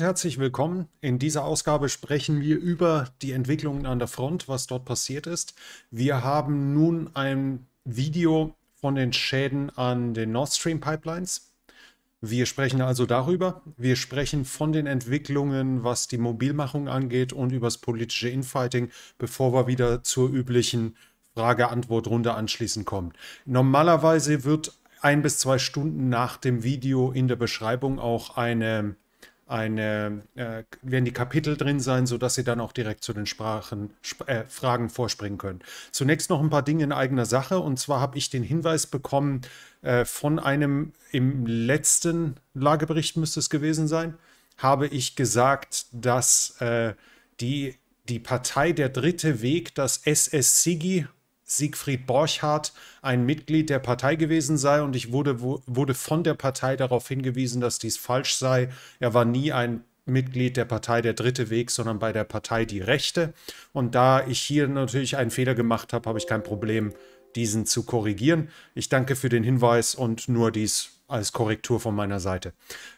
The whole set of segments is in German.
und herzlich willkommen. In dieser Ausgabe sprechen wir über die Entwicklungen an der Front, was dort passiert ist. Wir haben nun ein Video von den Schäden an den Nord Stream Pipelines. Wir sprechen also darüber. Wir sprechen von den Entwicklungen, was die Mobilmachung angeht und über das politische Infighting, bevor wir wieder zur üblichen Frage-Antwort-Runde anschließend kommen. Normalerweise wird ein bis zwei Stunden nach dem Video in der Beschreibung auch eine eine, äh, werden die Kapitel drin sein, sodass Sie dann auch direkt zu den Sprachen, Sp äh, Fragen vorspringen können. Zunächst noch ein paar Dinge in eigener Sache. Und zwar habe ich den Hinweis bekommen äh, von einem, im letzten Lagebericht müsste es gewesen sein, habe ich gesagt, dass äh, die, die Partei Der Dritte Weg das SS-Sigi Siegfried Borchardt ein Mitglied der Partei gewesen sei und ich wurde, wurde von der Partei darauf hingewiesen, dass dies falsch sei. Er war nie ein Mitglied der Partei der Dritte Weg, sondern bei der Partei Die Rechte. Und da ich hier natürlich einen Fehler gemacht habe, habe ich kein Problem, diesen zu korrigieren. Ich danke für den Hinweis und nur dies als Korrektur von meiner Seite.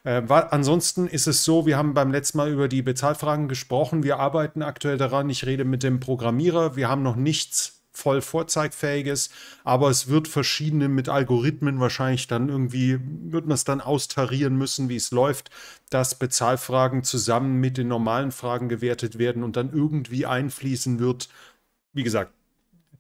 Äh, war, ansonsten ist es so, wir haben beim letzten Mal über die Bezahlfragen gesprochen. Wir arbeiten aktuell daran. Ich rede mit dem Programmierer. Wir haben noch nichts voll vorzeigfähiges, aber es wird verschiedene mit Algorithmen wahrscheinlich dann irgendwie, wird man es dann austarieren müssen, wie es läuft, dass Bezahlfragen zusammen mit den normalen Fragen gewertet werden und dann irgendwie einfließen wird. Wie gesagt,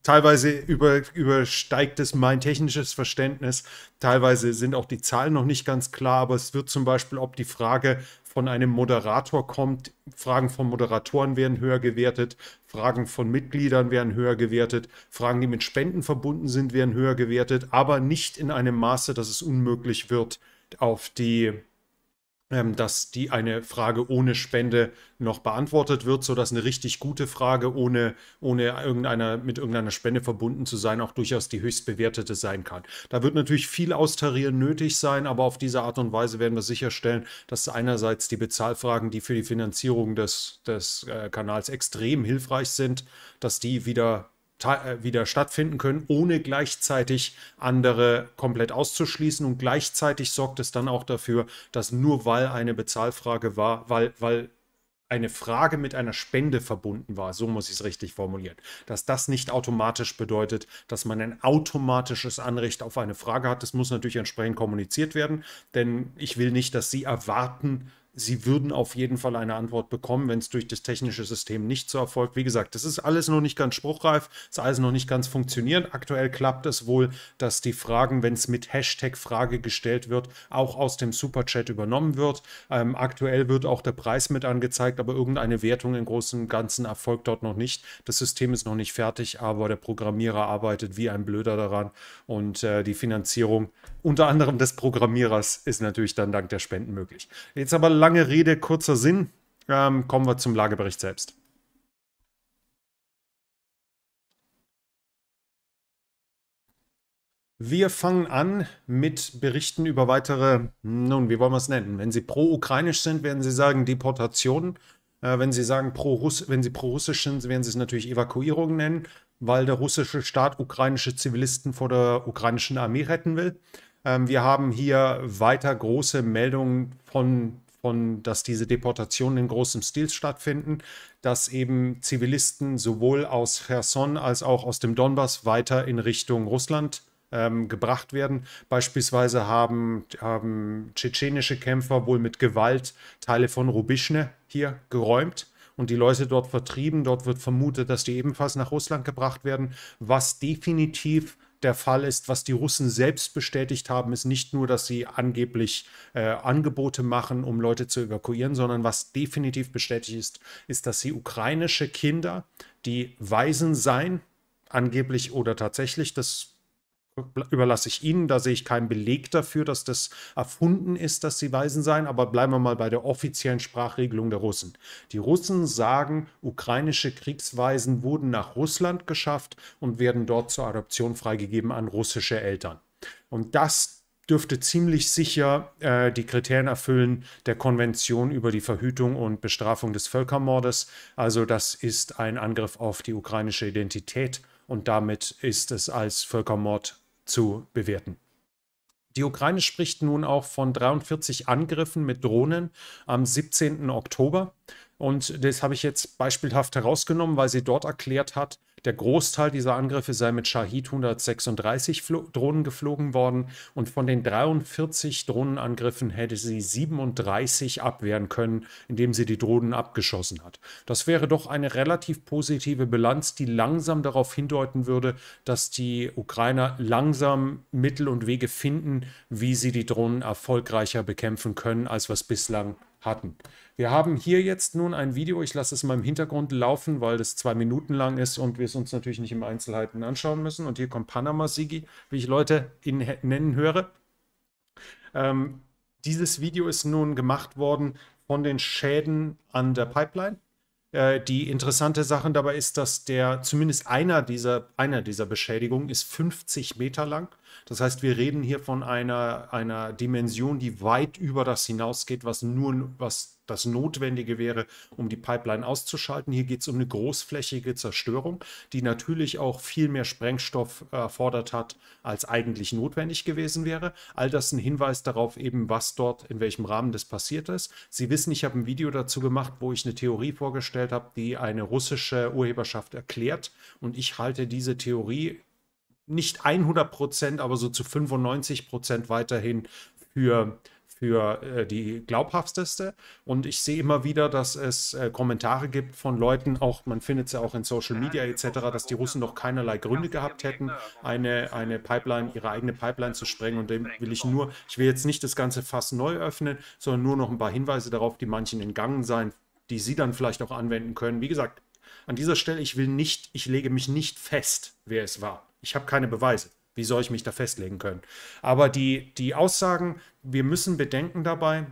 teilweise über, übersteigt es mein technisches Verständnis, teilweise sind auch die Zahlen noch nicht ganz klar, aber es wird zum Beispiel, ob die Frage, von einem Moderator kommt. Fragen von Moderatoren werden höher gewertet, Fragen von Mitgliedern werden höher gewertet, Fragen, die mit Spenden verbunden sind, werden höher gewertet, aber nicht in einem Maße, dass es unmöglich wird, auf die ähm, dass die eine Frage ohne Spende noch beantwortet wird, sodass eine richtig gute Frage, ohne, ohne irgendeiner, mit irgendeiner Spende verbunden zu sein, auch durchaus die höchst bewertete sein kann. Da wird natürlich viel austarieren nötig sein, aber auf diese Art und Weise werden wir sicherstellen, dass einerseits die Bezahlfragen, die für die Finanzierung des, des äh, Kanals extrem hilfreich sind, dass die wieder äh, wieder stattfinden können, ohne gleichzeitig andere komplett auszuschließen. Und gleichzeitig sorgt es dann auch dafür, dass nur weil eine Bezahlfrage war, weil, weil eine Frage mit einer Spende verbunden war, so muss ich es richtig formulieren, dass das nicht automatisch bedeutet, dass man ein automatisches Anrecht auf eine Frage hat. Das muss natürlich entsprechend kommuniziert werden, denn ich will nicht, dass Sie erwarten, Sie würden auf jeden Fall eine Antwort bekommen, wenn es durch das technische System nicht so erfolgt. Wie gesagt, das ist alles noch nicht ganz spruchreif, ist alles noch nicht ganz funktionierend. Aktuell klappt es wohl, dass die Fragen, wenn es mit Hashtag Frage gestellt wird, auch aus dem Superchat übernommen wird. Ähm, aktuell wird auch der Preis mit angezeigt, aber irgendeine Wertung im Großen und Ganzen erfolgt dort noch nicht. Das System ist noch nicht fertig, aber der Programmierer arbeitet wie ein Blöder daran und äh, die Finanzierung unter anderem des Programmierers ist natürlich dann dank der Spenden möglich. Jetzt aber lange Rede, kurzer Sinn. Ähm, kommen wir zum Lagebericht selbst. Wir fangen an mit Berichten über weitere, nun, wie wollen wir es nennen? Wenn Sie pro-ukrainisch sind, werden Sie sagen Deportationen. Äh, wenn Sie sagen pro-russ, pro-russisch sind, werden Sie es natürlich Evakuierung nennen, weil der russische Staat ukrainische Zivilisten vor der ukrainischen Armee retten will. Ähm, wir haben hier weiter große Meldungen von von, dass diese Deportationen in großem Stil stattfinden, dass eben Zivilisten sowohl aus Cherson als auch aus dem Donbass weiter in Richtung Russland ähm, gebracht werden. Beispielsweise haben, haben tschetschenische Kämpfer wohl mit Gewalt Teile von Rubischne hier geräumt und die Leute dort vertrieben. Dort wird vermutet, dass die ebenfalls nach Russland gebracht werden, was definitiv der Fall ist, was die Russen selbst bestätigt haben, ist nicht nur, dass sie angeblich äh, Angebote machen, um Leute zu evakuieren, sondern was definitiv bestätigt ist, ist, dass sie ukrainische Kinder, die Waisen seien, angeblich oder tatsächlich, das überlasse ich Ihnen. Da sehe ich keinen Beleg dafür, dass das erfunden ist, dass sie Waisen seien. Aber bleiben wir mal bei der offiziellen Sprachregelung der Russen. Die Russen sagen, ukrainische Kriegsweisen wurden nach Russland geschafft und werden dort zur Adoption freigegeben an russische Eltern. Und das dürfte ziemlich sicher äh, die Kriterien erfüllen der Konvention über die Verhütung und Bestrafung des Völkermordes. Also das ist ein Angriff auf die ukrainische Identität und damit ist es als Völkermord zu bewerten. Die Ukraine spricht nun auch von 43 Angriffen mit Drohnen am 17. Oktober. Und das habe ich jetzt beispielhaft herausgenommen, weil sie dort erklärt hat, der Großteil dieser Angriffe sei mit Shahid 136 Drohnen geflogen worden und von den 43 Drohnenangriffen hätte sie 37 abwehren können, indem sie die Drohnen abgeschossen hat. Das wäre doch eine relativ positive Bilanz, die langsam darauf hindeuten würde, dass die Ukrainer langsam Mittel und Wege finden, wie sie die Drohnen erfolgreicher bekämpfen können, als was bislang hatten. Wir haben hier jetzt nun ein Video, ich lasse es mal im Hintergrund laufen, weil das zwei Minuten lang ist und wir es uns natürlich nicht im Einzelheiten anschauen müssen. Und hier kommt Panama Sigi, wie ich Leute ihn nennen höre. Ähm, dieses Video ist nun gemacht worden von den Schäden an der Pipeline. Äh, die interessante Sache dabei ist, dass der zumindest einer dieser, einer dieser Beschädigungen ist 50 Meter lang das heißt, wir reden hier von einer, einer Dimension, die weit über das hinausgeht, was nur was das Notwendige wäre, um die Pipeline auszuschalten. Hier geht es um eine großflächige Zerstörung, die natürlich auch viel mehr Sprengstoff erfordert hat, als eigentlich notwendig gewesen wäre. All das ein Hinweis darauf, eben was dort in welchem Rahmen das passiert ist. Sie wissen, ich habe ein Video dazu gemacht, wo ich eine Theorie vorgestellt habe, die eine russische Urheberschaft erklärt. Und ich halte diese Theorie nicht 100 Prozent, aber so zu 95 Prozent weiterhin für für äh, die glaubhafteste. Und ich sehe immer wieder, dass es äh, Kommentare gibt von Leuten, auch man findet es ja auch in Social Media etc., dass die Russen doch keinerlei Gründe gehabt hätten, eine, eine Pipeline, ihre eigene Pipeline zu sprengen. Und dem will ich nur, ich will jetzt nicht das ganze Fass neu öffnen, sondern nur noch ein paar Hinweise darauf, die manchen entgangen sein, die sie dann vielleicht auch anwenden können. Wie gesagt, an dieser Stelle, ich will nicht, ich lege mich nicht fest, wer es war. Ich habe keine Beweise. Wie soll ich mich da festlegen können? Aber die, die Aussagen, wir müssen bedenken dabei,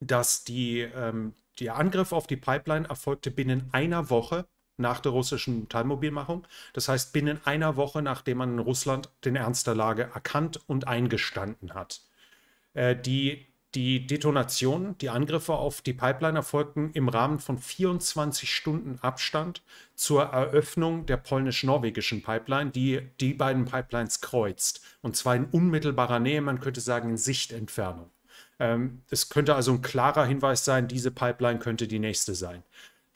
dass die, ähm, der Angriff auf die Pipeline erfolgte binnen einer Woche nach der russischen Teilmobilmachung. Das heißt, binnen einer Woche, nachdem man in Russland den Ernst der Lage erkannt und eingestanden hat. Äh, die, die Detonationen, die Angriffe auf die Pipeline erfolgten im Rahmen von 24 Stunden Abstand zur Eröffnung der polnisch-norwegischen Pipeline, die die beiden Pipelines kreuzt. Und zwar in unmittelbarer Nähe, man könnte sagen in Sichtentfernung. Ähm, es könnte also ein klarer Hinweis sein, diese Pipeline könnte die nächste sein.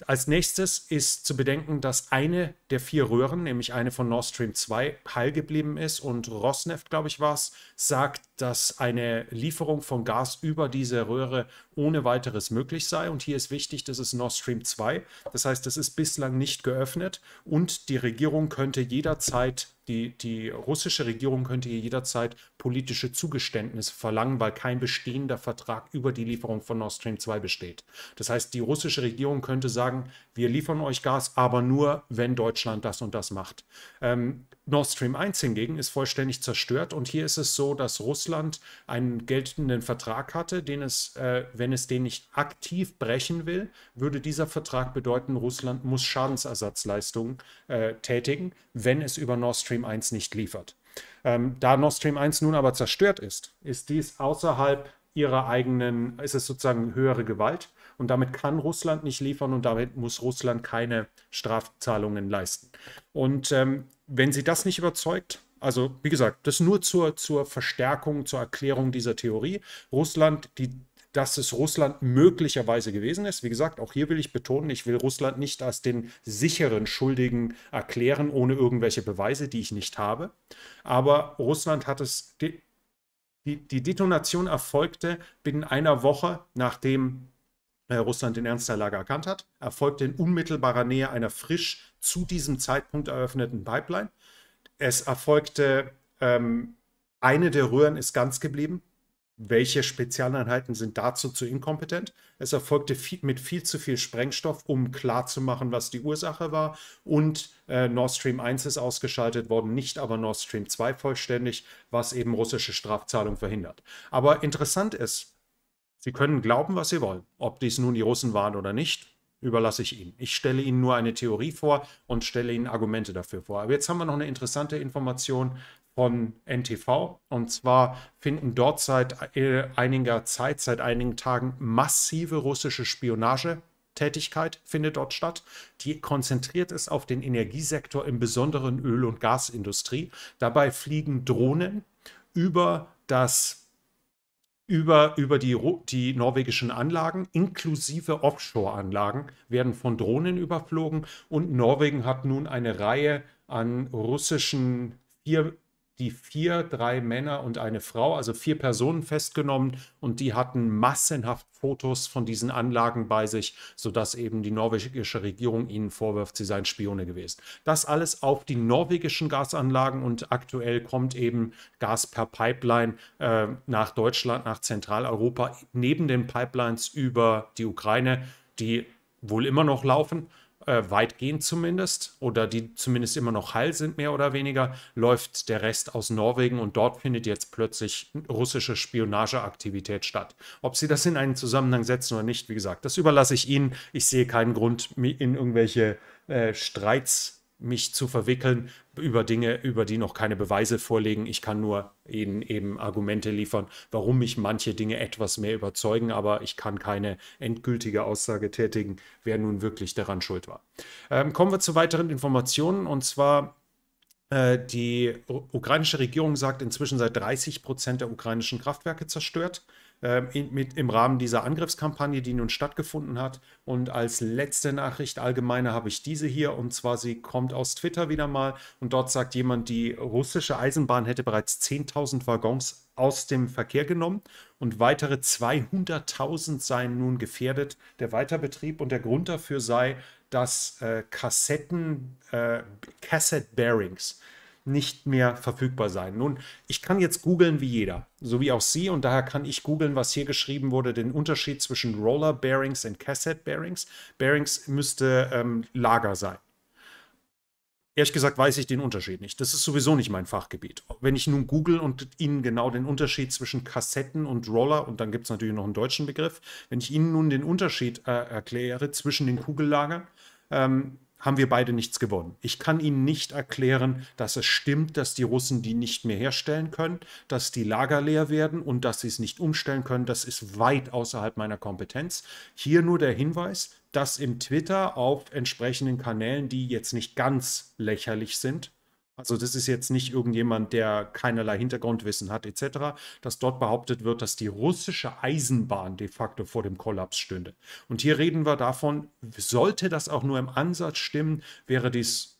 Als nächstes ist zu bedenken, dass eine der vier Röhren, nämlich eine von Nord Stream 2, heil geblieben ist und Rosneft, glaube ich, war es, sagt, dass eine Lieferung von Gas über diese Röhre ohne weiteres möglich sei. Und hier ist wichtig, das ist Nord Stream 2. Das heißt, es ist bislang nicht geöffnet und die Regierung könnte jederzeit, die, die russische Regierung könnte hier jederzeit politische Zugeständnisse verlangen, weil kein bestehender Vertrag über die Lieferung von Nord Stream 2 besteht. Das heißt, die russische Regierung könnte sagen, wir liefern euch Gas, aber nur, wenn Deutschland das und das macht. Ähm, Nord Stream 1 hingegen ist vollständig zerstört und hier ist es so, dass Russland Russland einen geltenden Vertrag hatte, den es, äh, wenn es den nicht aktiv brechen will, würde dieser Vertrag bedeuten, Russland muss Schadensersatzleistungen äh, tätigen, wenn es über Nord Stream 1 nicht liefert. Ähm, da Nord Stream 1 nun aber zerstört ist, ist dies außerhalb ihrer eigenen, ist es sozusagen höhere Gewalt und damit kann Russland nicht liefern und damit muss Russland keine Strafzahlungen leisten. Und ähm, wenn sie das nicht überzeugt, also, wie gesagt, das nur zur, zur Verstärkung, zur Erklärung dieser Theorie. Russland, die dass es Russland möglicherweise gewesen ist. Wie gesagt, auch hier will ich betonen, ich will Russland nicht als den sicheren Schuldigen erklären, ohne irgendwelche Beweise, die ich nicht habe. Aber Russland hat es, die, die, die Detonation erfolgte binnen einer Woche, nachdem äh, Russland den Ernst der Lage erkannt hat, erfolgte in unmittelbarer Nähe einer frisch zu diesem Zeitpunkt eröffneten Pipeline. Es erfolgte, ähm, eine der Röhren ist ganz geblieben. Welche Spezialeinheiten sind dazu zu inkompetent? Es erfolgte viel, mit viel zu viel Sprengstoff, um klarzumachen, was die Ursache war. Und äh, Nord Stream 1 ist ausgeschaltet worden, nicht aber Nord Stream 2 vollständig, was eben russische Strafzahlung verhindert. Aber interessant ist, Sie können glauben, was Sie wollen, ob dies nun die Russen waren oder nicht überlasse ich Ihnen. Ich stelle Ihnen nur eine Theorie vor und stelle Ihnen Argumente dafür vor. Aber jetzt haben wir noch eine interessante Information von NTV. Und zwar finden dort seit äh, einiger Zeit, seit einigen Tagen massive russische Spionage Tätigkeit findet dort statt, die konzentriert ist auf den Energiesektor, im Besonderen Öl- und Gasindustrie. Dabei fliegen Drohnen über das über, über die, die norwegischen Anlagen, inklusive Offshore-Anlagen, werden von Drohnen überflogen und Norwegen hat nun eine Reihe an russischen vier die vier, drei Männer und eine Frau, also vier Personen festgenommen und die hatten massenhaft Fotos von diesen Anlagen bei sich, sodass eben die norwegische Regierung ihnen vorwirft, sie seien Spione gewesen. Das alles auf die norwegischen Gasanlagen und aktuell kommt eben Gas per Pipeline äh, nach Deutschland, nach Zentraleuropa, neben den Pipelines über die Ukraine, die wohl immer noch laufen äh, weitgehend zumindest, oder die zumindest immer noch heil sind, mehr oder weniger, läuft der Rest aus Norwegen und dort findet jetzt plötzlich russische Spionageaktivität statt. Ob sie das in einen Zusammenhang setzen oder nicht, wie gesagt, das überlasse ich Ihnen. Ich sehe keinen Grund, in irgendwelche äh, Streits mich zu verwickeln über Dinge, über die noch keine Beweise vorliegen. Ich kann nur Ihnen eben Argumente liefern, warum mich manche Dinge etwas mehr überzeugen, aber ich kann keine endgültige Aussage tätigen, wer nun wirklich daran schuld war. Ähm, kommen wir zu weiteren Informationen und zwar äh, die ukrainische Regierung sagt inzwischen seit 30 Prozent der ukrainischen Kraftwerke zerstört. Ähm, in, mit, im Rahmen dieser Angriffskampagne, die nun stattgefunden hat. Und als letzte Nachricht allgemeine habe ich diese hier. Und zwar, sie kommt aus Twitter wieder mal. Und dort sagt jemand, die russische Eisenbahn hätte bereits 10.000 Waggons aus dem Verkehr genommen und weitere 200.000 seien nun gefährdet, der Weiterbetrieb. Und der Grund dafür sei, dass äh, Kassetten, äh, Cassette Bearings, nicht mehr verfügbar sein. Nun, ich kann jetzt googeln wie jeder, so wie auch Sie, und daher kann ich googeln, was hier geschrieben wurde, den Unterschied zwischen Roller Bearings und Cassette Bearings. Bearings müsste ähm, Lager sein. Ehrlich gesagt weiß ich den Unterschied nicht. Das ist sowieso nicht mein Fachgebiet. Wenn ich nun google und Ihnen genau den Unterschied zwischen Kassetten und Roller, und dann gibt es natürlich noch einen deutschen Begriff, wenn ich Ihnen nun den Unterschied äh, erkläre zwischen den Kugellagern, ähm, haben wir beide nichts gewonnen. Ich kann Ihnen nicht erklären, dass es stimmt, dass die Russen die nicht mehr herstellen können, dass die Lager leer werden und dass sie es nicht umstellen können. Das ist weit außerhalb meiner Kompetenz. Hier nur der Hinweis, dass im Twitter auf entsprechenden Kanälen, die jetzt nicht ganz lächerlich sind, also das ist jetzt nicht irgendjemand, der keinerlei Hintergrundwissen hat etc., dass dort behauptet wird, dass die russische Eisenbahn de facto vor dem Kollaps stünde. Und hier reden wir davon, sollte das auch nur im Ansatz stimmen, wäre dies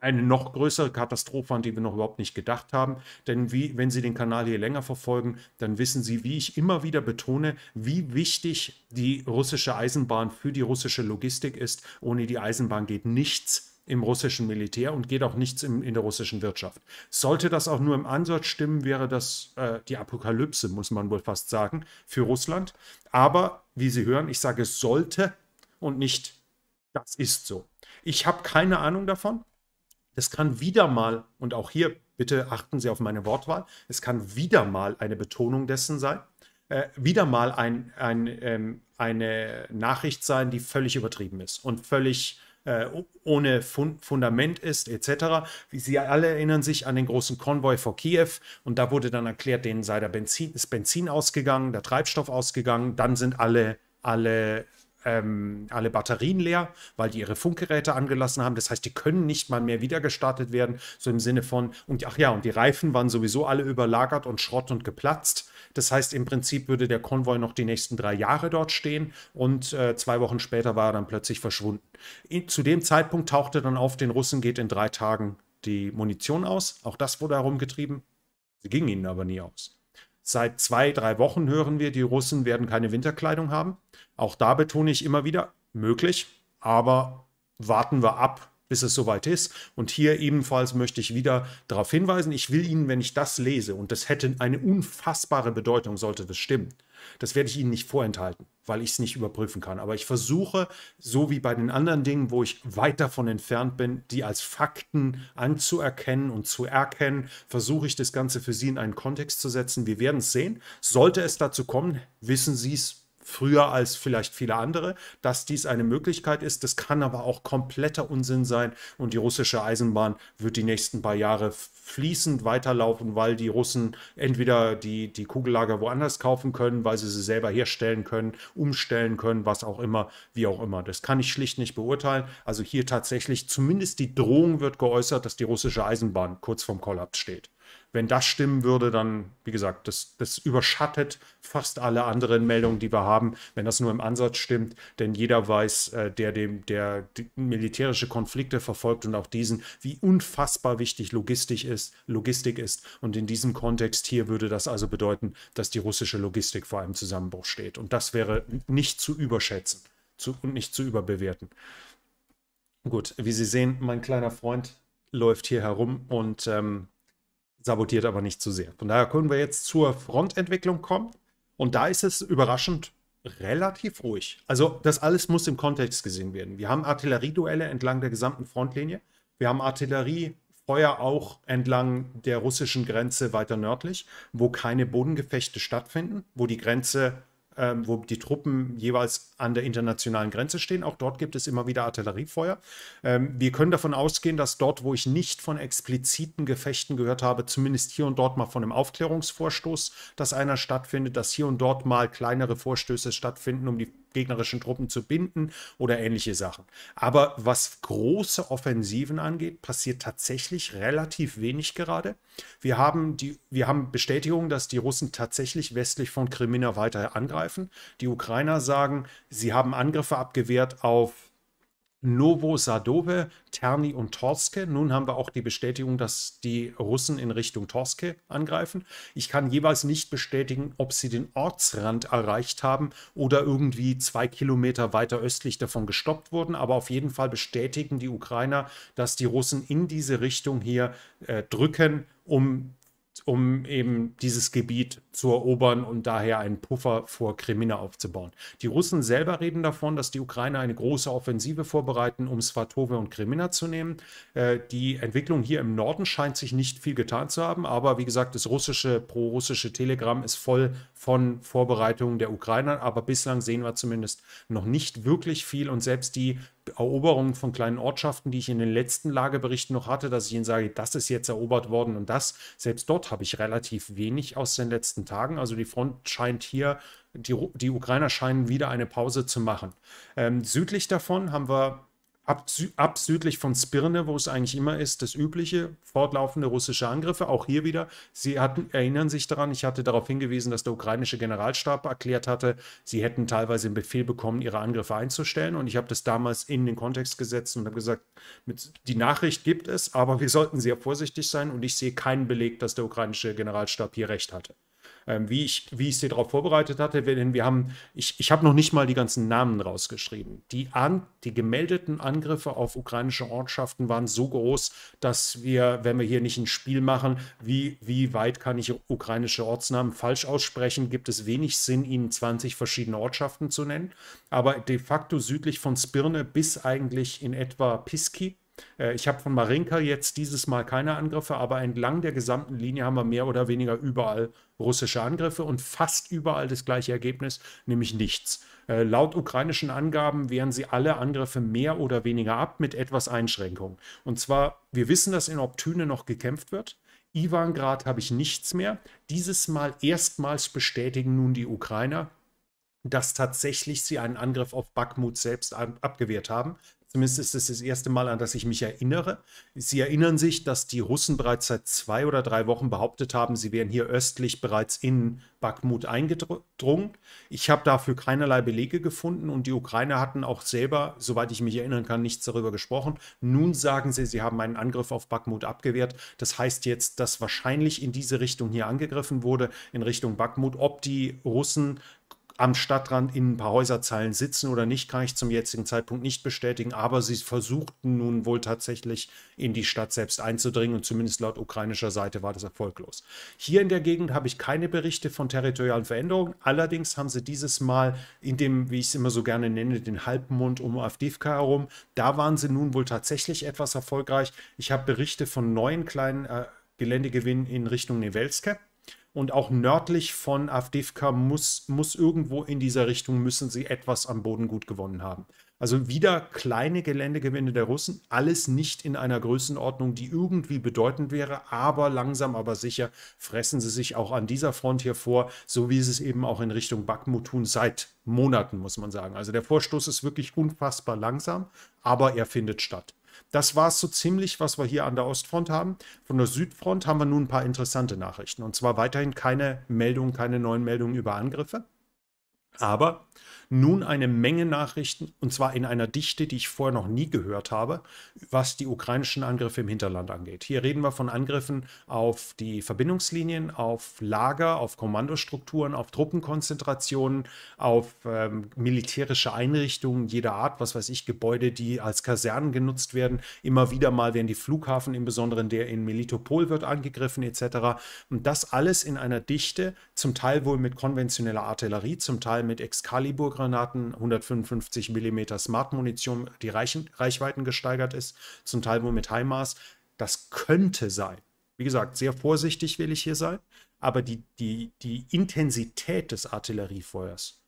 eine noch größere Katastrophe, an die wir noch überhaupt nicht gedacht haben. Denn wie, wenn Sie den Kanal hier länger verfolgen, dann wissen Sie, wie ich immer wieder betone, wie wichtig die russische Eisenbahn für die russische Logistik ist. Ohne die Eisenbahn geht nichts im russischen Militär und geht auch nichts im, in der russischen Wirtschaft. Sollte das auch nur im Ansatz stimmen, wäre das äh, die Apokalypse, muss man wohl fast sagen, für Russland. Aber wie Sie hören, ich sage sollte und nicht das ist so. Ich habe keine Ahnung davon. Es kann wieder mal, und auch hier bitte achten Sie auf meine Wortwahl, es kann wieder mal eine Betonung dessen sein, äh, wieder mal ein, ein, ähm, eine Nachricht sein, die völlig übertrieben ist und völlig äh, ohne Fund Fundament ist, etc. Sie alle erinnern sich an den großen Konvoi vor Kiew und da wurde dann erklärt, denen sei der Benzin, ist Benzin ausgegangen, der Treibstoff ausgegangen, dann sind alle, alle ähm, alle Batterien leer, weil die ihre Funkgeräte angelassen haben. Das heißt, die können nicht mal mehr wieder gestartet werden, so im Sinne von, und ach ja, und die Reifen waren sowieso alle überlagert und Schrott und geplatzt. Das heißt, im Prinzip würde der Konvoi noch die nächsten drei Jahre dort stehen und äh, zwei Wochen später war er dann plötzlich verschwunden. Zu dem Zeitpunkt tauchte dann auf, den Russen geht in drei Tagen die Munition aus. Auch das wurde herumgetrieben. Sie ging ihnen aber nie aus. Seit zwei, drei Wochen hören wir, die Russen werden keine Winterkleidung haben. Auch da betone ich immer wieder, möglich, aber warten wir ab, bis es soweit ist. Und hier ebenfalls möchte ich wieder darauf hinweisen, ich will Ihnen, wenn ich das lese, und das hätte eine unfassbare Bedeutung, sollte das stimmen, das werde ich Ihnen nicht vorenthalten, weil ich es nicht überprüfen kann. Aber ich versuche, so wie bei den anderen Dingen, wo ich weit davon entfernt bin, die als Fakten anzuerkennen und zu erkennen, versuche ich das Ganze für Sie in einen Kontext zu setzen. Wir werden es sehen. Sollte es dazu kommen, wissen Sie es früher als vielleicht viele andere, dass dies eine Möglichkeit ist. Das kann aber auch kompletter Unsinn sein und die russische Eisenbahn wird die nächsten paar Jahre fließend weiterlaufen, weil die Russen entweder die, die Kugellager woanders kaufen können, weil sie sie selber herstellen können, umstellen können, was auch immer, wie auch immer. Das kann ich schlicht nicht beurteilen. Also hier tatsächlich zumindest die Drohung wird geäußert, dass die russische Eisenbahn kurz vorm Kollaps steht wenn das stimmen würde, dann, wie gesagt, das, das überschattet fast alle anderen Meldungen, die wir haben, wenn das nur im Ansatz stimmt. Denn jeder weiß, äh, der, dem, der militärische Konflikte verfolgt und auch diesen, wie unfassbar wichtig Logistik ist, Logistik ist. Und in diesem Kontext hier würde das also bedeuten, dass die russische Logistik vor einem Zusammenbruch steht. Und das wäre nicht zu überschätzen zu, und nicht zu überbewerten. Gut, wie Sie sehen, mein kleiner Freund läuft hier herum und ähm, sabotiert aber nicht zu sehr. Von daher können wir jetzt zur Frontentwicklung kommen. Und da ist es überraschend relativ ruhig. Also das alles muss im Kontext gesehen werden. Wir haben Artillerieduelle entlang der gesamten Frontlinie. Wir haben Artilleriefeuer auch entlang der russischen Grenze weiter nördlich, wo keine Bodengefechte stattfinden, wo die Grenze ähm, wo die Truppen jeweils an der internationalen Grenze stehen. Auch dort gibt es immer wieder Artilleriefeuer. Ähm, wir können davon ausgehen, dass dort, wo ich nicht von expliziten Gefechten gehört habe, zumindest hier und dort mal von einem Aufklärungsvorstoß, dass einer stattfindet, dass hier und dort mal kleinere Vorstöße stattfinden, um die gegnerischen Truppen zu binden oder ähnliche Sachen. Aber was große Offensiven angeht, passiert tatsächlich relativ wenig gerade. Wir haben, die, wir haben Bestätigung, dass die Russen tatsächlich westlich von Krimina weiter angreifen. Die Ukrainer sagen, sie haben Angriffe abgewehrt auf Novo Sadobe, Terni und Torske. Nun haben wir auch die Bestätigung, dass die Russen in Richtung Torske angreifen. Ich kann jeweils nicht bestätigen, ob sie den Ortsrand erreicht haben oder irgendwie zwei Kilometer weiter östlich davon gestoppt wurden. Aber auf jeden Fall bestätigen die Ukrainer, dass die Russen in diese Richtung hier äh, drücken, um um eben dieses Gebiet zu erobern und daher einen Puffer vor Krimina aufzubauen. Die Russen selber reden davon, dass die Ukrainer eine große Offensive vorbereiten, um Svatove und Krimina zu nehmen. Äh, die Entwicklung hier im Norden scheint sich nicht viel getan zu haben, aber wie gesagt, das russische, pro-russische Telegramm ist voll von Vorbereitungen der Ukrainer, aber bislang sehen wir zumindest noch nicht wirklich viel und selbst die Eroberungen von kleinen Ortschaften, die ich in den letzten Lageberichten noch hatte, dass ich Ihnen sage, das ist jetzt erobert worden und das. Selbst dort habe ich relativ wenig aus den letzten Tagen. Also die Front scheint hier, die, die Ukrainer scheinen wieder eine Pause zu machen. Ähm, südlich davon haben wir ab, ab südlich von Spirne, wo es eigentlich immer ist, das übliche, fortlaufende russische Angriffe. Auch hier wieder, Sie hatten, erinnern sich daran, ich hatte darauf hingewiesen, dass der ukrainische Generalstab erklärt hatte, sie hätten teilweise einen Befehl bekommen, ihre Angriffe einzustellen. Und ich habe das damals in den Kontext gesetzt und habe gesagt, mit, die Nachricht gibt es, aber wir sollten sehr vorsichtig sein. Und ich sehe keinen Beleg, dass der ukrainische Generalstab hier recht hatte ähm, wie, ich, wie ich sie darauf vorbereitet hatte. Denn wir haben, ich, ich habe noch nicht mal die ganzen Namen rausgeschrieben. Die, an, die gemeldeten Angriffe auf ukrainische Ortschaften waren so groß, dass wir, wenn wir hier nicht ein Spiel machen, wie, wie weit kann ich ukrainische Ortsnamen falsch aussprechen, gibt es wenig Sinn, ihnen 20 verschiedene Ortschaften zu nennen. Aber de facto südlich von Spirne bis eigentlich in etwa Piski äh, ich habe von Marinka jetzt dieses Mal keine Angriffe, aber entlang der gesamten Linie haben wir mehr oder weniger überall russische Angriffe und fast überall das gleiche Ergebnis, nämlich nichts. Äh, laut ukrainischen Angaben wehren sie alle Angriffe mehr oder weniger ab mit etwas Einschränkung. Und zwar, wir wissen, dass in Optüne noch gekämpft wird. Ivangrad habe ich nichts mehr. Dieses Mal erstmals bestätigen nun die Ukrainer, dass tatsächlich sie einen Angriff auf Bakhmut selbst abgewehrt haben. Zumindest ist es das erste Mal, an das ich mich erinnere. Sie erinnern sich, dass die Russen bereits seit zwei oder drei Wochen behauptet haben, sie wären hier östlich bereits in Bakhmut eingedrungen. Ich habe dafür keinerlei Belege gefunden und die Ukrainer hatten auch selber, soweit ich mich erinnern kann, nichts darüber gesprochen. Nun sagen sie, sie haben einen Angriff auf Bakhmut abgewehrt. Das heißt jetzt, dass wahrscheinlich in diese Richtung hier angegriffen wurde, in Richtung Bakhmut. Ob die Russen am Stadtrand in ein paar Häuserzeilen sitzen oder nicht, kann ich zum jetzigen Zeitpunkt nicht bestätigen. Aber sie versuchten nun wohl tatsächlich in die Stadt selbst einzudringen und zumindest laut ukrainischer Seite war das erfolglos. Hier in der Gegend habe ich keine Berichte von territorialen Veränderungen. Allerdings haben sie dieses Mal in dem, wie ich es immer so gerne nenne, den Halbmond um Avdivka herum, da waren sie nun wohl tatsächlich etwas erfolgreich. Ich habe Berichte von neuen kleinen äh, Geländegewinnen in Richtung Newelske und auch nördlich von Avdivka muss, muss irgendwo in dieser Richtung, müssen sie etwas am Boden gut gewonnen haben. Also wieder kleine Geländegewinne der Russen, alles nicht in einer Größenordnung, die irgendwie bedeutend wäre, aber langsam, aber sicher fressen sie sich auch an dieser Front hier vor, so wie sie es eben auch in Richtung Bakhmut tun, seit Monaten, muss man sagen. Also der Vorstoß ist wirklich unfassbar langsam, aber er findet statt. Das war es so ziemlich, was wir hier an der Ostfront haben. Von der Südfront haben wir nun ein paar interessante Nachrichten. Und zwar weiterhin keine Meldungen, keine neuen Meldungen über Angriffe. Aber nun eine Menge Nachrichten, und zwar in einer Dichte, die ich vorher noch nie gehört habe, was die ukrainischen Angriffe im Hinterland angeht. Hier reden wir von Angriffen auf die Verbindungslinien, auf Lager, auf Kommandostrukturen, auf Truppenkonzentrationen, auf ähm, militärische Einrichtungen jeder Art, was weiß ich, Gebäude, die als Kasernen genutzt werden. Immer wieder mal werden die Flughafen, im Besonderen der in Melitopol, wird angegriffen etc. Und das alles in einer Dichte, zum Teil wohl mit konventioneller Artillerie, zum Teil mit Excalibur Granatogranaten, 155 mm Smart-Munition, die Reichen, Reichweiten gesteigert ist, zum Teil wohl mit Heimmaß. Das könnte sein. Wie gesagt, sehr vorsichtig will ich hier sein, aber die, die, die Intensität des Artilleriefeuers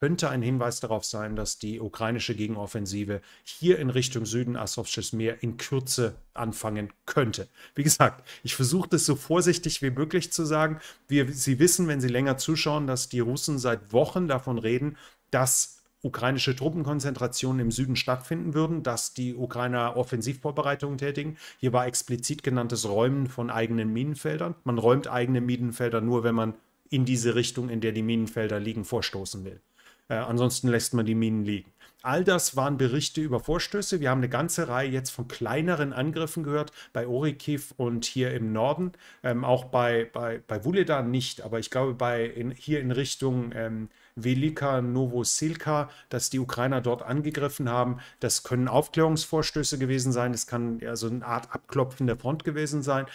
könnte ein Hinweis darauf sein, dass die ukrainische Gegenoffensive hier in Richtung Süden Asowsches Meer in Kürze anfangen könnte. Wie gesagt, ich versuche das so vorsichtig wie möglich zu sagen. Wir, Sie wissen, wenn Sie länger zuschauen, dass die Russen seit Wochen davon reden, dass ukrainische Truppenkonzentrationen im Süden stattfinden würden, dass die Ukrainer Offensivvorbereitungen tätigen. Hier war explizit genanntes Räumen von eigenen Minenfeldern. Man räumt eigene Minenfelder nur, wenn man in diese Richtung, in der die Minenfelder liegen, vorstoßen will. Äh, ansonsten lässt man die Minen liegen. All das waren Berichte über Vorstöße. Wir haben eine ganze Reihe jetzt von kleineren Angriffen gehört, bei Orikiv und hier im Norden. Ähm, auch bei, bei, bei Vuledan nicht, aber ich glaube, bei in, hier in Richtung ähm, Velika Novosilka, dass die Ukrainer dort angegriffen haben. Das können Aufklärungsvorstöße gewesen sein, Es kann also eine Art Abklopfen der Front gewesen sein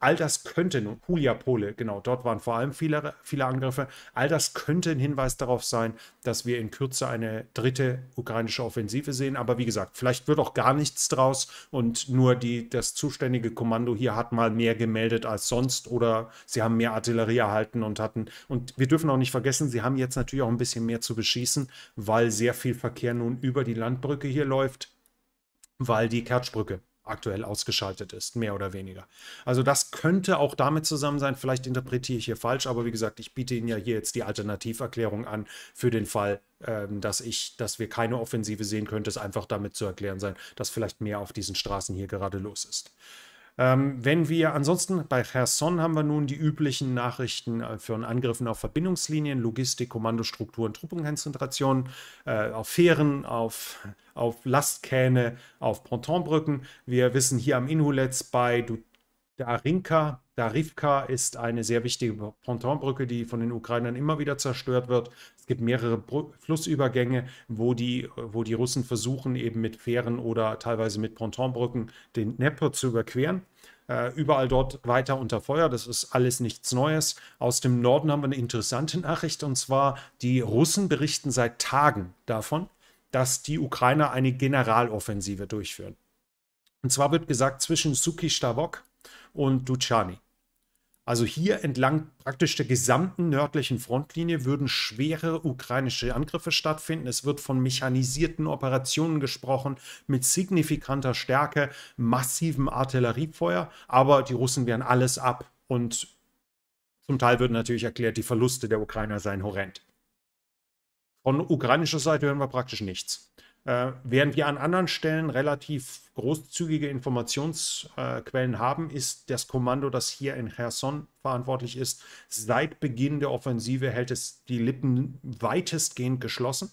all das könnte, und Julia Pole, genau, dort waren vor allem viele, viele Angriffe, all das könnte ein Hinweis darauf sein, dass wir in Kürze eine dritte ukrainische Offensive sehen. Aber wie gesagt, vielleicht wird auch gar nichts draus und nur die, das zuständige Kommando hier hat mal mehr gemeldet als sonst oder sie haben mehr Artillerie erhalten und hatten. Und wir dürfen auch nicht vergessen, sie haben jetzt natürlich auch ein bisschen mehr zu beschießen, weil sehr viel Verkehr nun über die Landbrücke hier läuft, weil die Kertschbrücke aktuell ausgeschaltet ist, mehr oder weniger. Also das könnte auch damit zusammen sein, vielleicht interpretiere ich hier falsch, aber wie gesagt, ich biete Ihnen ja hier jetzt die Alternativerklärung an für den Fall, ähm, dass ich, dass wir keine Offensive sehen, könnte es einfach damit zu erklären sein, dass vielleicht mehr auf diesen Straßen hier gerade los ist. Ähm, wenn wir ansonsten bei Cherson haben wir nun die üblichen Nachrichten von äh, Angriffen auf Verbindungslinien, Logistik, Kommandostrukturen, Truppenkonzentrationen, äh, auf Fähren, auf, auf Lastkähne, auf Pontonbrücken. Wir wissen hier am Inhulets bei der Arinka, der Arivka ist eine sehr wichtige Pontonbrücke, die von den Ukrainern immer wieder zerstört wird. Es gibt mehrere Br Flussübergänge, wo die, wo die Russen versuchen, eben mit Fähren oder teilweise mit Pontonbrücken den Dnepr zu überqueren äh, überall dort weiter unter Feuer. Das ist alles nichts Neues. Aus dem Norden haben wir eine interessante Nachricht und zwar, die Russen berichten seit Tagen davon, dass die Ukrainer eine Generaloffensive durchführen. Und zwar wird gesagt, zwischen Suki Stavok und Duchani. Also hier entlang praktisch der gesamten nördlichen Frontlinie würden schwere ukrainische Angriffe stattfinden. Es wird von mechanisierten Operationen gesprochen mit signifikanter Stärke, massivem Artilleriefeuer, aber die Russen wehren alles ab und zum Teil wird natürlich erklärt, die Verluste der Ukrainer seien horrend. Von ukrainischer Seite hören wir praktisch nichts. Äh, während wir an anderen Stellen relativ großzügige Informationsquellen äh, haben, ist das Kommando, das hier in Cherson verantwortlich ist, seit Beginn der Offensive hält es die Lippen weitestgehend geschlossen.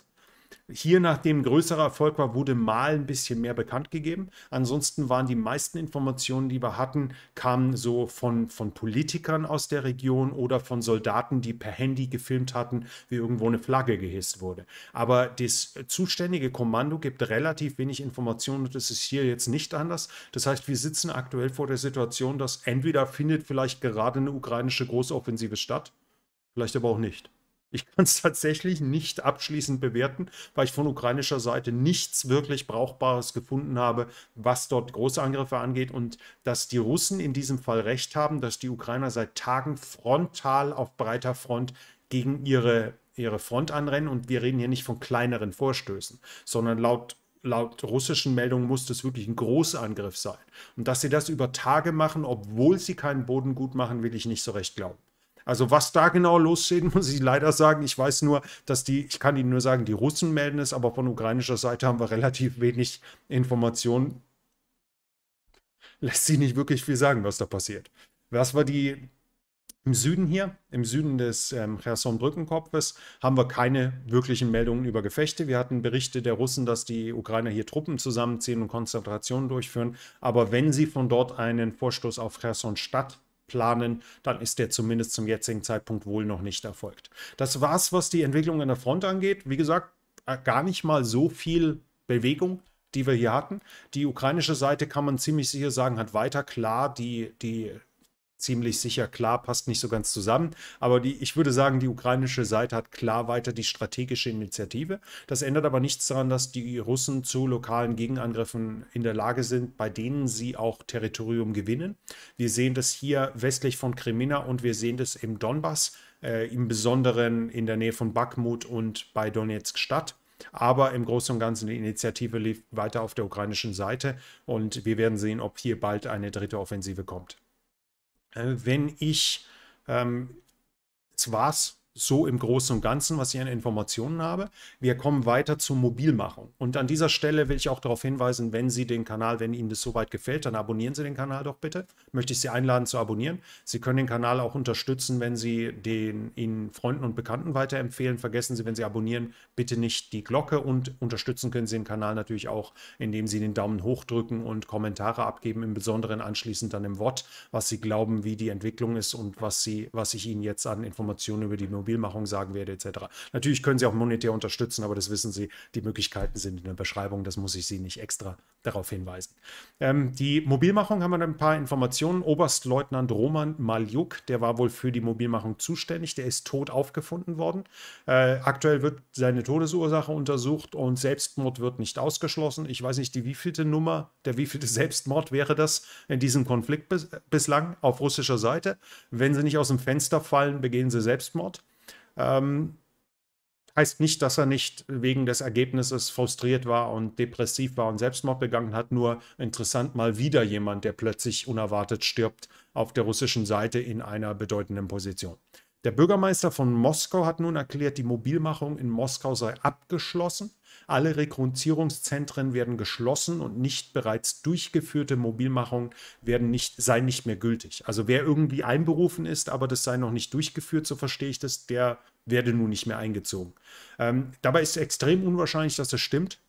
Hier, nachdem größerer Erfolg war, wurde mal ein bisschen mehr bekannt gegeben. Ansonsten waren die meisten Informationen, die wir hatten, kamen so von, von Politikern aus der Region oder von Soldaten, die per Handy gefilmt hatten, wie irgendwo eine Flagge gehisst wurde. Aber das zuständige Kommando gibt relativ wenig Informationen und das ist hier jetzt nicht anders. Das heißt, wir sitzen aktuell vor der Situation, dass entweder findet vielleicht gerade eine ukrainische Großoffensive statt, vielleicht aber auch nicht. Ich kann es tatsächlich nicht abschließend bewerten, weil ich von ukrainischer Seite nichts wirklich Brauchbares gefunden habe, was dort große Angriffe angeht und dass die Russen in diesem Fall recht haben, dass die Ukrainer seit Tagen frontal auf breiter Front gegen ihre, ihre Front anrennen. Und wir reden hier nicht von kleineren Vorstößen, sondern laut laut russischen Meldungen muss das wirklich ein Großangriff sein. Und dass sie das über Tage machen, obwohl sie keinen Boden gut machen, will ich nicht so recht glauben. Also was da genau lossteht, muss ich leider sagen. Ich weiß nur, dass die, ich kann Ihnen nur sagen, die Russen melden es, aber von ukrainischer Seite haben wir relativ wenig Informationen. Lässt sich nicht wirklich viel sagen, was da passiert. Was war die im Süden hier, im Süden des ähm, Cherson-Brückenkopfes, haben wir keine wirklichen Meldungen über Gefechte. Wir hatten Berichte der Russen, dass die Ukrainer hier Truppen zusammenziehen und Konzentrationen durchführen. Aber wenn sie von dort einen Vorstoß auf Cherson-Stadt planen, dann ist der zumindest zum jetzigen Zeitpunkt wohl noch nicht erfolgt. Das war's, was die Entwicklung an der Front angeht. Wie gesagt, äh, gar nicht mal so viel Bewegung, die wir hier hatten. Die ukrainische Seite kann man ziemlich sicher sagen, hat weiter klar die, die ziemlich sicher klar, passt nicht so ganz zusammen. Aber die, ich würde sagen, die ukrainische Seite hat klar weiter die strategische Initiative. Das ändert aber nichts daran, dass die Russen zu lokalen Gegenangriffen in der Lage sind, bei denen sie auch Territorium gewinnen. Wir sehen das hier westlich von Krimina und wir sehen das im Donbass, äh, im Besonderen in der Nähe von Bakhmut und bei Donetsk Stadt. Aber im Großen und Ganzen, die Initiative lief weiter auf der ukrainischen Seite und wir werden sehen, ob hier bald eine dritte Offensive kommt. Äh, wenn ich, ähm, das war's, so im Großen und Ganzen, was ich an Informationen habe. Wir kommen weiter zur Mobilmachung. Und an dieser Stelle will ich auch darauf hinweisen, wenn Sie den Kanal, wenn Ihnen das soweit gefällt, dann abonnieren Sie den Kanal doch bitte. Möchte ich Sie einladen zu abonnieren. Sie können den Kanal auch unterstützen, wenn Sie den Ihnen Freunden und Bekannten weiterempfehlen. Vergessen Sie, wenn Sie abonnieren, bitte nicht die Glocke und unterstützen können Sie den Kanal natürlich auch, indem Sie den Daumen hoch drücken und Kommentare abgeben, im Besonderen anschließend dann im Wort, was Sie glauben, wie die Entwicklung ist und was Sie, was ich Ihnen jetzt an Informationen über die Mobilmachung Mobilmachung sagen werde, etc. Natürlich können Sie auch monetär unterstützen, aber das wissen Sie, die Möglichkeiten sind in der Beschreibung, das muss ich Sie nicht extra darauf hinweisen. Ähm, die Mobilmachung haben wir ein paar Informationen. Oberstleutnant Roman Maljuk, der war wohl für die Mobilmachung zuständig, der ist tot aufgefunden worden. Äh, aktuell wird seine Todesursache untersucht und Selbstmord wird nicht ausgeschlossen. Ich weiß nicht, die wievielte Nummer, der wievielte Selbstmord wäre das in diesem Konflikt bis, bislang auf russischer Seite. Wenn sie nicht aus dem Fenster fallen, begehen sie Selbstmord. Ähm, heißt nicht, dass er nicht wegen des Ergebnisses frustriert war und depressiv war und Selbstmord begangen hat, nur interessant mal wieder jemand, der plötzlich unerwartet stirbt auf der russischen Seite in einer bedeutenden Position. Der Bürgermeister von Moskau hat nun erklärt, die Mobilmachung in Moskau sei abgeschlossen. Alle Rekrutierungszentren werden geschlossen und nicht bereits durchgeführte Mobilmachungen werden nicht, seien nicht mehr gültig. Also wer irgendwie einberufen ist, aber das sei noch nicht durchgeführt, so verstehe ich das, der werde nun nicht mehr eingezogen. Ähm, dabei ist extrem unwahrscheinlich, dass das stimmt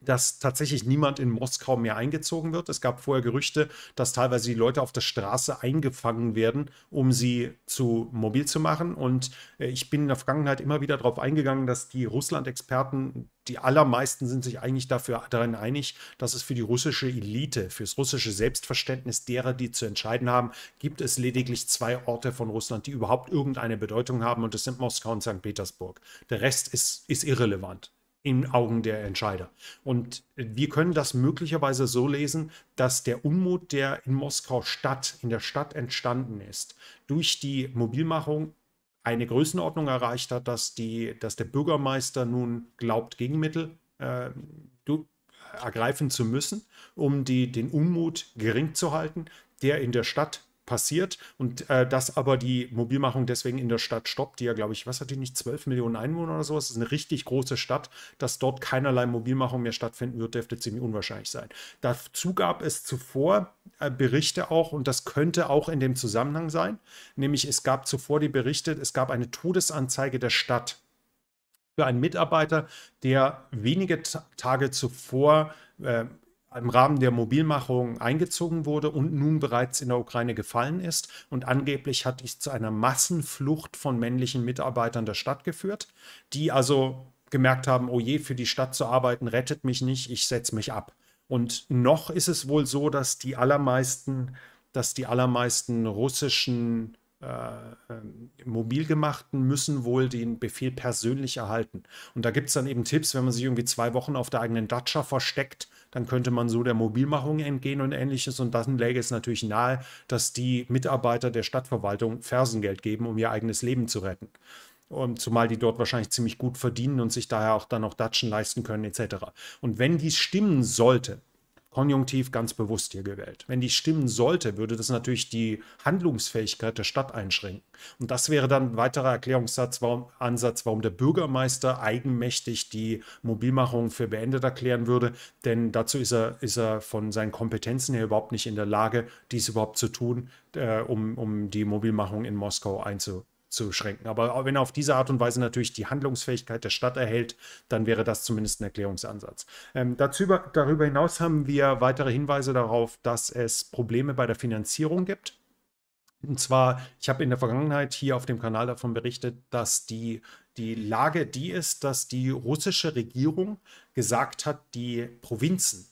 dass tatsächlich niemand in Moskau mehr eingezogen wird. Es gab vorher Gerüchte, dass teilweise die Leute auf der Straße eingefangen werden, um sie zu mobil zu machen. Und äh, ich bin in der Vergangenheit immer wieder darauf eingegangen, dass die Russland-Experten, die allermeisten sind sich eigentlich dafür darin einig, dass es für die russische Elite, fürs russische Selbstverständnis derer, die zu entscheiden haben, gibt es lediglich zwei Orte von Russland, die überhaupt irgendeine Bedeutung haben. Und das sind Moskau und St. Petersburg. Der Rest ist, ist irrelevant in Augen der Entscheider. Und äh, wir können das möglicherweise so lesen, dass der Unmut, der in Moskau Stadt, in der Stadt entstanden ist, durch die Mobilmachung eine Größenordnung erreicht hat, dass, die, dass der Bürgermeister nun glaubt, Gegenmittel äh, ergreifen zu müssen, um die, den Unmut gering zu halten, der in der Stadt passiert und äh, dass aber die Mobilmachung deswegen in der Stadt stoppt, die ja, glaube ich, was hat die nicht, 12 Millionen Einwohner oder sowas, ist eine richtig große Stadt, dass dort keinerlei Mobilmachung mehr stattfinden wird, dürfte ziemlich unwahrscheinlich sein. Dazu gab es zuvor äh, Berichte auch und das könnte auch in dem Zusammenhang sein, nämlich es gab zuvor die Berichte, es gab eine Todesanzeige der Stadt für einen Mitarbeiter, der wenige Tage zuvor äh, im Rahmen der Mobilmachung eingezogen wurde und nun bereits in der Ukraine gefallen ist. Und angeblich hat dies zu einer Massenflucht von männlichen Mitarbeitern der Stadt geführt, die also gemerkt haben, oh je, für die Stadt zu arbeiten rettet mich nicht, ich setze mich ab. Und noch ist es wohl so, dass die allermeisten, dass die allermeisten russischen äh, ähm, mobil müssen wohl den Befehl persönlich erhalten. Und da gibt es dann eben Tipps, wenn man sich irgendwie zwei Wochen auf der eigenen Datscha versteckt dann könnte man so der Mobilmachung entgehen und ähnliches. Und dann läge es natürlich nahe, dass die Mitarbeiter der Stadtverwaltung Fersengeld geben, um ihr eigenes Leben zu retten. Und zumal die dort wahrscheinlich ziemlich gut verdienen und sich daher auch dann noch Datschen leisten können, etc. Und wenn dies stimmen sollte, Konjunktiv ganz bewusst hier gewählt. Wenn die stimmen sollte, würde das natürlich die Handlungsfähigkeit der Stadt einschränken. Und das wäre dann ein weiterer Erklärungssatz, warum, Ansatz, warum der Bürgermeister eigenmächtig die Mobilmachung für beendet erklären würde. Denn dazu ist er, ist er von seinen Kompetenzen her überhaupt nicht in der Lage, dies überhaupt zu tun, äh, um, um die Mobilmachung in Moskau einzuführen zu Aber wenn er auf diese Art und Weise natürlich die Handlungsfähigkeit der Stadt erhält, dann wäre das zumindest ein Erklärungsansatz. Ähm, dazu, darüber hinaus haben wir weitere Hinweise darauf, dass es Probleme bei der Finanzierung gibt. Und zwar, ich habe in der Vergangenheit hier auf dem Kanal davon berichtet, dass die, die Lage die ist, dass die russische Regierung gesagt hat, die Provinzen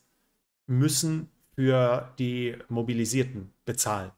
müssen für die Mobilisierten bezahlen.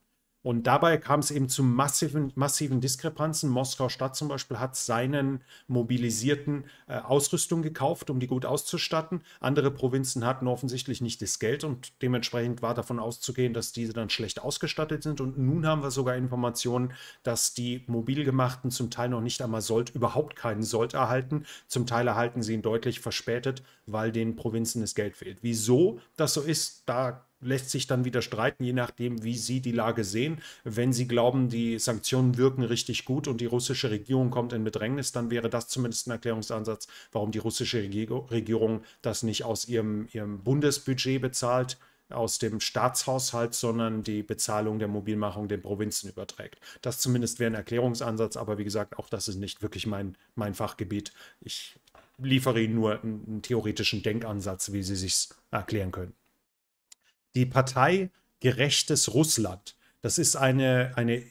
Und dabei kam es eben zu massiven, massiven Diskrepanzen. Moskau-Stadt zum Beispiel hat seinen Mobilisierten äh, Ausrüstung gekauft, um die gut auszustatten. Andere Provinzen hatten offensichtlich nicht das Geld und dementsprechend war davon auszugehen, dass diese dann schlecht ausgestattet sind. Und nun haben wir sogar Informationen, dass die mobil gemachten zum Teil noch nicht einmal Sold, überhaupt keinen Sold erhalten. Zum Teil erhalten sie ihn deutlich verspätet, weil den Provinzen das Geld fehlt. Wieso das so ist, da lässt sich dann wieder streiten, je nachdem, wie Sie die Lage sehen. Wenn Sie glauben, die Sanktionen wirken richtig gut und die russische Regierung kommt in Bedrängnis, dann wäre das zumindest ein Erklärungsansatz, warum die russische Regierung das nicht aus ihrem, ihrem Bundesbudget bezahlt aus dem Staatshaushalt, sondern die Bezahlung der Mobilmachung den Provinzen überträgt. Das zumindest wäre ein Erklärungsansatz, aber wie gesagt, auch das ist nicht wirklich mein, mein Fachgebiet. Ich liefere Ihnen nur einen, einen theoretischen Denkansatz, wie Sie sich erklären können die Partei Gerechtes Russland. Das ist eine, eine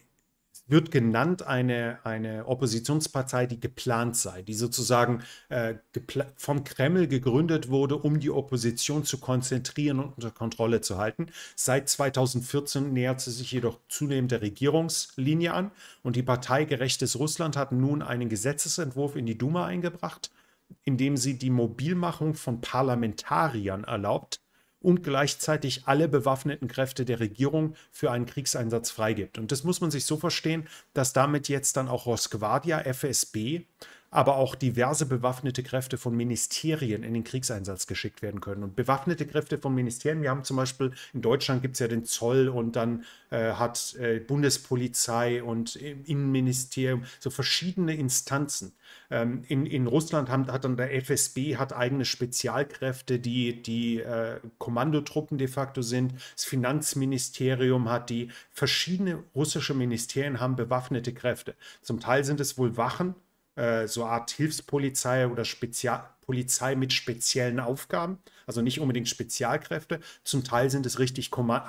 wird genannt eine, eine Oppositionspartei, die geplant sei, die sozusagen äh, vom Kreml gegründet wurde, um die Opposition zu konzentrieren und unter Kontrolle zu halten. Seit 2014 nähert sie sich jedoch zunehmend der Regierungslinie an und die Partei Gerechtes Russland hat nun einen Gesetzesentwurf in die Duma eingebracht, in dem sie die Mobilmachung von Parlamentariern erlaubt, und gleichzeitig alle bewaffneten Kräfte der Regierung für einen Kriegseinsatz freigibt. Und das muss man sich so verstehen, dass damit jetzt dann auch Rosquadia, FSB aber auch diverse bewaffnete Kräfte von Ministerien in den Kriegseinsatz geschickt werden können. Und bewaffnete Kräfte von Ministerien, wir haben zum Beispiel in Deutschland gibt es ja den Zoll und dann äh, hat äh, Bundespolizei und Innenministerium so verschiedene Instanzen. Ähm, in, in Russland haben, hat dann der FSB hat eigene Spezialkräfte, die die äh, Kommandotruppen de facto sind. Das Finanzministerium hat die. Verschiedene russische Ministerien haben bewaffnete Kräfte. Zum Teil sind es wohl Wachen, äh, so eine Art Hilfspolizei oder Polizei mit speziellen Aufgaben, also nicht unbedingt Spezialkräfte. Zum Teil sind es richtig Kommand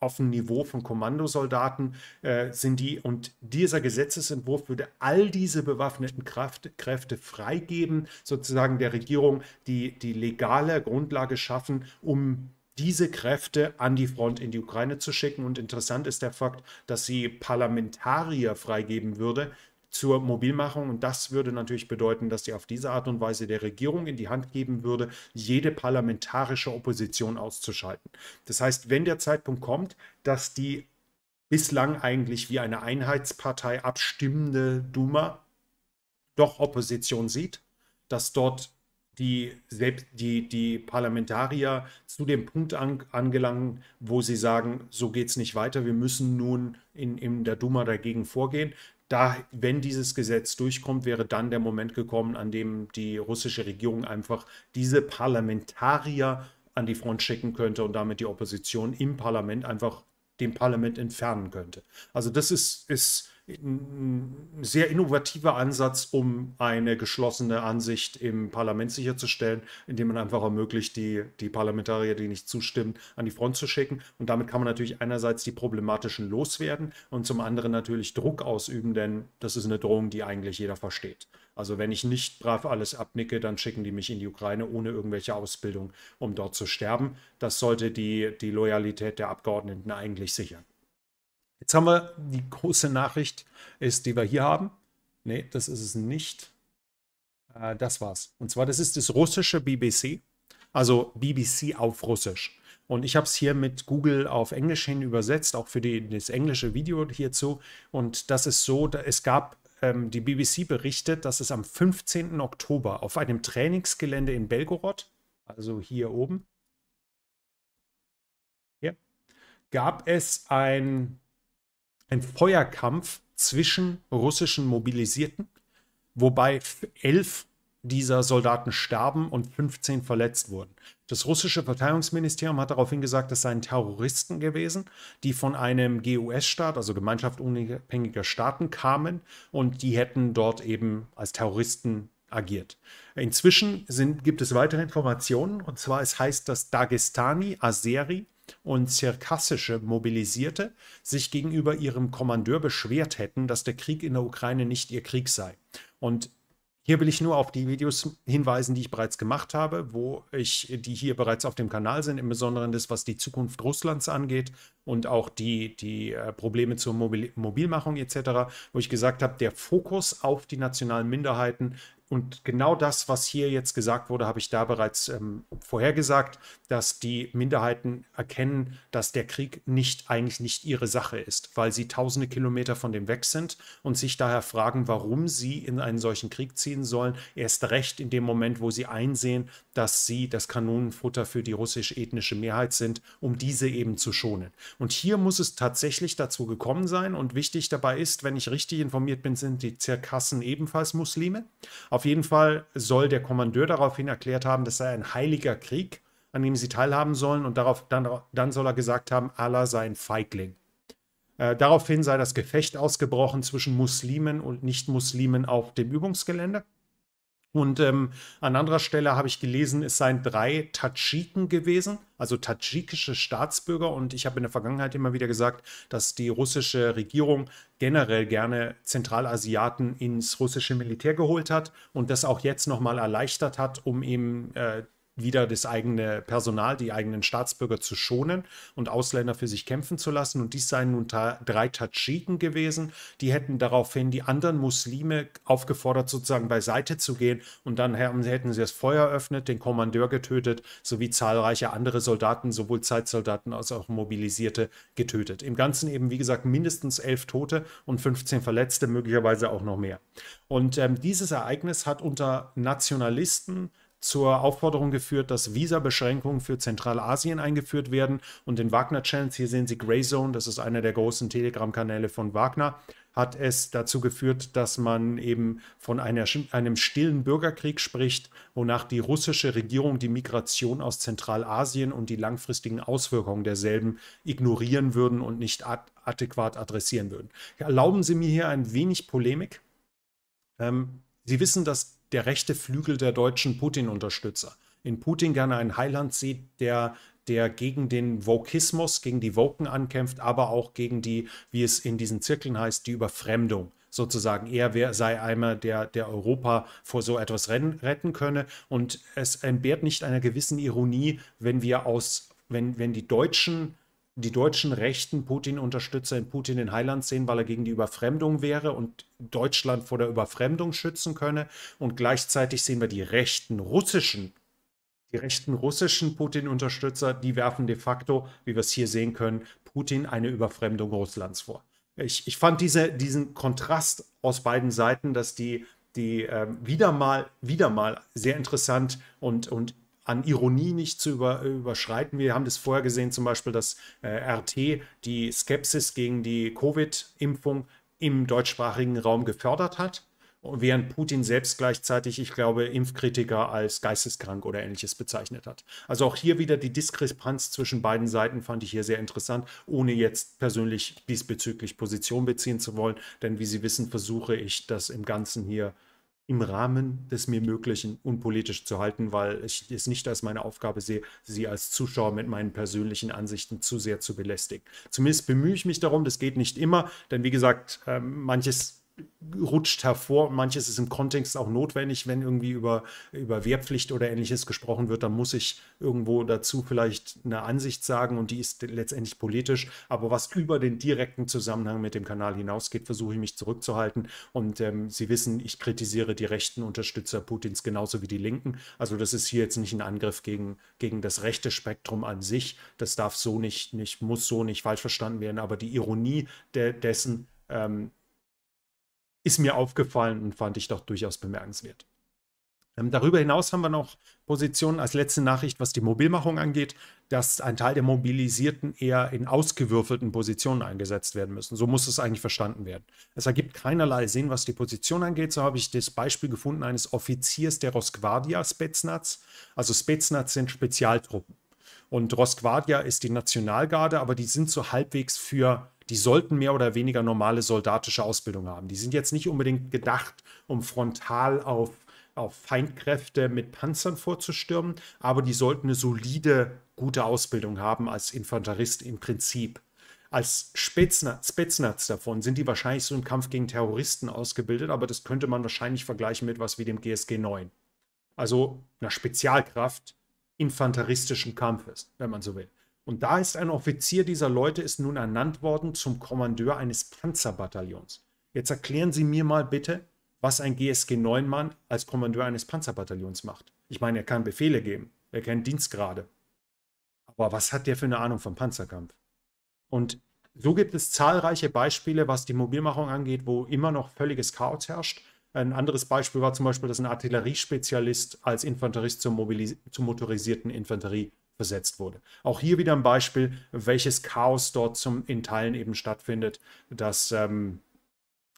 auf dem Niveau von Kommandosoldaten äh, sind die. Und dieser Gesetzesentwurf würde all diese bewaffneten Kraft, Kräfte freigeben, sozusagen der Regierung die, die legale Grundlage schaffen, um diese Kräfte an die Front in die Ukraine zu schicken. Und interessant ist der Fakt, dass sie Parlamentarier freigeben würde, zur Mobilmachung. Und das würde natürlich bedeuten, dass sie auf diese Art und Weise der Regierung in die Hand geben würde, jede parlamentarische Opposition auszuschalten. Das heißt, wenn der Zeitpunkt kommt, dass die bislang eigentlich wie eine Einheitspartei abstimmende Duma doch Opposition sieht, dass dort die, selbst die, die Parlamentarier zu dem Punkt an, angelangen, wo sie sagen, so geht es nicht weiter, wir müssen nun in, in der Duma dagegen vorgehen, da, wenn dieses Gesetz durchkommt, wäre dann der Moment gekommen, an dem die russische Regierung einfach diese Parlamentarier an die Front schicken könnte und damit die Opposition im Parlament einfach dem Parlament entfernen könnte. Also das ist, ist ein sehr innovativer Ansatz, um eine geschlossene Ansicht im Parlament sicherzustellen, indem man einfach ermöglicht, die, die Parlamentarier, die nicht zustimmen, an die Front zu schicken. Und damit kann man natürlich einerseits die problematischen loswerden und zum anderen natürlich Druck ausüben, denn das ist eine Drohung, die eigentlich jeder versteht. Also wenn ich nicht brav alles abnicke, dann schicken die mich in die Ukraine ohne irgendwelche Ausbildung, um dort zu sterben. Das sollte die, die Loyalität der Abgeordneten eigentlich sichern. Jetzt haben wir die große Nachricht, ist, die wir hier haben. Nee, das ist es nicht. Äh, das war's. Und zwar, das ist das russische BBC, also BBC auf Russisch. Und ich habe es hier mit Google auf Englisch hin übersetzt, auch für die, das englische Video hierzu. Und das ist so, da, es gab ähm, die BBC berichtet, dass es am 15. Oktober auf einem Trainingsgelände in Belgorod, also hier oben, hier, gab es ein ein Feuerkampf zwischen russischen Mobilisierten, wobei elf dieser Soldaten starben und 15 verletzt wurden. Das russische Verteidigungsministerium hat daraufhin gesagt, es seien Terroristen gewesen, die von einem GUS-Staat, also Gemeinschaft unabhängiger Staaten, kamen und die hätten dort eben als Terroristen agiert. Inzwischen sind, gibt es weitere Informationen und zwar es heißt, dass Dagestani Azeri, und Zirkassische mobilisierte, sich gegenüber ihrem Kommandeur beschwert hätten, dass der Krieg in der Ukraine nicht ihr Krieg sei. Und hier will ich nur auf die Videos hinweisen, die ich bereits gemacht habe, wo ich, die hier bereits auf dem Kanal sind, im Besonderen das, was die Zukunft Russlands angeht und auch die, die äh, Probleme zur Mobil Mobilmachung etc., wo ich gesagt habe, der Fokus auf die nationalen Minderheiten und genau das, was hier jetzt gesagt wurde, habe ich da bereits ähm, vorhergesagt, dass die Minderheiten erkennen, dass der Krieg nicht eigentlich nicht ihre Sache ist, weil sie tausende Kilometer von dem weg sind und sich daher fragen, warum sie in einen solchen Krieg ziehen sollen. Erst recht in dem Moment, wo sie einsehen, dass sie das Kanonenfutter für die russisch-ethnische Mehrheit sind, um diese eben zu schonen. Und hier muss es tatsächlich dazu gekommen sein. Und wichtig dabei ist, wenn ich richtig informiert bin, sind die Zirkassen ebenfalls Muslime. Auf jeden Fall soll der Kommandeur daraufhin erklärt haben, das sei ein heiliger Krieg, an dem sie teilhaben sollen. Und darauf, dann, dann soll er gesagt haben, Allah sei ein Feigling. Äh, daraufhin sei das Gefecht ausgebrochen zwischen Muslimen und Nicht-Muslimen auf dem Übungsgelände. Und ähm, an anderer Stelle habe ich gelesen, es seien drei Tadschiken gewesen, also tadschikische Staatsbürger. Und ich habe in der Vergangenheit immer wieder gesagt, dass die russische Regierung generell gerne Zentralasiaten ins russische Militär geholt hat und das auch jetzt nochmal erleichtert hat, um eben äh, wieder das eigene Personal, die eigenen Staatsbürger zu schonen und Ausländer für sich kämpfen zu lassen. Und dies seien nun ta drei Tadschiken gewesen. Die hätten daraufhin die anderen Muslime aufgefordert, sozusagen beiseite zu gehen. Und dann hätten sie das Feuer eröffnet, den Kommandeur getötet, sowie zahlreiche andere Soldaten, sowohl Zeitsoldaten als auch Mobilisierte, getötet. Im Ganzen eben, wie gesagt, mindestens elf Tote und 15 Verletzte, möglicherweise auch noch mehr. Und ähm, dieses Ereignis hat unter Nationalisten zur Aufforderung geführt, dass Visa-Beschränkungen für Zentralasien eingeführt werden und den Wagner Channels, hier sehen Sie Grayzone, das ist einer der großen Telegram-Kanäle von Wagner, hat es dazu geführt, dass man eben von einer, einem stillen Bürgerkrieg spricht, wonach die russische Regierung die Migration aus Zentralasien und die langfristigen Auswirkungen derselben ignorieren würden und nicht ad adäquat adressieren würden. Erlauben Sie mir hier ein wenig Polemik. Ähm, Sie wissen, dass der rechte Flügel der deutschen Putin-Unterstützer. In Putin gerne einen Heiland sieht, der der gegen den Vokismus, gegen die Woken ankämpft, aber auch gegen die, wie es in diesen Zirkeln heißt, die Überfremdung. Sozusagen, er wär, sei einmal der, der Europa vor so etwas retten könne. Und es entbehrt nicht einer gewissen Ironie, wenn wir aus, wenn, wenn die deutschen die deutschen rechten Putin-Unterstützer in Putin in Heiland sehen, weil er gegen die Überfremdung wäre und Deutschland vor der Überfremdung schützen könne. Und gleichzeitig sehen wir die rechten russischen, die rechten russischen Putin-Unterstützer, die werfen de facto, wie wir es hier sehen können, Putin eine Überfremdung Russlands vor. Ich, ich fand diese, diesen Kontrast aus beiden Seiten, dass die, die äh, wieder, mal, wieder mal sehr interessant und, und an Ironie nicht zu über, überschreiten. Wir haben das vorher gesehen, zum Beispiel, dass äh, RT die Skepsis gegen die Covid-Impfung im deutschsprachigen Raum gefördert hat, während Putin selbst gleichzeitig, ich glaube, Impfkritiker als geisteskrank oder ähnliches bezeichnet hat. Also auch hier wieder die Diskrepanz zwischen beiden Seiten fand ich hier sehr interessant, ohne jetzt persönlich diesbezüglich Position beziehen zu wollen, denn wie Sie wissen, versuche ich das im Ganzen hier äh, im Rahmen des mir Möglichen unpolitisch zu halten, weil ich es nicht als meine Aufgabe sehe, sie als Zuschauer mit meinen persönlichen Ansichten zu sehr zu belästigen. Zumindest bemühe ich mich darum, das geht nicht immer, denn wie gesagt, ähm, manches rutscht hervor manches ist im Kontext auch notwendig, wenn irgendwie über, über Wehrpflicht oder ähnliches gesprochen wird, dann muss ich irgendwo dazu vielleicht eine Ansicht sagen und die ist letztendlich politisch, aber was über den direkten Zusammenhang mit dem Kanal hinausgeht, versuche ich mich zurückzuhalten und ähm, Sie wissen, ich kritisiere die rechten Unterstützer Putins genauso wie die Linken, also das ist hier jetzt nicht ein Angriff gegen, gegen das rechte Spektrum an sich, das darf so nicht, nicht muss so nicht falsch verstanden werden, aber die Ironie de dessen, ähm, ist mir aufgefallen und fand ich doch durchaus bemerkenswert. Ähm, darüber hinaus haben wir noch Positionen als letzte Nachricht, was die Mobilmachung angeht, dass ein Teil der Mobilisierten eher in ausgewürfelten Positionen eingesetzt werden müssen. So muss es eigentlich verstanden werden. Es ergibt keinerlei Sinn, was die Position angeht. So habe ich das Beispiel gefunden eines Offiziers der Rosquadia Spetsnaz. Also Spetsnaz sind Spezialtruppen. Und Rosquadia ist die Nationalgarde, aber die sind so halbwegs für die sollten mehr oder weniger normale soldatische Ausbildung haben. Die sind jetzt nicht unbedingt gedacht, um frontal auf, auf Feindkräfte mit Panzern vorzustürmen, aber die sollten eine solide, gute Ausbildung haben als Infanterist im Prinzip. Als Spitznaz davon sind die wahrscheinlich so im Kampf gegen Terroristen ausgebildet, aber das könnte man wahrscheinlich vergleichen mit was wie dem GSG 9. Also einer Spezialkraft infanteristischen Kampfes, wenn man so will. Und da ist ein Offizier dieser Leute ist nun ernannt worden zum Kommandeur eines Panzerbataillons. Jetzt erklären Sie mir mal bitte, was ein GSG-9-Mann als Kommandeur eines Panzerbataillons macht. Ich meine, er kann Befehle geben, er kennt Dienstgrade. Aber was hat der für eine Ahnung vom Panzerkampf? Und so gibt es zahlreiche Beispiele, was die Mobilmachung angeht, wo immer noch völliges Chaos herrscht. Ein anderes Beispiel war zum Beispiel, dass ein Artilleriespezialist als Infanterist zur, zur motorisierten Infanterie besetzt wurde. Auch hier wieder ein Beispiel, welches Chaos dort zum, in Teilen eben stattfindet, dass, ähm,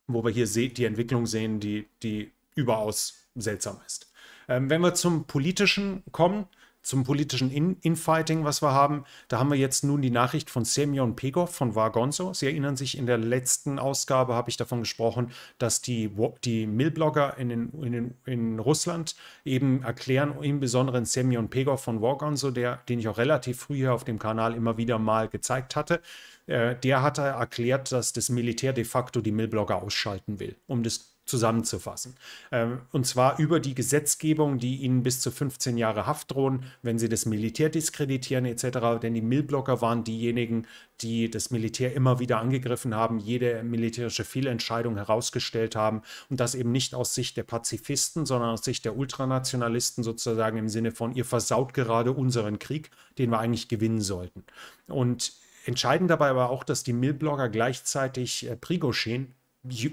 wo wir hier die Entwicklung sehen, die, die überaus seltsam ist. Ähm, wenn wir zum Politischen kommen, zum politischen In Infighting, was wir haben. Da haben wir jetzt nun die Nachricht von Semyon Pegov von Vargonzo. Sie erinnern sich, in der letzten Ausgabe habe ich davon gesprochen, dass die, die Millblogger in, den, in, den, in Russland eben erklären, im Besonderen Semyon Pegov von Vargonzo, der, den ich auch relativ früh hier auf dem Kanal immer wieder mal gezeigt hatte, äh, der hatte erklärt, dass das Militär de facto die Millblogger ausschalten will, um das zusammenzufassen. Ähm, und zwar über die Gesetzgebung, die ihnen bis zu 15 Jahre Haft drohen, wenn sie das Militär diskreditieren etc. Denn die Millblocker waren diejenigen, die das Militär immer wieder angegriffen haben, jede militärische Fehlentscheidung herausgestellt haben und das eben nicht aus Sicht der Pazifisten, sondern aus Sicht der Ultranationalisten sozusagen im Sinne von, ihr versaut gerade unseren Krieg, den wir eigentlich gewinnen sollten. Und entscheidend dabei war auch, dass die Millblocker gleichzeitig äh,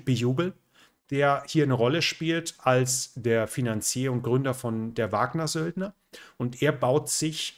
bejubeln der hier eine Rolle spielt als der Finanzier und Gründer von der Wagner-Söldner. Und er baut sich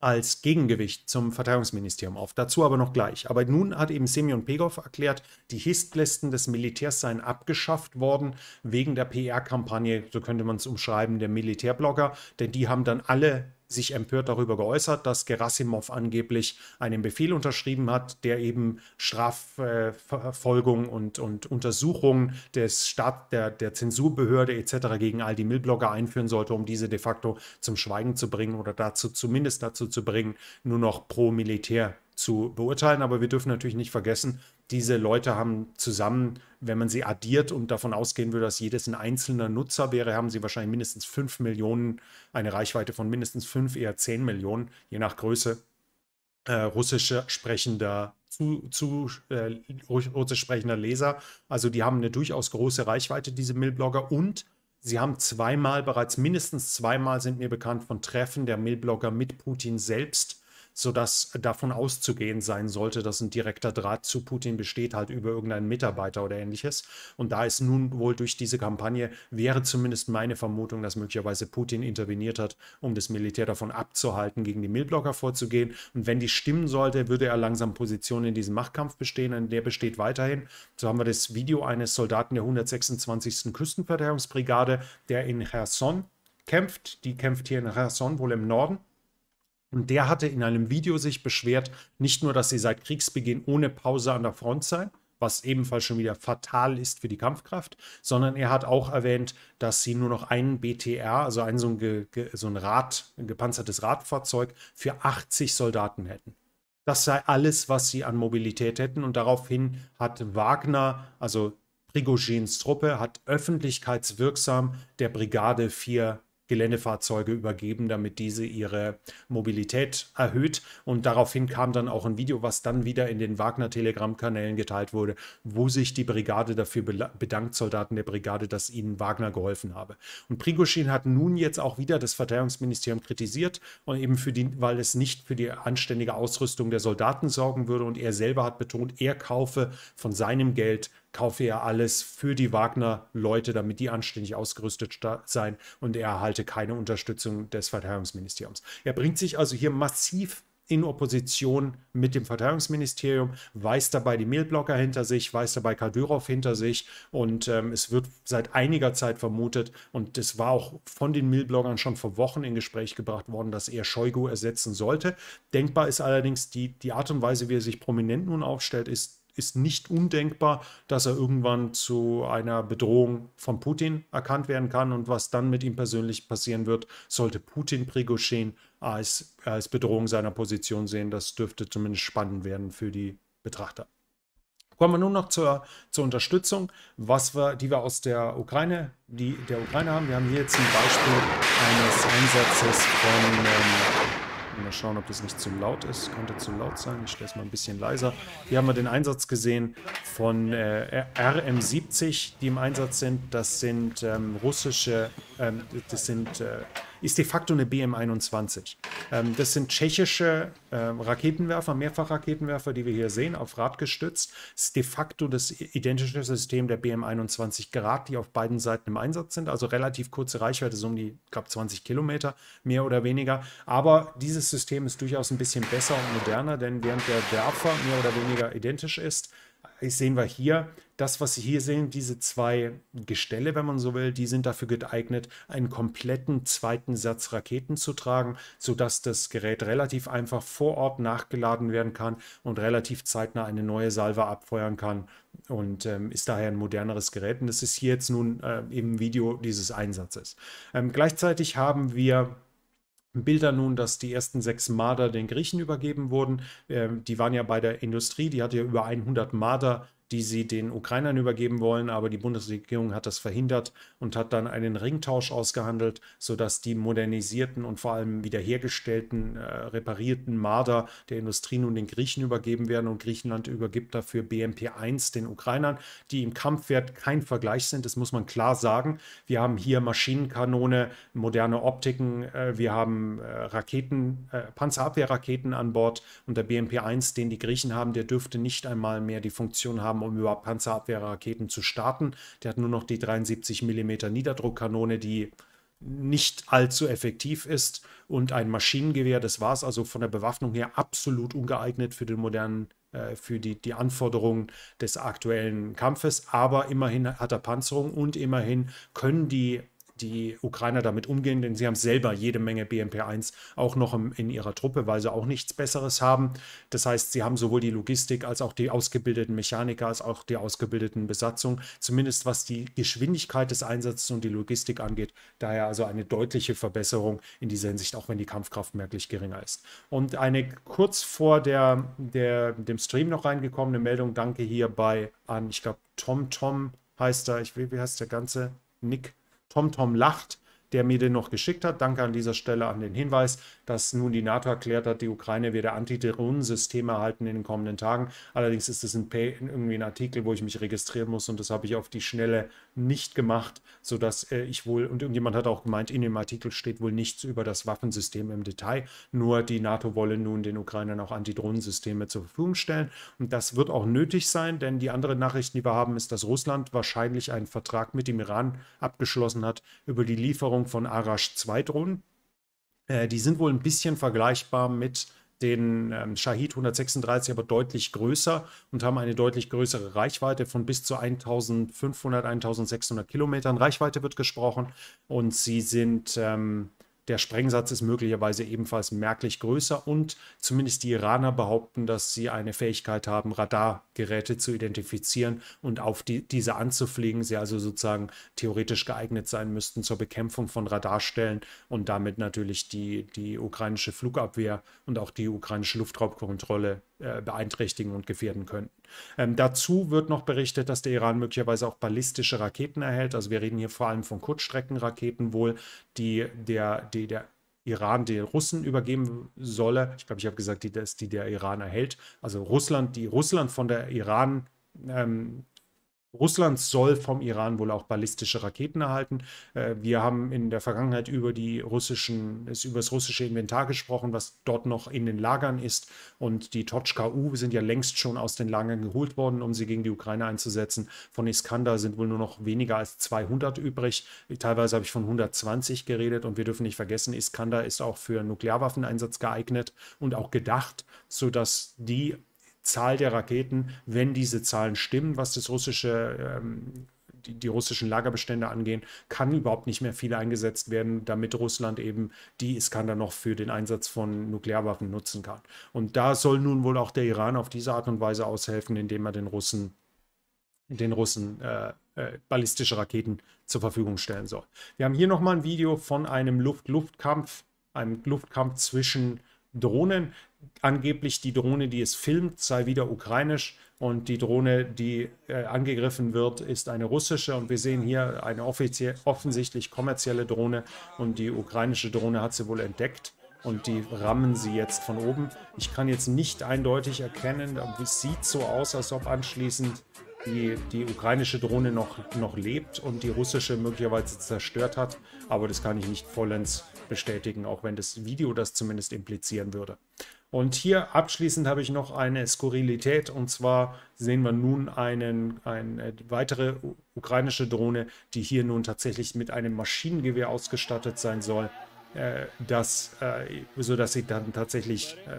als Gegengewicht zum Verteidigungsministerium auf. Dazu aber noch gleich. Aber nun hat eben Semyon Pegov erklärt, die Histlisten des Militärs seien abgeschafft worden wegen der PR-Kampagne, so könnte man es umschreiben, der Militärblogger, denn die haben dann alle sich empört darüber geäußert, dass Gerasimov angeblich einen Befehl unterschrieben hat, der eben Strafverfolgung und, und Untersuchungen des Staat, der, der Zensurbehörde etc. gegen all die Millblogger einführen sollte, um diese de facto zum Schweigen zu bringen oder dazu zumindest dazu zu bringen, nur noch pro Militär zu beurteilen. Aber wir dürfen natürlich nicht vergessen, diese Leute haben zusammen, wenn man sie addiert und davon ausgehen würde, dass jedes ein einzelner Nutzer wäre, haben sie wahrscheinlich mindestens 5 Millionen, eine Reichweite von mindestens 5, eher 10 Millionen, je nach Größe äh, russisch sprechender zu, zu äh, russisch sprechender Leser. Also die haben eine durchaus große Reichweite, diese Millblogger. Und sie haben zweimal, bereits mindestens zweimal sind mir bekannt, von Treffen der Millblogger mit Putin selbst sodass äh, davon auszugehen sein sollte, dass ein direkter Draht zu Putin besteht, halt über irgendeinen Mitarbeiter oder ähnliches. Und da ist nun wohl durch diese Kampagne, wäre zumindest meine Vermutung, dass möglicherweise Putin interveniert hat, um das Militär davon abzuhalten, gegen die Millblocker vorzugehen. Und wenn die stimmen sollte, würde er langsam Position in diesem Machtkampf bestehen, und der besteht weiterhin. So haben wir das Video eines Soldaten der 126. Küstenverteidigungsbrigade, der in Cherson kämpft. Die kämpft hier in Cherson wohl im Norden. Und der hatte in einem Video sich beschwert, nicht nur, dass sie seit Kriegsbeginn ohne Pause an der Front seien, was ebenfalls schon wieder fatal ist für die Kampfkraft, sondern er hat auch erwähnt, dass sie nur noch einen BTR, also ein so ein, so ein Rad, ein gepanzertes Radfahrzeug für 80 Soldaten hätten. Das sei alles, was sie an Mobilität hätten. Und daraufhin hat Wagner, also Prigogins Truppe, hat öffentlichkeitswirksam der Brigade 4 Geländefahrzeuge übergeben, damit diese ihre Mobilität erhöht. Und daraufhin kam dann auch ein Video, was dann wieder in den Wagner-Telegram-Kanälen geteilt wurde, wo sich die Brigade dafür bedankt, Soldaten der Brigade, dass ihnen Wagner geholfen habe. Und Prigoshin hat nun jetzt auch wieder das Verteidigungsministerium kritisiert und eben für die, weil es nicht für die anständige Ausrüstung der Soldaten sorgen würde. Und er selber hat betont, er kaufe von seinem Geld kaufe er alles für die Wagner-Leute, damit die anständig ausgerüstet sein und er erhalte keine Unterstützung des Verteidigungsministeriums. Er bringt sich also hier massiv in Opposition mit dem Verteidigungsministerium, weiß dabei die Mailblocker hinter sich, weiß dabei Kadyrov hinter sich und ähm, es wird seit einiger Zeit vermutet und es war auch von den Mehlblockern schon vor Wochen in Gespräch gebracht worden, dass er Shoigu ersetzen sollte. Denkbar ist allerdings, die, die Art und Weise, wie er sich prominent nun aufstellt, ist ist nicht undenkbar, dass er irgendwann zu einer Bedrohung von Putin erkannt werden kann. Und was dann mit ihm persönlich passieren wird, sollte Putin Prigoshin als, als Bedrohung seiner Position sehen. Das dürfte zumindest spannend werden für die Betrachter. Kommen wir nun noch zur, zur Unterstützung, was wir, die wir aus der Ukraine, die der Ukraine haben. Wir haben hier jetzt ein Beispiel eines Einsatzes von ähm, Mal schauen, ob das nicht zu laut ist. Könnte zu laut sein. Ich stelle es mal ein bisschen leiser. Hier haben wir den Einsatz gesehen von äh, RM70, die im Einsatz sind. Das sind ähm, russische, ähm, das sind äh, ist de facto eine BM-21. Ähm, das sind tschechische äh, Raketenwerfer, Mehrfachraketenwerfer, die wir hier sehen, auf Rad gestützt. Das ist de facto das identische System der BM-21 Grad, die auf beiden Seiten im Einsatz sind. Also relativ kurze Reichweite, so um die, glaube 20 Kilometer, mehr oder weniger. Aber dieses System ist durchaus ein bisschen besser und moderner, denn während der Werfer mehr oder weniger identisch ist, sehen wir hier, das, was Sie hier sehen, diese zwei Gestelle, wenn man so will, die sind dafür geeignet, einen kompletten zweiten Satz Raketen zu tragen, sodass das Gerät relativ einfach vor Ort nachgeladen werden kann und relativ zeitnah eine neue Salve abfeuern kann und ähm, ist daher ein moderneres Gerät. Und das ist hier jetzt nun äh, im Video dieses Einsatzes. Ähm, gleichzeitig haben wir Bilder nun, dass die ersten sechs Marder den Griechen übergeben wurden. Ähm, die waren ja bei der Industrie, die hatte ja über 100 Marder die sie den Ukrainern übergeben wollen, aber die Bundesregierung hat das verhindert und hat dann einen Ringtausch ausgehandelt, sodass die modernisierten und vor allem wiederhergestellten, äh, reparierten Marder der Industrie nun den Griechen übergeben werden und Griechenland übergibt dafür BMP-1 den Ukrainern, die im Kampfwert kein Vergleich sind, das muss man klar sagen. Wir haben hier Maschinenkanone, moderne Optiken, äh, wir haben äh, Raketen, äh, Panzerabwehrraketen an Bord und der BMP-1, den die Griechen haben, der dürfte nicht einmal mehr die Funktion haben, haben, um überhaupt Panzerabwehrraketen zu starten. Der hat nur noch die 73 mm Niederdruckkanone, die nicht allzu effektiv ist und ein Maschinengewehr, das war es also von der Bewaffnung her absolut ungeeignet für den modernen äh, für die, die Anforderungen des aktuellen Kampfes, aber immerhin hat er Panzerung und immerhin können die die Ukrainer damit umgehen, denn sie haben selber jede Menge BMP-1 auch noch im, in ihrer Truppe, weil sie auch nichts Besseres haben. Das heißt, sie haben sowohl die Logistik als auch die ausgebildeten Mechaniker, als auch die ausgebildeten Besatzung, zumindest was die Geschwindigkeit des Einsatzes und die Logistik angeht. Daher also eine deutliche Verbesserung in dieser Hinsicht, auch wenn die Kampfkraft merklich geringer ist. Und eine kurz vor der, der, dem Stream noch reingekommene Meldung, danke hierbei an, ich glaube, Tom Tom heißt er, ich, wie heißt der ganze Nick? TomTom lacht, der mir den noch geschickt hat. Danke an dieser Stelle an den Hinweis, dass nun die NATO erklärt hat, die Ukraine werde Antiterrorensysteme erhalten in den kommenden Tagen. Allerdings ist das ein, irgendwie ein Artikel, wo ich mich registrieren muss und das habe ich auf die Schnelle nicht gemacht, sodass äh, ich wohl, und irgendjemand hat auch gemeint, in dem Artikel steht wohl nichts über das Waffensystem im Detail, nur die NATO wolle nun den Ukrainern auch Antidrohnensysteme zur Verfügung stellen. Und das wird auch nötig sein, denn die andere Nachricht, die wir haben, ist, dass Russland wahrscheinlich einen Vertrag mit dem Iran abgeschlossen hat über die Lieferung von Arash-2-Drohnen. Äh, die sind wohl ein bisschen vergleichbar mit den ähm, Shahid 136 aber deutlich größer und haben eine deutlich größere Reichweite von bis zu 1500, 1600 Kilometern. Reichweite wird gesprochen und sie sind ähm, der Sprengsatz ist möglicherweise ebenfalls merklich größer und zumindest die Iraner behaupten, dass sie eine Fähigkeit haben, Radargeräte zu identifizieren und auf die, diese anzufliegen. Sie also sozusagen theoretisch geeignet sein müssten zur Bekämpfung von Radarstellen und damit natürlich die, die ukrainische Flugabwehr und auch die ukrainische Luftraumkontrolle äh, beeinträchtigen und gefährden könnten. Ähm, dazu wird noch berichtet, dass der Iran möglicherweise auch ballistische Raketen erhält. Also wir reden hier vor allem von Kurzstreckenraketen wohl, die der, die der Iran den Russen übergeben solle. Ich glaube, ich habe gesagt, die, dass die der Iran erhält. Also Russland, die Russland von der Iran ähm, Russland soll vom Iran wohl auch ballistische Raketen erhalten. Äh, wir haben in der Vergangenheit über die russischen, über das russische Inventar gesprochen, was dort noch in den Lagern ist. Und die Totschka-U sind ja längst schon aus den Lagern geholt worden, um sie gegen die Ukraine einzusetzen. Von Iskander sind wohl nur noch weniger als 200 übrig. Teilweise habe ich von 120 geredet und wir dürfen nicht vergessen, Iskander ist auch für Nuklearwaffeneinsatz geeignet und auch gedacht, sodass die Zahl der Raketen, wenn diese Zahlen stimmen, was das russische ähm, die, die, russischen Lagerbestände angehen, kann überhaupt nicht mehr viel eingesetzt werden, damit Russland eben die Iskander noch für den Einsatz von Nuklearwaffen nutzen kann. Und da soll nun wohl auch der Iran auf diese Art und Weise aushelfen, indem er den Russen, den Russen äh, äh, ballistische Raketen zur Verfügung stellen soll. Wir haben hier nochmal ein Video von einem luft luftkampf einem Luftkampf zwischen Drohnen. Angeblich die Drohne, die es filmt, sei wieder ukrainisch und die Drohne, die äh, angegriffen wird, ist eine russische. Und wir sehen hier eine offensichtlich kommerzielle Drohne und die ukrainische Drohne hat sie wohl entdeckt und die rammen sie jetzt von oben. Ich kann jetzt nicht eindeutig erkennen, es sieht so aus, als ob anschließend die, die ukrainische Drohne noch, noch lebt und die russische möglicherweise zerstört hat, aber das kann ich nicht vollends bestätigen, auch wenn das Video das zumindest implizieren würde. Und hier abschließend habe ich noch eine Skurrilität und zwar sehen wir nun einen, eine äh, weitere ukrainische Drohne, die hier nun tatsächlich mit einem Maschinengewehr ausgestattet sein soll, äh, das, äh, sodass sie dann tatsächlich äh, äh,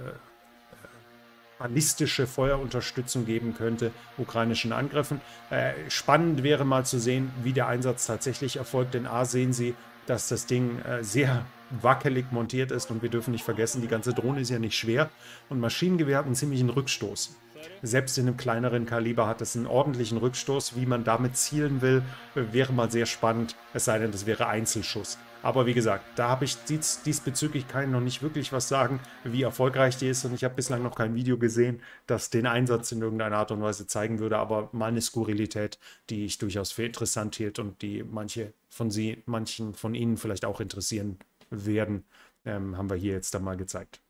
ballistische Feuerunterstützung geben könnte, ukrainischen Angriffen. Äh, spannend wäre mal zu sehen, wie der Einsatz tatsächlich erfolgt, denn A sehen Sie, dass das Ding äh, sehr wackelig montiert ist. Und wir dürfen nicht vergessen, die ganze Drohne ist ja nicht schwer und Maschinengewehr hat einen ziemlichen Rückstoß. Selbst in einem kleineren Kaliber hat es einen ordentlichen Rückstoß. Wie man damit zielen will, äh, wäre mal sehr spannend, es sei denn, das wäre Einzelschuss. Aber wie gesagt, da habe ich dies, diesbezüglich keinen noch nicht wirklich was sagen, wie erfolgreich die ist. Und ich habe bislang noch kein Video gesehen, das den Einsatz in irgendeiner Art und Weise zeigen würde. Aber mal eine Skurrilität, die ich durchaus für interessant hielt und die manche von Sie, manchen von Ihnen vielleicht auch interessieren werden, ähm, haben wir hier jetzt dann mal gezeigt.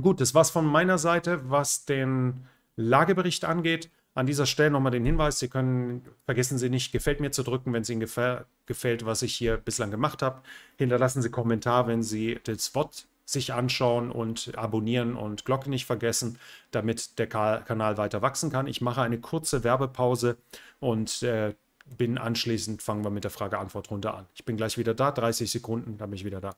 Gut, das war's von meiner Seite, was den Lagebericht angeht. An dieser Stelle nochmal den Hinweis, Sie können, vergessen Sie nicht, gefällt mir zu drücken, wenn es Ihnen gefäl gefällt, was ich hier bislang gemacht habe. Hinterlassen Sie Kommentar, wenn Sie das Wort sich anschauen und abonnieren und Glocke nicht vergessen, damit der Kanal weiter wachsen kann. Ich mache eine kurze Werbepause und äh, bin anschließend, fangen wir mit der Frage-Antwort-Runde an. Ich bin gleich wieder da, 30 Sekunden, dann bin ich wieder da.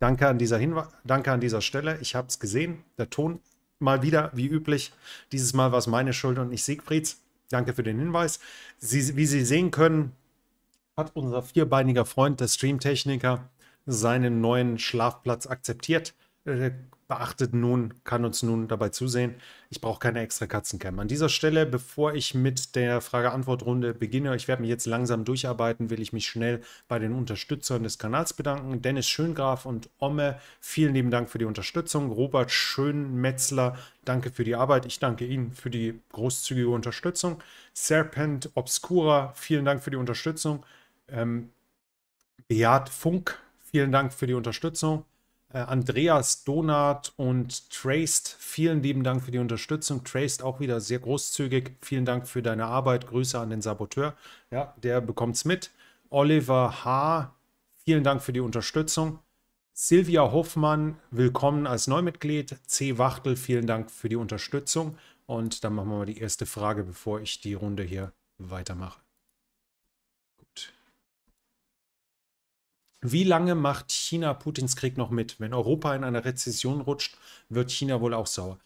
Danke an dieser, Hinwe Danke an dieser Stelle. Ich habe es gesehen. Der Ton mal wieder, wie üblich. Dieses Mal war es meine Schuld und nicht Siegfrieds. Danke für den Hinweis. Sie, wie Sie sehen können, hat unser vierbeiniger Freund, der Streamtechniker, seinen neuen Schlafplatz akzeptiert. Äh, beachtet nun, kann uns nun dabei zusehen. Ich brauche keine extra Katzencam. An dieser Stelle, bevor ich mit der Frage-Antwort-Runde beginne, ich werde mich jetzt langsam durcharbeiten, will ich mich schnell bei den Unterstützern des Kanals bedanken. Dennis Schöngraf und Omme, vielen lieben Dank für die Unterstützung. Robert Schönmetzler, danke für die Arbeit. Ich danke Ihnen für die großzügige Unterstützung. Serpent Obscura, vielen Dank für die Unterstützung. Ähm, Beat Funk, vielen Dank für die Unterstützung. Äh, Andreas Donat und Traced, vielen lieben Dank für die Unterstützung. Traced auch wieder sehr großzügig. Vielen Dank für deine Arbeit. Grüße an den Saboteur. Ja, der bekommt's mit. Oliver H., vielen Dank für die Unterstützung. Silvia Hoffmann, willkommen als Neumitglied. C. Wachtel, vielen Dank für die Unterstützung. Und dann machen wir mal die erste Frage, bevor ich die Runde hier weitermache. Wie lange macht China Putins Krieg noch mit? Wenn Europa in eine Rezession rutscht, wird China wohl auch sauer.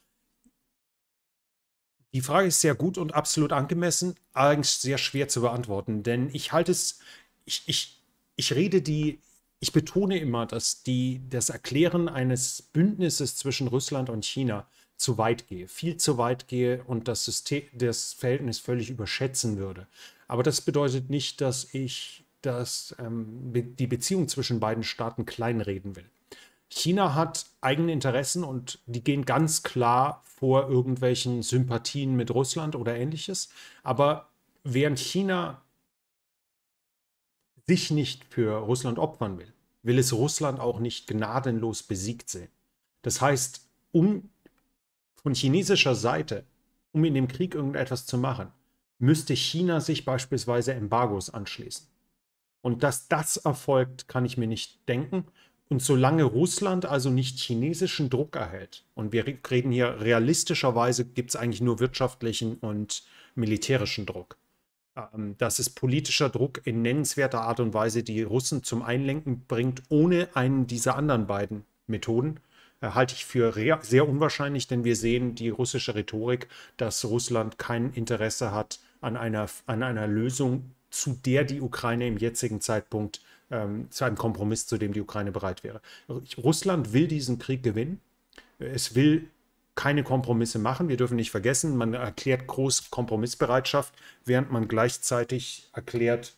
Die Frage ist sehr gut und absolut angemessen, allerdings sehr schwer zu beantworten, denn ich halte es, ich, ich, ich rede die, ich betone immer, dass die, das Erklären eines Bündnisses zwischen Russland und China zu weit gehe, viel zu weit gehe und das System, das Verhältnis völlig überschätzen würde. Aber das bedeutet nicht, dass ich dass ähm, die Beziehung zwischen beiden Staaten kleinreden will. China hat eigene Interessen und die gehen ganz klar vor irgendwelchen Sympathien mit Russland oder ähnliches. Aber während China sich nicht für Russland opfern will, will es Russland auch nicht gnadenlos besiegt sehen. Das heißt, um von chinesischer Seite, um in dem Krieg irgendetwas zu machen, müsste China sich beispielsweise Embargos anschließen. Und dass das erfolgt, kann ich mir nicht denken. Und solange Russland also nicht chinesischen Druck erhält, und wir reden hier realistischerweise, gibt es eigentlich nur wirtschaftlichen und militärischen Druck. Ähm, dass es politischer Druck in nennenswerter Art und Weise die Russen zum Einlenken bringt, ohne einen dieser anderen beiden Methoden, äh, halte ich für sehr unwahrscheinlich, denn wir sehen die russische Rhetorik, dass Russland kein Interesse hat an einer, an einer Lösung zu der die Ukraine im jetzigen Zeitpunkt, ähm, zu einem Kompromiss, zu dem die Ukraine bereit wäre. Russland will diesen Krieg gewinnen. Es will keine Kompromisse machen. Wir dürfen nicht vergessen, man erklärt groß Kompromissbereitschaft, während man gleichzeitig erklärt,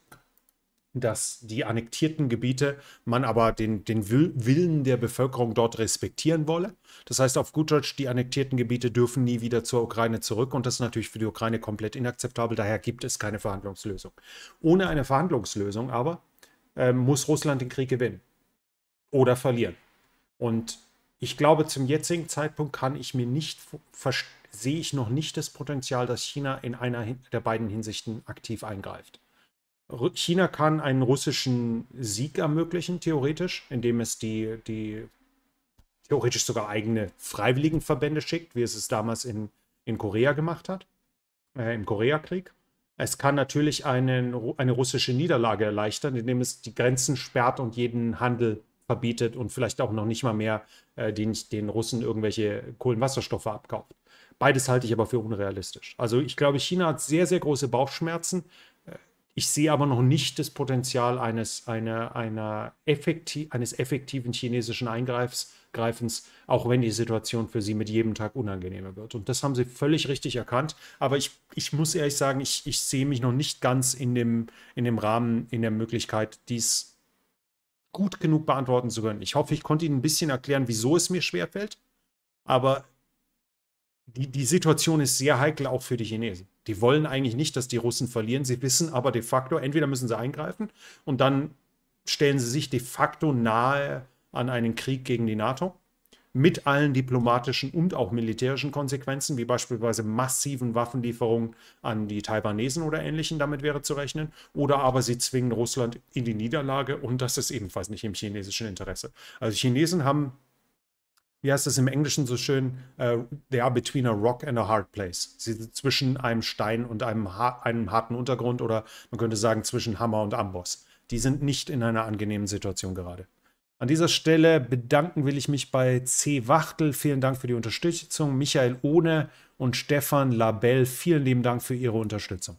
dass die annektierten Gebiete, man aber den, den Willen der Bevölkerung dort respektieren wolle. Das heißt auf gut Deutsch, die annektierten Gebiete dürfen nie wieder zur Ukraine zurück und das ist natürlich für die Ukraine komplett inakzeptabel, daher gibt es keine Verhandlungslösung. Ohne eine Verhandlungslösung aber äh, muss Russland den Krieg gewinnen oder verlieren. Und ich glaube, zum jetzigen Zeitpunkt kann ich mir nicht sehe ich noch nicht das Potenzial, dass China in einer der beiden Hinsichten aktiv eingreift. China kann einen russischen Sieg ermöglichen, theoretisch, indem es die, die theoretisch sogar eigene Freiwilligenverbände schickt, wie es es damals in, in Korea gemacht hat, äh, im Koreakrieg. Es kann natürlich einen, eine russische Niederlage erleichtern, indem es die Grenzen sperrt und jeden Handel verbietet und vielleicht auch noch nicht mal mehr äh, den, den Russen irgendwelche Kohlenwasserstoffe abkauft. Beides halte ich aber für unrealistisch. Also ich glaube, China hat sehr, sehr große Bauchschmerzen ich sehe aber noch nicht das Potenzial eines, einer, einer effektiv, eines effektiven chinesischen Eingreifens, auch wenn die Situation für sie mit jedem Tag unangenehmer wird. Und das haben sie völlig richtig erkannt. Aber ich, ich muss ehrlich sagen, ich, ich sehe mich noch nicht ganz in dem, in dem Rahmen, in der Möglichkeit, dies gut genug beantworten zu können. Ich hoffe, ich konnte Ihnen ein bisschen erklären, wieso es mir schwerfällt. Aber die, die Situation ist sehr heikel auch für die Chinesen. Die wollen eigentlich nicht, dass die Russen verlieren. Sie wissen aber de facto, entweder müssen sie eingreifen und dann stellen sie sich de facto nahe an einen Krieg gegen die NATO mit allen diplomatischen und auch militärischen Konsequenzen, wie beispielsweise massiven Waffenlieferungen an die Taiwanesen oder ähnlichen, damit wäre zu rechnen. Oder aber sie zwingen Russland in die Niederlage und das ist ebenfalls nicht im chinesischen Interesse. Also Chinesen haben wie heißt das im Englischen so schön? Uh, they are between a rock and a hard place. Sie sind zwischen einem Stein und einem, ha einem harten Untergrund oder man könnte sagen zwischen Hammer und Amboss. Die sind nicht in einer angenehmen Situation gerade. An dieser Stelle bedanken will ich mich bei C. Wachtel. Vielen Dank für die Unterstützung. Michael Ohne und Stefan Labell. Vielen lieben Dank für ihre Unterstützung.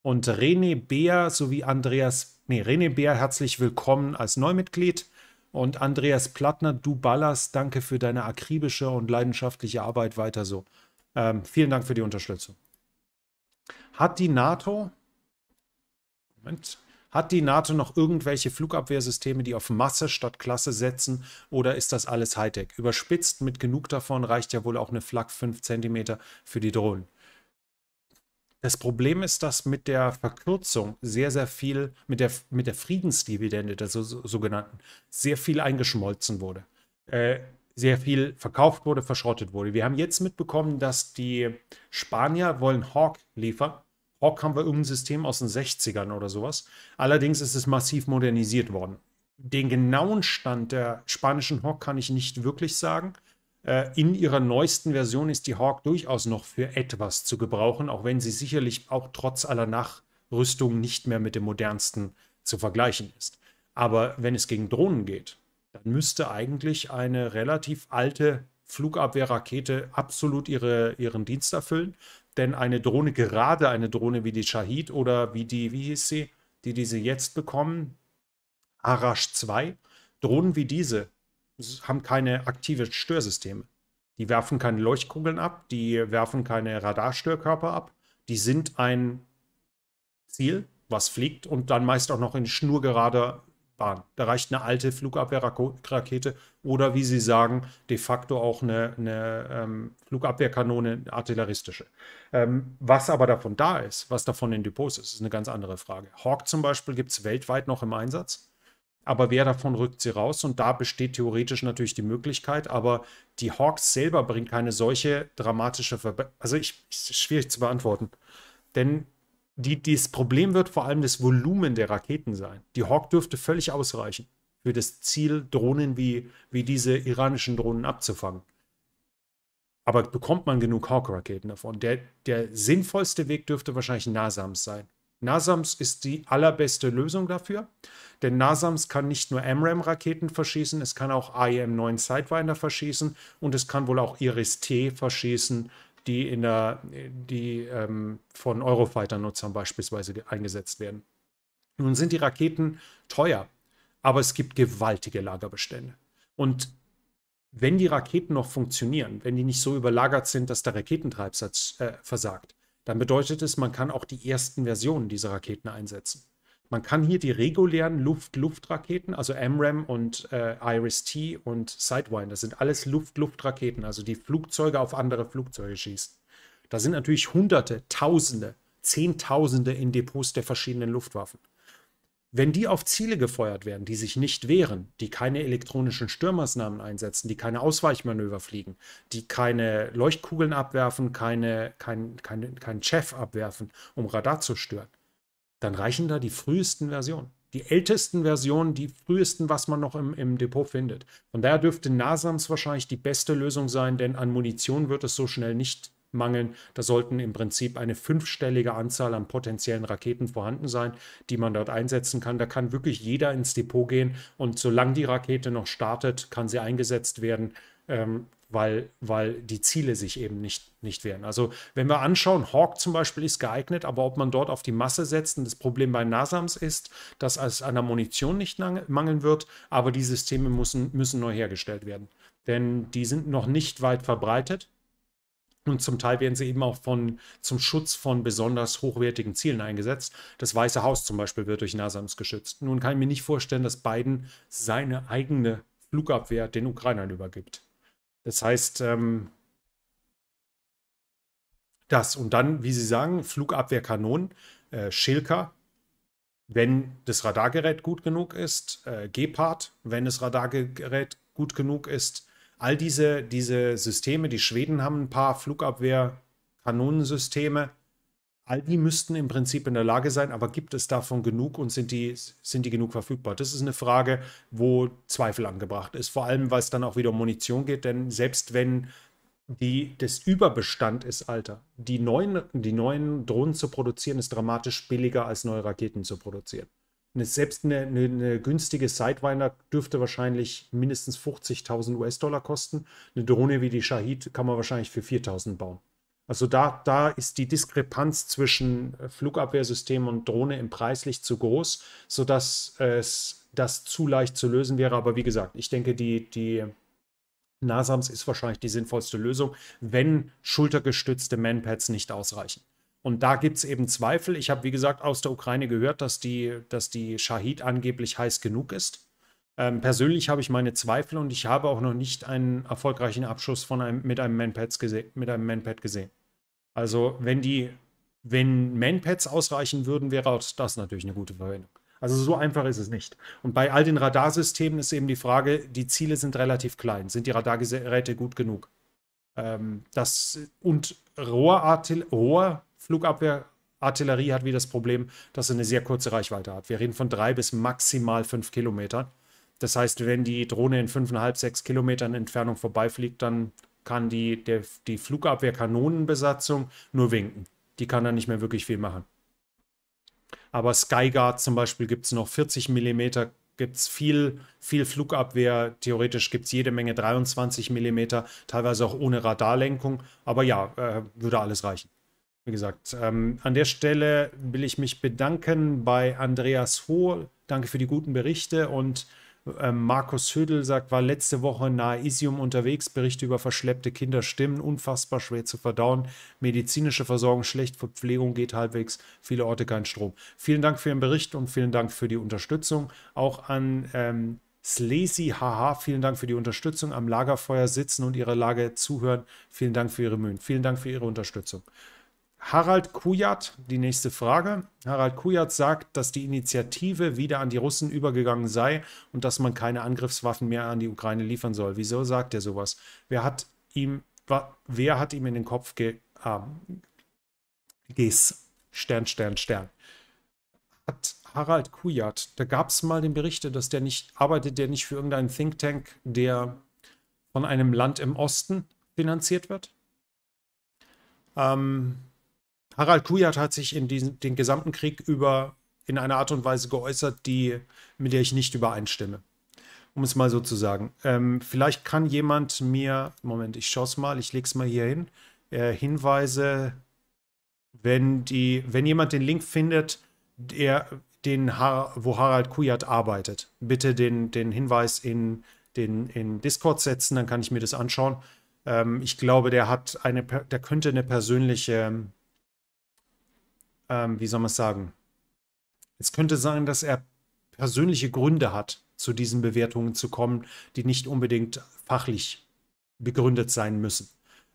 Und René Beer sowie Andreas, nee, René Beer, herzlich willkommen als Neumitglied. Und Andreas Plattner, du ballerst, danke für deine akribische und leidenschaftliche Arbeit weiter so. Ähm, vielen Dank für die Unterstützung. Hat die NATO, Moment, hat die NATO noch irgendwelche Flugabwehrsysteme, die auf Masse statt Klasse setzen oder ist das alles Hightech? Überspitzt mit genug davon reicht ja wohl auch eine Flak 5 cm für die Drohnen. Das Problem ist, dass mit der Verkürzung sehr, sehr viel, mit der, mit der Friedensdividende, der sogenannten, sehr viel eingeschmolzen wurde. Äh, sehr viel verkauft wurde, verschrottet wurde. Wir haben jetzt mitbekommen, dass die Spanier wollen Hawk liefern. Hawk haben wir irgendein System aus den 60ern oder sowas. Allerdings ist es massiv modernisiert worden. Den genauen Stand der spanischen Hawk kann ich nicht wirklich sagen. Äh, in ihrer neuesten Version ist die Hawk durchaus noch für etwas zu gebrauchen, auch wenn sie sicherlich auch trotz aller Nachrüstung nicht mehr mit dem modernsten zu vergleichen ist. Aber wenn es gegen Drohnen geht, dann müsste eigentlich eine relativ alte Flugabwehrrakete absolut ihre, ihren Dienst erfüllen. Denn eine Drohne, gerade eine Drohne wie die Shahid oder wie die, wie hieß sie, die diese jetzt bekommen, Arash 2, Drohnen wie diese haben keine aktive Störsysteme. Die werfen keine Leuchtkugeln ab, die werfen keine Radarstörkörper ab. Die sind ein Ziel, was fliegt und dann meist auch noch in schnurgerader Bahn. Da reicht eine alte Flugabwehrrakete oder wie Sie sagen, de facto auch eine, eine ähm, Flugabwehrkanone, eine artilleristische. Ähm, was aber davon da ist, was davon in Depots ist, ist eine ganz andere Frage. Hawk zum Beispiel gibt es weltweit noch im Einsatz. Aber wer davon rückt sie raus? Und da besteht theoretisch natürlich die Möglichkeit, aber die Hawks selber bringen keine solche dramatische Verbesserung. Also ich, ich, schwierig zu beantworten. Denn die, das Problem wird vor allem das Volumen der Raketen sein. Die Hawk dürfte völlig ausreichen für das Ziel, Drohnen wie, wie diese iranischen Drohnen abzufangen. Aber bekommt man genug Hawk-Raketen davon? Der, der sinnvollste Weg dürfte wahrscheinlich NASAMS sein. NASAMS ist die allerbeste Lösung dafür, denn NASAMS kann nicht nur MRAM-Raketen verschießen, es kann auch IM-9 Sidewinder verschießen und es kann wohl auch Iris-T verschießen, die, in der, die ähm, von Eurofighter-Nutzern beispielsweise eingesetzt werden. Nun sind die Raketen teuer, aber es gibt gewaltige Lagerbestände. Und wenn die Raketen noch funktionieren, wenn die nicht so überlagert sind, dass der Raketentreibsatz äh, versagt, dann bedeutet es, man kann auch die ersten Versionen dieser Raketen einsetzen. Man kann hier die regulären Luft-Luft-Raketen, also MRAM und äh, IRIS-T und Sidewinder, das sind alles Luft-Luft-Raketen, also die Flugzeuge auf andere Flugzeuge schießen. Da sind natürlich Hunderte, Tausende, Zehntausende in Depots der verschiedenen Luftwaffen. Wenn die auf Ziele gefeuert werden, die sich nicht wehren, die keine elektronischen Störmaßnahmen einsetzen, die keine Ausweichmanöver fliegen, die keine Leuchtkugeln abwerfen, keinen kein, kein, kein Chef abwerfen, um Radar zu stören, dann reichen da die frühesten Versionen. Die ältesten Versionen, die frühesten, was man noch im, im Depot findet. Von daher dürfte NASAMS wahrscheinlich die beste Lösung sein, denn an Munition wird es so schnell nicht mangeln. Da sollten im Prinzip eine fünfstellige Anzahl an potenziellen Raketen vorhanden sein, die man dort einsetzen kann. Da kann wirklich jeder ins Depot gehen und solange die Rakete noch startet, kann sie eingesetzt werden. Ähm, weil, weil die Ziele sich eben nicht, nicht wehren. Also wenn wir anschauen, Hawk zum Beispiel ist geeignet, aber ob man dort auf die Masse setzt, und das Problem bei NASAMS ist, dass es an der Munition nicht mangeln wird, aber die Systeme müssen, müssen neu hergestellt werden. Denn die sind noch nicht weit verbreitet. Und zum Teil werden sie eben auch von, zum Schutz von besonders hochwertigen Zielen eingesetzt. Das Weiße Haus zum Beispiel wird durch NASAMS geschützt. Nun kann ich mir nicht vorstellen, dass Biden seine eigene Flugabwehr den Ukrainern übergibt. Das heißt, ähm, das und dann, wie Sie sagen, Flugabwehrkanonen, äh, Schilka, wenn das Radargerät gut genug ist, äh, Gepard, wenn das Radargerät gut genug ist, all diese, diese Systeme, die Schweden haben ein paar Flugabwehr-Kanonensysteme, all die müssten im Prinzip in der Lage sein, aber gibt es davon genug und sind die, sind die genug verfügbar? Das ist eine Frage, wo Zweifel angebracht ist, vor allem, weil es dann auch wieder um Munition geht, denn selbst wenn die, das Überbestand ist, Alter, die neuen, die neuen Drohnen zu produzieren, ist dramatisch billiger als neue Raketen zu produzieren eine, selbst eine, eine, eine günstige Sidewinder dürfte wahrscheinlich mindestens 50.000 US-Dollar kosten. Eine Drohne wie die Shahid kann man wahrscheinlich für 4.000 bauen. Also da, da ist die Diskrepanz zwischen äh, Flugabwehrsystem und Drohne im preislich zu groß, sodass es das zu leicht zu lösen wäre. Aber wie gesagt, ich denke, die, die NASAMS ist wahrscheinlich die sinnvollste Lösung, wenn schultergestützte Manpads nicht ausreichen. Und da gibt es eben Zweifel. Ich habe, wie gesagt, aus der Ukraine gehört, dass die, dass die Shahid angeblich heiß genug ist. Ähm, persönlich habe ich meine Zweifel und ich habe auch noch nicht einen erfolgreichen Abschuss von einem, mit, einem Manpads mit einem Manpad gesehen. Also, wenn die, wenn Manpads ausreichen würden, wäre auch das natürlich eine gute Verwendung. Also so einfach ist es nicht. Und bei all den Radarsystemen ist eben die Frage, die Ziele sind relativ klein. Sind die Radargeräte gut genug? Ähm, das, und Rohrartil Rohr Flugabwehrartillerie hat wieder das Problem, dass sie eine sehr kurze Reichweite hat. Wir reden von drei bis maximal fünf Kilometern. Das heißt, wenn die Drohne in fünfeinhalb, sechs Kilometern Entfernung vorbeifliegt, dann kann die, der, die Flugabwehrkanonenbesatzung nur winken. Die kann dann nicht mehr wirklich viel machen. Aber Skyguard zum Beispiel gibt es noch 40 mm, gibt es viel, viel Flugabwehr. Theoretisch gibt es jede Menge 23 mm, teilweise auch ohne Radarlenkung. Aber ja, äh, würde alles reichen. Wie gesagt, ähm, an der Stelle will ich mich bedanken bei Andreas Hohl. Danke für die guten Berichte. Und ähm, Markus Hödel sagt, war letzte Woche nahe Isium unterwegs. Berichte über verschleppte Kinder stimmen. Unfassbar schwer zu verdauen. Medizinische Versorgung schlecht. Verpflegung geht halbwegs. Viele Orte kein Strom. Vielen Dank für Ihren Bericht und vielen Dank für die Unterstützung. Auch an ähm, Slazy, haha, vielen Dank für die Unterstützung. Am Lagerfeuer sitzen und Ihrer Lage zuhören. Vielen Dank für Ihre Mühen. Vielen Dank für Ihre Unterstützung. Harald Kujat, die nächste Frage. Harald Kujat sagt, dass die Initiative wieder an die Russen übergegangen sei und dass man keine Angriffswaffen mehr an die Ukraine liefern soll. Wieso sagt er sowas? Wer hat ihm, wer hat ihm in den Kopf ge, äh, ges? Stern, Stern, Stern. Hat Harald Kujat, da gab es mal den Bericht, dass der nicht arbeitet, der nicht für irgendeinen Think Tank, der von einem Land im Osten finanziert wird? Ähm, Harald Kujat hat sich in diesen, den gesamten Krieg über in einer Art und Weise geäußert, die, mit der ich nicht übereinstimme. Um es mal so zu sagen. Ähm, vielleicht kann jemand mir, Moment, ich schaue es mal, ich lege es mal hier hin, äh, Hinweise, wenn, die, wenn jemand den Link findet, der, den, Har wo Harald Kujat arbeitet, bitte den, den Hinweis in, den, in Discord setzen, dann kann ich mir das anschauen. Ähm, ich glaube, der hat eine, der könnte eine persönliche ähm, wie soll man es sagen? Es könnte sein, dass er persönliche Gründe hat, zu diesen Bewertungen zu kommen, die nicht unbedingt fachlich begründet sein müssen.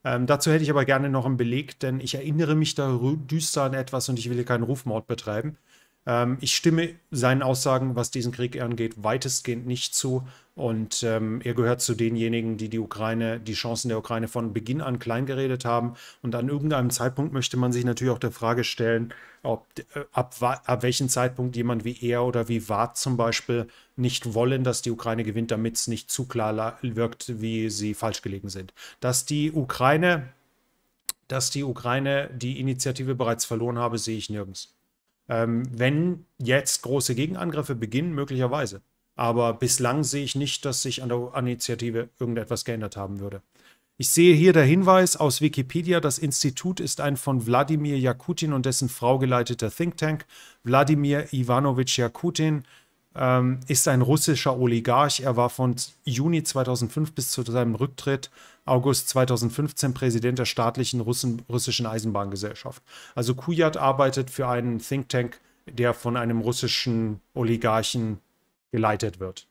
Ähm, dazu hätte ich aber gerne noch einen Beleg, denn ich erinnere mich da düster an etwas und ich will keinen Rufmord betreiben. Ähm, ich stimme seinen Aussagen, was diesen Krieg angeht, weitestgehend nicht zu. Und ähm, er gehört zu denjenigen, die die Ukraine, die Chancen der Ukraine von Beginn an kleingeredet haben. Und an irgendeinem Zeitpunkt möchte man sich natürlich auch der Frage stellen, ob, äh, ab, ab welchem Zeitpunkt jemand wie er oder wie Ward zum Beispiel nicht wollen, dass die Ukraine gewinnt, damit es nicht zu klar wirkt, wie sie falsch gelegen sind. Dass die Ukraine, dass die Ukraine die Initiative bereits verloren habe, sehe ich nirgends. Ähm, wenn jetzt große Gegenangriffe beginnen, möglicherweise. Aber bislang sehe ich nicht, dass sich an der Initiative irgendetwas geändert haben würde. Ich sehe hier der Hinweis aus Wikipedia, das Institut ist ein von Wladimir Jakutin und dessen Frau geleiteter Think Tank. Wladimir Ivanovich Jakutin ähm, ist ein russischer Oligarch. Er war von Juni 2005 bis zu seinem Rücktritt August 2015 Präsident der staatlichen Russen, russischen Eisenbahngesellschaft. Also Kujat arbeitet für einen Think Tank, der von einem russischen Oligarchen geleitet wird.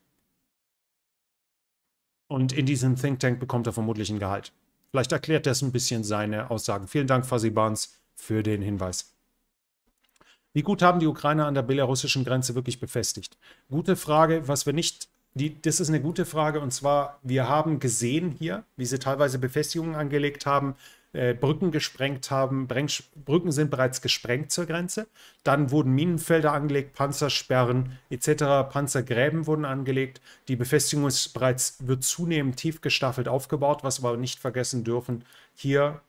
Und in diesem Think Tank bekommt er vermutlich ein Gehalt. Vielleicht erklärt das ein bisschen seine Aussagen. Vielen Dank, Fuzzy Barnes, für den Hinweis. Wie gut haben die Ukrainer an der belarussischen Grenze wirklich befestigt? Gute Frage, was wir nicht. Die, das ist eine gute Frage und zwar, wir haben gesehen hier, wie sie teilweise Befestigungen angelegt haben äh, Brücken gesprengt haben. Bränk Brücken sind bereits gesprengt zur Grenze. Dann wurden Minenfelder angelegt, Panzersperren etc. Panzergräben wurden angelegt. Die Befestigung ist bereits, wird zunehmend tief gestaffelt aufgebaut, was wir aber nicht vergessen dürfen. Hier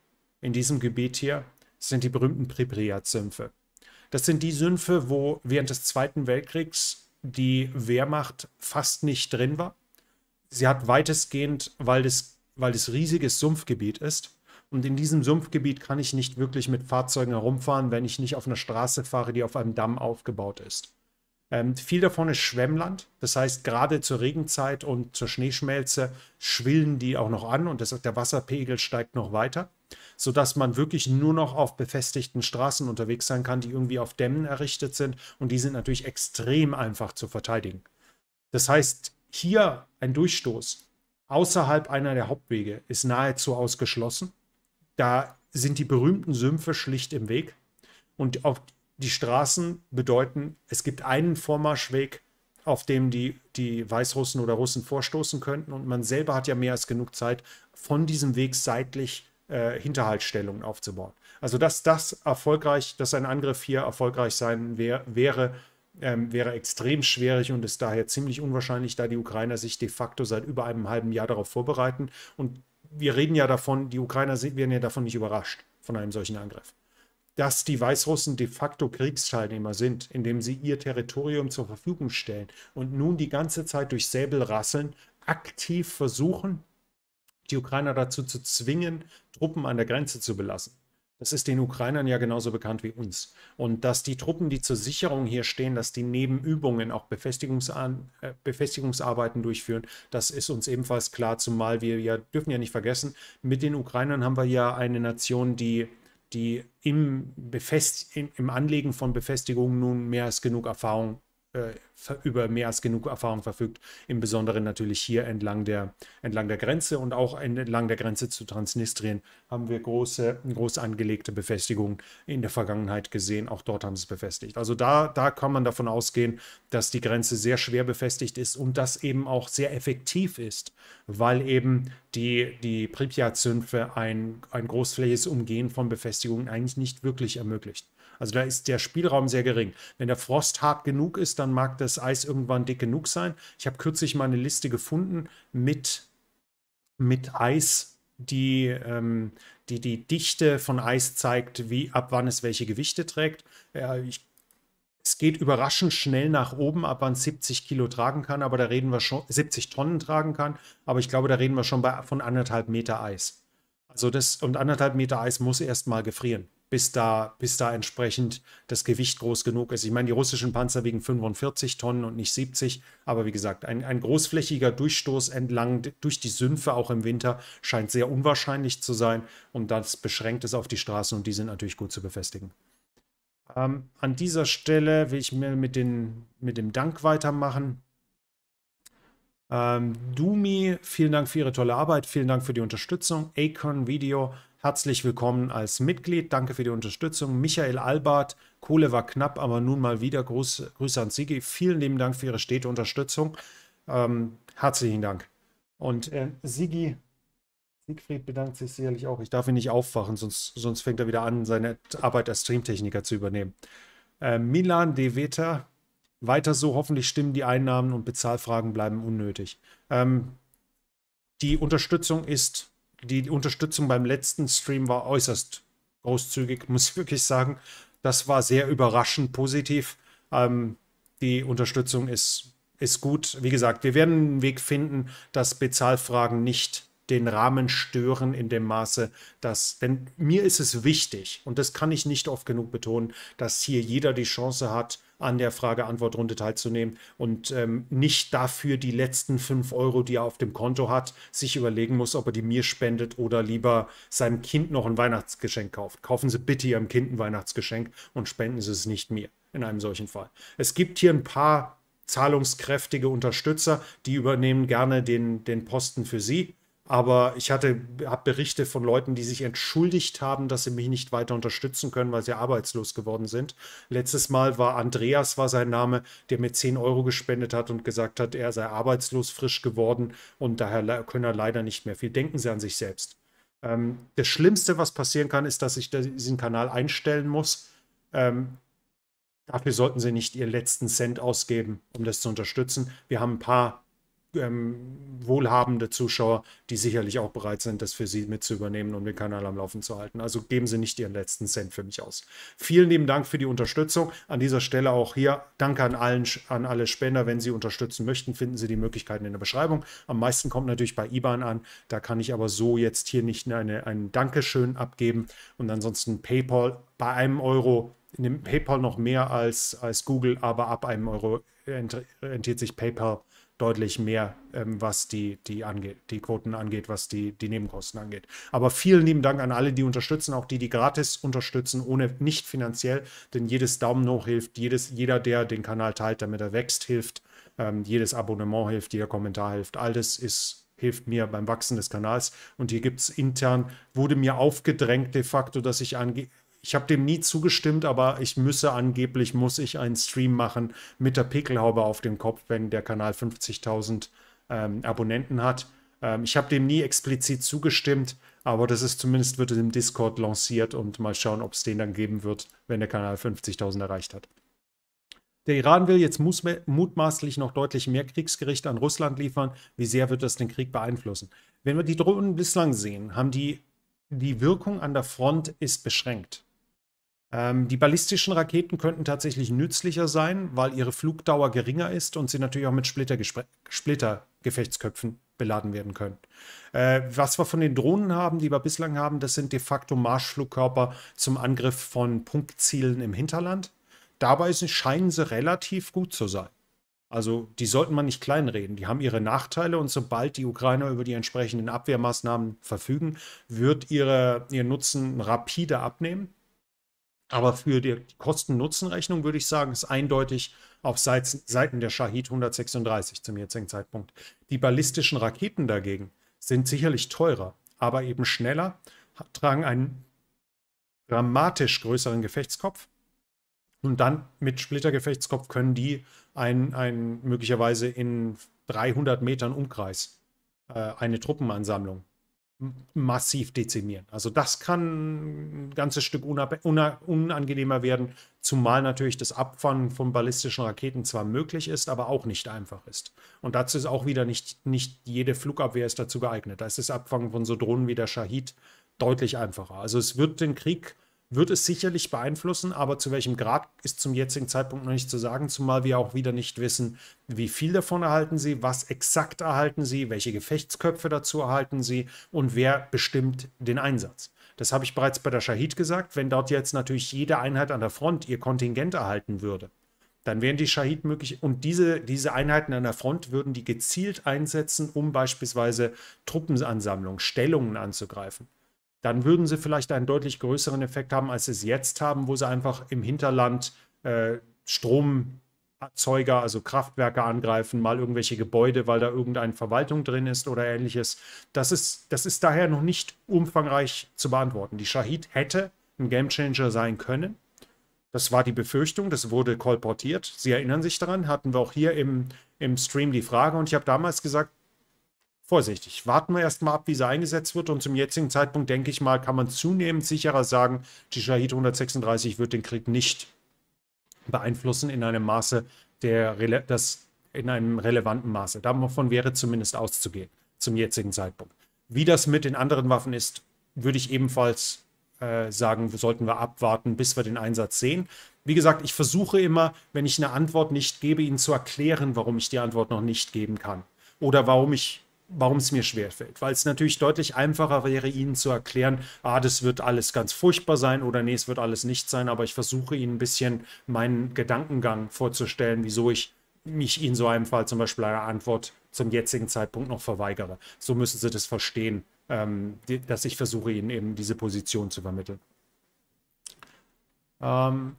in diesem Gebiet hier sind die berühmten pripriat sümpfe Das sind die Sümpfe, wo während des Zweiten Weltkriegs die Wehrmacht fast nicht drin war. Sie hat weitestgehend, weil es, weil das riesiges Sumpfgebiet ist, und in diesem Sumpfgebiet kann ich nicht wirklich mit Fahrzeugen herumfahren, wenn ich nicht auf einer Straße fahre, die auf einem Damm aufgebaut ist. Ähm, viel davon ist Schwemmland. Das heißt, gerade zur Regenzeit und zur Schneeschmelze schwillen die auch noch an und das, der Wasserpegel steigt noch weiter, sodass man wirklich nur noch auf befestigten Straßen unterwegs sein kann, die irgendwie auf Dämmen errichtet sind und die sind natürlich extrem einfach zu verteidigen. Das heißt, hier ein Durchstoß außerhalb einer der Hauptwege ist nahezu ausgeschlossen. Da sind die berühmten Sümpfe schlicht im Weg. Und auch die Straßen bedeuten, es gibt einen Vormarschweg, auf dem die, die Weißrussen oder Russen vorstoßen könnten. Und man selber hat ja mehr als genug Zeit, von diesem Weg seitlich äh, Hinterhaltsstellungen aufzubauen. Also, dass das erfolgreich, dass ein Angriff hier erfolgreich sein wär, wäre, ähm, wäre extrem schwierig und ist daher ziemlich unwahrscheinlich, da die Ukrainer sich de facto seit über einem halben Jahr darauf vorbereiten und wir reden ja davon, die Ukrainer werden ja davon nicht überrascht, von einem solchen Angriff, dass die Weißrussen de facto Kriegsteilnehmer sind, indem sie ihr Territorium zur Verfügung stellen und nun die ganze Zeit durch Säbelrasseln aktiv versuchen, die Ukrainer dazu zu zwingen, Truppen an der Grenze zu belassen. Das ist den Ukrainern ja genauso bekannt wie uns. Und dass die Truppen, die zur Sicherung hier stehen, dass die neben Übungen auch Befestigungsar äh, Befestigungsarbeiten durchführen, das ist uns ebenfalls klar, zumal wir ja, dürfen ja nicht vergessen, mit den Ukrainern haben wir ja eine Nation, die, die im, Befest im Anlegen von Befestigungen nun mehr als genug Erfahrung äh, über mehr als genug Erfahrung verfügt, im Besonderen natürlich hier entlang der, entlang der Grenze und auch entlang der Grenze zu Transnistrien haben wir große, groß angelegte Befestigungen in der Vergangenheit gesehen. Auch dort haben sie es befestigt. Also da, da kann man davon ausgehen, dass die Grenze sehr schwer befestigt ist und das eben auch sehr effektiv ist, weil eben die, die Pripyat-Zünfe ein, ein großflächiges Umgehen von Befestigungen eigentlich nicht wirklich ermöglicht. Also da ist der Spielraum sehr gering. Wenn der Frost hart genug ist, dann mag das Eis irgendwann dick genug sein. Ich habe kürzlich mal eine Liste gefunden mit, mit Eis, die, ähm, die die Dichte von Eis zeigt, wie ab wann es welche Gewichte trägt. Äh, ich es geht überraschend schnell nach oben, ab wann 70 Kilo tragen kann, aber da reden wir schon, 70 Tonnen tragen kann, aber ich glaube, da reden wir schon bei, von anderthalb Meter Eis. Also das, und anderthalb Meter Eis muss erstmal gefrieren bis da, bis da entsprechend das Gewicht groß genug ist. Ich meine, die russischen Panzer wiegen 45 Tonnen und nicht 70, aber wie gesagt, ein, ein großflächiger Durchstoß entlang durch die Sümpfe auch im Winter scheint sehr unwahrscheinlich zu sein und das beschränkt es auf die Straßen und die sind natürlich gut zu befestigen. Ähm, an dieser Stelle will ich mir mit, den, mit dem Dank weitermachen. Ähm, Dumi, vielen Dank für Ihre tolle Arbeit, vielen Dank für die Unterstützung. Acorn Video, Herzlich willkommen als Mitglied. Danke für die Unterstützung. Michael Albert, Kohle war knapp, aber nun mal wieder. Gruß, Grüße an Sigi. Vielen lieben Dank für Ihre stete Unterstützung. Ähm, herzlichen Dank. Und äh, Sigi, Siegfried bedankt sich sicherlich auch. Ich darf ihn nicht aufwachen, sonst, sonst fängt er wieder an, seine Arbeit als Streamtechniker zu übernehmen. Äh, Milan De Veta, weiter so, hoffentlich stimmen die Einnahmen und Bezahlfragen bleiben unnötig. Ähm, die Unterstützung ist die Unterstützung beim letzten Stream war äußerst großzügig, muss ich wirklich sagen. Das war sehr überraschend positiv. Ähm, die Unterstützung ist, ist gut. Wie gesagt, wir werden einen Weg finden, dass Bezahlfragen nicht den Rahmen stören in dem Maße, dass, denn mir ist es wichtig, und das kann ich nicht oft genug betonen, dass hier jeder die Chance hat, an der Frage-Antwort-Runde teilzunehmen und ähm, nicht dafür die letzten 5 Euro, die er auf dem Konto hat, sich überlegen muss, ob er die mir spendet oder lieber seinem Kind noch ein Weihnachtsgeschenk kauft. Kaufen Sie bitte Ihrem Kind ein Weihnachtsgeschenk und spenden Sie es nicht mir in einem solchen Fall. Es gibt hier ein paar zahlungskräftige Unterstützer, die übernehmen gerne den, den Posten für Sie. Aber ich hatte habe Berichte von Leuten, die sich entschuldigt haben, dass sie mich nicht weiter unterstützen können, weil sie arbeitslos geworden sind. Letztes Mal war Andreas war sein Name, der mir 10 Euro gespendet hat und gesagt hat, er sei arbeitslos frisch geworden und daher können er leider nicht mehr viel. Denken Sie an sich selbst. Ähm, das Schlimmste, was passieren kann, ist, dass ich diesen Kanal einstellen muss. Ähm, dafür sollten Sie nicht Ihren letzten Cent ausgeben, um das zu unterstützen. Wir haben ein paar ähm, wohlhabende Zuschauer, die sicherlich auch bereit sind, das für sie mit zu übernehmen, um den Kanal am Laufen zu halten. Also geben Sie nicht Ihren letzten Cent für mich aus. Vielen lieben Dank für die Unterstützung. An dieser Stelle auch hier danke an, allen, an alle Spender. Wenn Sie unterstützen möchten, finden Sie die Möglichkeiten in der Beschreibung. Am meisten kommt natürlich bei IBAN an. Da kann ich aber so jetzt hier nicht eine, ein Dankeschön abgeben. Und ansonsten PayPal bei einem Euro nimmt PayPal noch mehr als, als Google, aber ab einem Euro enthält sich PayPal deutlich mehr, ähm, was die, die, angeht, die Quoten angeht, was die, die Nebenkosten angeht. Aber vielen lieben Dank an alle, die unterstützen, auch die, die gratis unterstützen, ohne nicht finanziell, denn jedes Daumen hoch hilft, jedes, jeder, der den Kanal teilt, damit er wächst, hilft, ähm, jedes Abonnement hilft, jeder Kommentar hilft, alles ist hilft mir beim Wachsen des Kanals und hier gibt es intern, wurde mir aufgedrängt de facto, dass ich ange ich habe dem nie zugestimmt, aber ich müsse angeblich, muss ich einen Stream machen mit der Pickelhaube auf dem Kopf, wenn der Kanal 50.000 ähm, Abonnenten hat. Ähm, ich habe dem nie explizit zugestimmt, aber das ist zumindest, wird im Discord lanciert und mal schauen, ob es den dann geben wird, wenn der Kanal 50.000 erreicht hat. Der Iran will jetzt mutmaßlich noch deutlich mehr Kriegsgerichte an Russland liefern. Wie sehr wird das den Krieg beeinflussen? Wenn wir die Drohnen bislang sehen, haben die, die Wirkung an der Front ist beschränkt. Ähm, die ballistischen Raketen könnten tatsächlich nützlicher sein, weil ihre Flugdauer geringer ist und sie natürlich auch mit Splittergefechtsköpfen Splitter beladen werden können. Äh, was wir von den Drohnen haben, die wir bislang haben, das sind de facto Marschflugkörper zum Angriff von Punktzielen im Hinterland. Dabei sind, scheinen sie relativ gut zu sein. Also die sollten man nicht kleinreden. Die haben ihre Nachteile und sobald die Ukrainer über die entsprechenden Abwehrmaßnahmen verfügen, wird ihre, ihr Nutzen rapide abnehmen. Aber für die Kosten-Nutzen-Rechnung würde ich sagen, ist eindeutig auf Seiten der Shahid 136 zum jetzigen Zeitpunkt. Die ballistischen Raketen dagegen sind sicherlich teurer, aber eben schneller, tragen einen dramatisch größeren Gefechtskopf. Und dann mit Splittergefechtskopf können die ein, ein möglicherweise in 300 Metern Umkreis äh, eine Truppenansammlung massiv dezimieren. Also das kann ein ganzes Stück unangenehmer werden, zumal natürlich das Abfangen von ballistischen Raketen zwar möglich ist, aber auch nicht einfach ist. Und dazu ist auch wieder nicht, nicht jede Flugabwehr ist dazu geeignet. Da ist das Abfangen von so Drohnen wie der Shahid deutlich einfacher. Also es wird den Krieg wird es sicherlich beeinflussen, aber zu welchem Grad ist zum jetzigen Zeitpunkt noch nicht zu sagen, zumal wir auch wieder nicht wissen, wie viel davon erhalten sie, was exakt erhalten sie, welche Gefechtsköpfe dazu erhalten sie und wer bestimmt den Einsatz. Das habe ich bereits bei der Shahid gesagt, wenn dort jetzt natürlich jede Einheit an der Front ihr Kontingent erhalten würde, dann wären die Shahid möglich und diese, diese Einheiten an der Front würden die gezielt einsetzen, um beispielsweise Truppenansammlungen, Stellungen anzugreifen dann würden sie vielleicht einen deutlich größeren Effekt haben, als sie es jetzt haben, wo sie einfach im Hinterland äh, Stromerzeuger, also Kraftwerke angreifen, mal irgendwelche Gebäude, weil da irgendeine Verwaltung drin ist oder ähnliches. Das ist, das ist daher noch nicht umfangreich zu beantworten. Die Shahid hätte ein Gamechanger sein können. Das war die Befürchtung, das wurde kolportiert. Sie erinnern sich daran, hatten wir auch hier im, im Stream die Frage und ich habe damals gesagt, vorsichtig. Warten wir erstmal ab, wie sie eingesetzt wird. Und zum jetzigen Zeitpunkt, denke ich mal, kann man zunehmend sicherer sagen, die Shahid 136 wird den Krieg nicht beeinflussen in einem Maße, der das in einem relevanten Maße. Davon wäre zumindest auszugehen, zum jetzigen Zeitpunkt. Wie das mit den anderen Waffen ist, würde ich ebenfalls äh, sagen, sollten wir abwarten, bis wir den Einsatz sehen. Wie gesagt, ich versuche immer, wenn ich eine Antwort nicht gebe, Ihnen zu erklären, warum ich die Antwort noch nicht geben kann. Oder warum ich warum es mir schwerfällt. Weil es natürlich deutlich einfacher wäre, ihnen zu erklären, ah, das wird alles ganz furchtbar sein oder nee, es wird alles nicht sein, aber ich versuche ihnen ein bisschen meinen Gedankengang vorzustellen, wieso ich mich in so einem Fall zum Beispiel eine Antwort zum jetzigen Zeitpunkt noch verweigere. So müssen sie das verstehen, ähm, die, dass ich versuche, ihnen eben diese Position zu vermitteln. Ähm,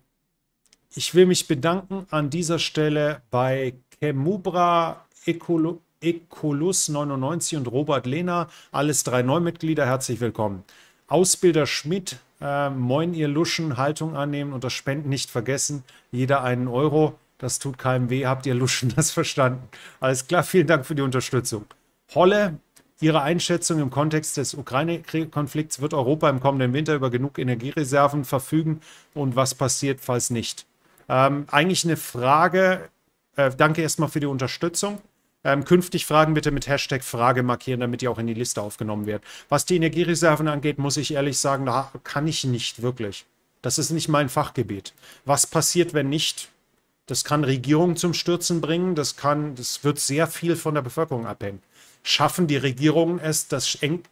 ich will mich bedanken an dieser Stelle bei Kemubra Ecolo Ecolus99 und Robert Lehner, alles drei Neumitglieder, herzlich willkommen. Ausbilder Schmidt, äh, moin ihr Luschen, Haltung annehmen und das Spenden nicht vergessen, jeder einen Euro, das tut keinem weh, habt ihr Luschen das verstanden. Alles klar, vielen Dank für die Unterstützung. Holle, Ihre Einschätzung im Kontext des Ukraine-Konflikts, wird Europa im kommenden Winter über genug Energiereserven verfügen und was passiert, falls nicht? Ähm, eigentlich eine Frage, äh, danke erstmal für die Unterstützung. Ähm, künftig Fragen bitte mit Hashtag Frage markieren, damit die auch in die Liste aufgenommen werden. Was die Energiereserven angeht, muss ich ehrlich sagen, da kann ich nicht wirklich. Das ist nicht mein Fachgebiet. Was passiert, wenn nicht? Das kann Regierungen zum Stürzen bringen. Das kann, das wird sehr viel von der Bevölkerung abhängen. Schaffen die Regierungen es, das eng,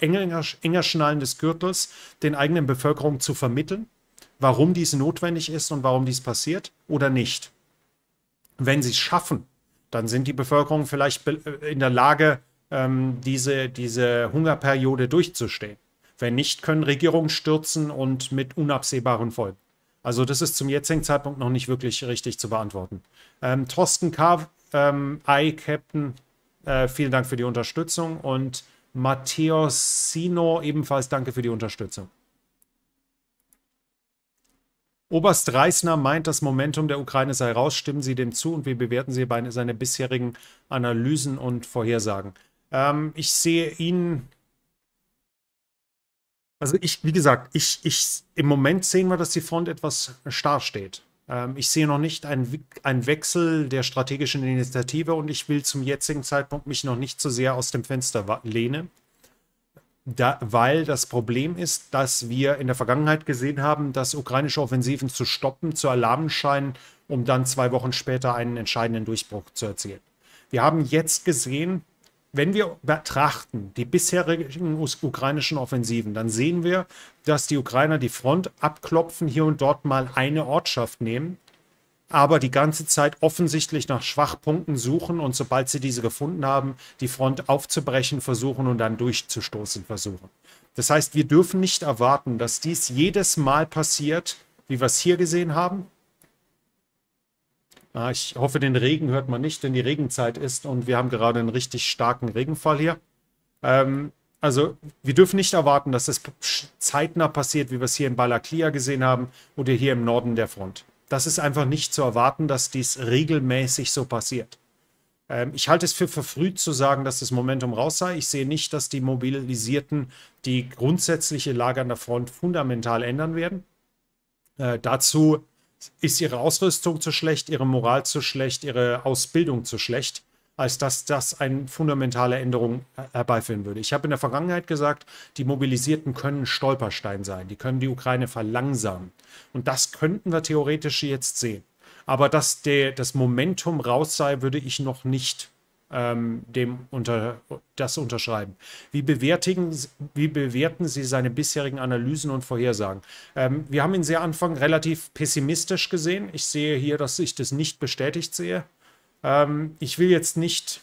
enger, enger Schnallen des Gürtels den eigenen Bevölkerung zu vermitteln, warum dies notwendig ist und warum dies passiert oder nicht? Wenn sie es schaffen, dann sind die Bevölkerung vielleicht äh, in der Lage, ähm, diese, diese Hungerperiode durchzustehen. Wenn nicht, können Regierungen stürzen und mit unabsehbaren Folgen. Also das ist zum jetzigen Zeitpunkt noch nicht wirklich richtig zu beantworten. Ähm, Thorsten K., ähm, I, Captain, äh, vielen Dank für die Unterstützung und Matteo Sino ebenfalls danke für die Unterstützung. Oberst Reisner meint, das Momentum der Ukraine sei raus. Stimmen Sie dem zu und wie bewerten Sie seine bisherigen Analysen und Vorhersagen? Ähm, ich sehe ihn. Also ich, wie gesagt, ich, ich, im Moment sehen wir, dass die Front etwas starr steht. Ähm, ich sehe noch nicht einen, einen Wechsel der strategischen Initiative und ich will zum jetzigen Zeitpunkt mich noch nicht zu so sehr aus dem Fenster lehnen da, weil das Problem ist, dass wir in der Vergangenheit gesehen haben, dass ukrainische Offensiven zu stoppen, zu erlahmen scheinen, um dann zwei Wochen später einen entscheidenden Durchbruch zu erzielen. Wir haben jetzt gesehen, wenn wir betrachten die bisherigen ukrainischen Offensiven, dann sehen wir, dass die Ukrainer die Front abklopfen, hier und dort mal eine Ortschaft nehmen aber die ganze Zeit offensichtlich nach Schwachpunkten suchen und sobald sie diese gefunden haben, die Front aufzubrechen versuchen und dann durchzustoßen versuchen. Das heißt, wir dürfen nicht erwarten, dass dies jedes Mal passiert, wie wir es hier gesehen haben. Ah, ich hoffe, den Regen hört man nicht, denn die Regenzeit ist und wir haben gerade einen richtig starken Regenfall hier. Ähm, also wir dürfen nicht erwarten, dass es zeitnah passiert, wie wir es hier in Balaklia gesehen haben oder hier im Norden der Front das ist einfach nicht zu erwarten, dass dies regelmäßig so passiert. Ähm, ich halte es für verfrüht zu sagen, dass das Momentum raus sei. Ich sehe nicht, dass die Mobilisierten die grundsätzliche Lage an der Front fundamental ändern werden. Äh, dazu ist ihre Ausrüstung zu schlecht, ihre Moral zu schlecht, ihre Ausbildung zu schlecht als dass das eine fundamentale Änderung äh, herbeiführen würde. Ich habe in der Vergangenheit gesagt, die Mobilisierten können Stolperstein sein, die können die Ukraine verlangsamen. Und das könnten wir theoretisch jetzt sehen. Aber dass der, das Momentum raus sei, würde ich noch nicht ähm, dem unter, das unterschreiben. Wie, bewertigen, wie bewerten Sie seine bisherigen Analysen und Vorhersagen? Ähm, wir haben ihn sehr Anfang relativ pessimistisch gesehen. Ich sehe hier, dass ich das nicht bestätigt sehe. Ähm, ich will jetzt nicht.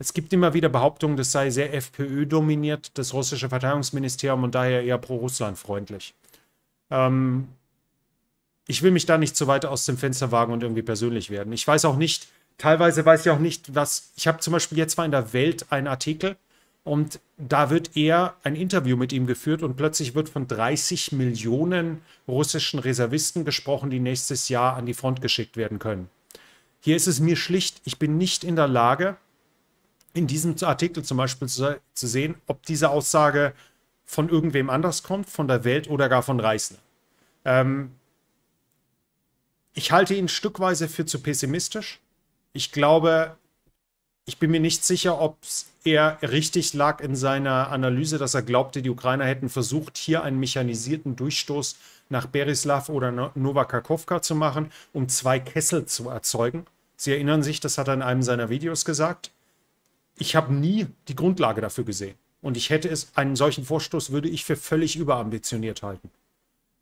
Es gibt immer wieder Behauptungen, das sei sehr FPÖ-dominiert, das russische Verteidigungsministerium und daher eher pro-Russland-freundlich. Ähm, ich will mich da nicht zu weit aus dem Fenster wagen und irgendwie persönlich werden. Ich weiß auch nicht, teilweise weiß ich auch nicht, was. Ich habe zum Beispiel jetzt mal in der Welt einen Artikel und da wird er ein Interview mit ihm geführt und plötzlich wird von 30 Millionen russischen Reservisten gesprochen, die nächstes Jahr an die Front geschickt werden können. Hier ist es mir schlicht, ich bin nicht in der Lage, in diesem Artikel zum Beispiel zu, zu sehen, ob diese Aussage von irgendwem anders kommt, von der Welt oder gar von Reisenden. Ähm, ich halte ihn stückweise für zu pessimistisch. Ich glaube, ich bin mir nicht sicher, ob er richtig lag in seiner Analyse, dass er glaubte, die Ukrainer hätten versucht, hier einen mechanisierten Durchstoß nach Berislav oder Novakakowka zu machen, um zwei Kessel zu erzeugen. Sie erinnern sich, das hat er in einem seiner Videos gesagt. Ich habe nie die Grundlage dafür gesehen. Und ich hätte es, einen solchen Vorstoß würde ich für völlig überambitioniert halten.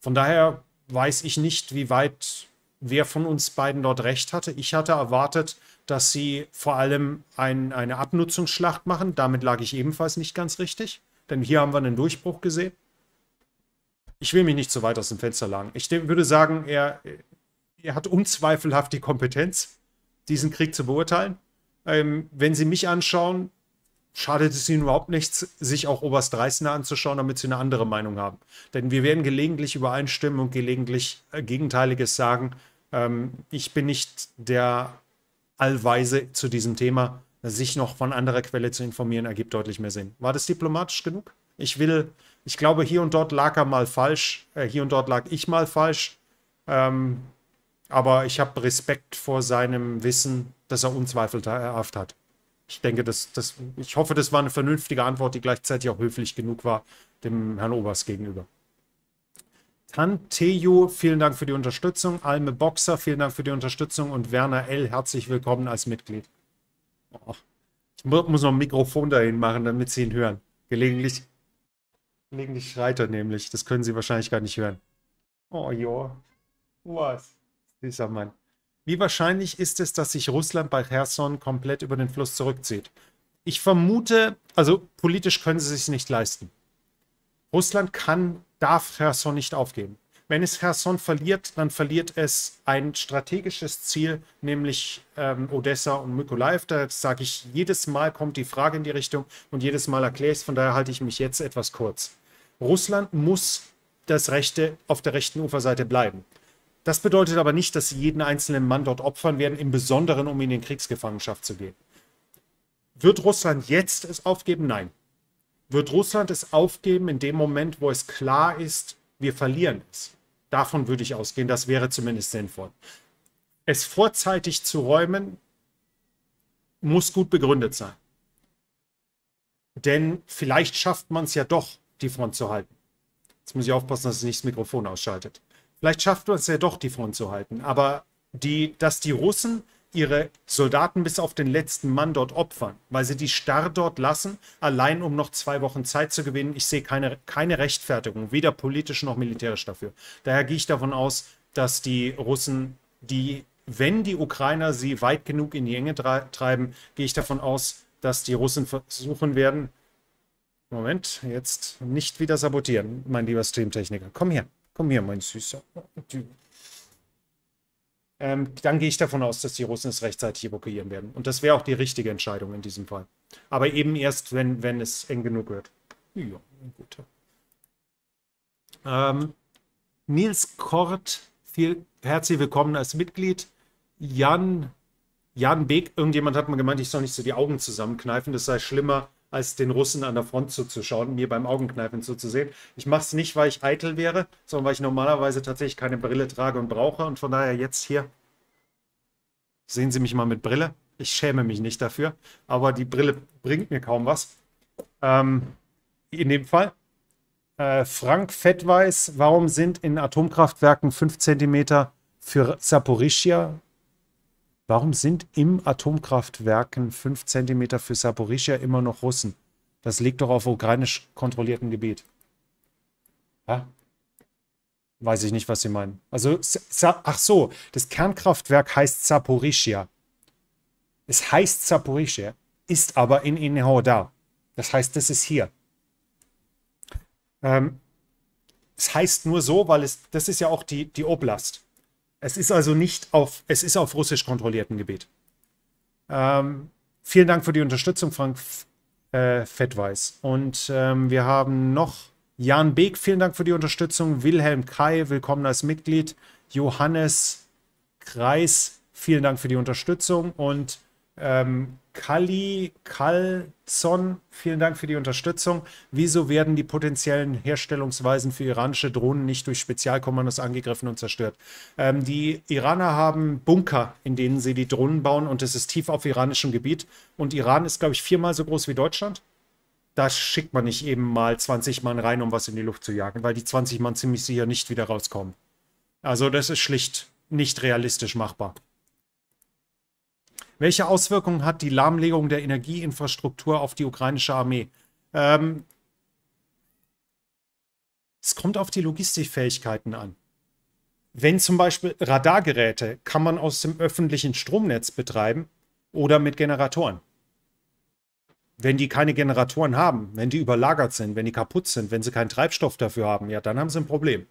Von daher weiß ich nicht, wie weit wer von uns beiden dort recht hatte. Ich hatte erwartet, dass sie vor allem ein, eine Abnutzungsschlacht machen. Damit lag ich ebenfalls nicht ganz richtig, denn hier haben wir einen Durchbruch gesehen ich will mich nicht so weit aus dem Fenster lagen. Ich würde sagen, er, er hat unzweifelhaft die Kompetenz, diesen Krieg zu beurteilen. Ähm, wenn Sie mich anschauen, schadet es Ihnen überhaupt nichts, sich auch Oberst Reisner anzuschauen, damit Sie eine andere Meinung haben. Denn wir werden gelegentlich übereinstimmen und gelegentlich äh, Gegenteiliges sagen. Ähm, ich bin nicht der Allweise zu diesem Thema. Sich noch von anderer Quelle zu informieren, ergibt deutlich mehr Sinn. War das diplomatisch genug? Ich will ich glaube, hier und dort lag er mal falsch. Äh, hier und dort lag ich mal falsch. Ähm, aber ich habe Respekt vor seinem Wissen, das er unzweifelhaft hat. Ich denke, das, das, ich hoffe, das war eine vernünftige Antwort, die gleichzeitig auch höflich genug war dem Herrn Oberst gegenüber. Tan vielen Dank für die Unterstützung. Alme Boxer, vielen Dank für die Unterstützung. Und Werner L., herzlich willkommen als Mitglied. Oh, ich muss noch ein Mikrofon dahin machen, damit Sie ihn hören. Gelegentlich Gelegentlich die Schreiter nämlich. Das können Sie wahrscheinlich gar nicht hören. Oh jo. Was? Dieser Mann. Wie wahrscheinlich ist es, dass sich Russland bei Cherson komplett über den Fluss zurückzieht? Ich vermute, also politisch können sie es sich nicht leisten. Russland kann, darf Cherson nicht aufgeben. Wenn es Cherson verliert, dann verliert es ein strategisches Ziel, nämlich ähm, Odessa und Mykolaiv. Da sage ich, jedes Mal kommt die Frage in die Richtung und jedes Mal erkläre ich es. Von daher halte ich mich jetzt etwas kurz. Russland muss das Rechte auf der rechten Uferseite bleiben. Das bedeutet aber nicht, dass sie jeden einzelnen Mann dort opfern werden, im Besonderen, um in den Kriegsgefangenschaft zu gehen. Wird Russland jetzt es aufgeben? Nein. Wird Russland es aufgeben in dem Moment, wo es klar ist, wir verlieren es? Davon würde ich ausgehen, das wäre zumindest sinnvoll. Es vorzeitig zu räumen, muss gut begründet sein. Denn vielleicht schafft man es ja doch, die Front zu halten. Jetzt muss ich aufpassen, dass es nicht das Mikrofon ausschaltet. Vielleicht schafft man es ja doch, die Front zu halten. Aber die, dass die Russen ihre Soldaten bis auf den letzten Mann dort opfern, weil sie die starr dort lassen, allein um noch zwei Wochen Zeit zu gewinnen. Ich sehe keine, keine Rechtfertigung, weder politisch noch militärisch dafür. Daher gehe ich davon aus, dass die Russen, die, wenn die Ukrainer sie weit genug in die Enge treiben, gehe ich davon aus, dass die Russen versuchen werden, Moment, jetzt nicht wieder sabotieren, mein lieber Streamtechniker. Komm her, komm her, mein Süßer. Ähm, dann gehe ich davon aus, dass die Russen es rechtzeitig evakuieren werden. Und das wäre auch die richtige Entscheidung in diesem Fall. Aber eben erst, wenn, wenn es eng genug wird. Ja, gut. Ähm, Nils Kort, viel, herzlich willkommen als Mitglied. Jan, Jan Beek, irgendjemand hat mal gemeint, ich soll nicht so die Augen zusammenkneifen, das sei schlimmer als den Russen an der Front zuzuschauen, mir beim Augenkneifen zuzusehen. Ich mache es nicht, weil ich eitel wäre, sondern weil ich normalerweise tatsächlich keine Brille trage und brauche. Und von daher jetzt hier sehen Sie mich mal mit Brille. Ich schäme mich nicht dafür, aber die Brille bringt mir kaum was. Ähm, in dem Fall. Äh, Frank Fettweiß, warum sind in Atomkraftwerken 5 cm für Saporischia Warum sind im Atomkraftwerken 5 cm für Saporischia immer noch Russen? Das liegt doch auf ukrainisch kontrolliertem Gebiet. Ja? Weiß ich nicht, was Sie meinen. Also, ach so, das Kernkraftwerk heißt Saporischia. Es heißt Saporischia, ist aber in da. Das heißt, das ist hier. Ähm, es heißt nur so, weil es, das ist ja auch die, die Oblast. Es ist also nicht auf, es ist auf russisch kontrolliertem Gebiet. Ähm, vielen Dank für die Unterstützung, Frank äh, Fettweiß. Und ähm, wir haben noch Jan Beek, vielen Dank für die Unterstützung. Wilhelm Kai, willkommen als Mitglied. Johannes Kreis, vielen Dank für die Unterstützung. Und ähm, Kali Kalzon, vielen Dank für die Unterstützung. Wieso werden die potenziellen Herstellungsweisen für iranische Drohnen nicht durch Spezialkommandos angegriffen und zerstört? Ähm, die Iraner haben Bunker, in denen sie die Drohnen bauen und es ist tief auf iranischem Gebiet. Und Iran ist, glaube ich, viermal so groß wie Deutschland. Da schickt man nicht eben mal 20 Mann rein, um was in die Luft zu jagen, weil die 20 Mann ziemlich sicher nicht wieder rauskommen. Also das ist schlicht nicht realistisch machbar. Welche Auswirkungen hat die Lahmlegung der Energieinfrastruktur auf die ukrainische Armee? Ähm, es kommt auf die Logistikfähigkeiten an. Wenn zum Beispiel Radargeräte kann man aus dem öffentlichen Stromnetz betreiben oder mit Generatoren. Wenn die keine Generatoren haben, wenn die überlagert sind, wenn die kaputt sind, wenn sie keinen Treibstoff dafür haben, ja, dann haben sie ein Problem.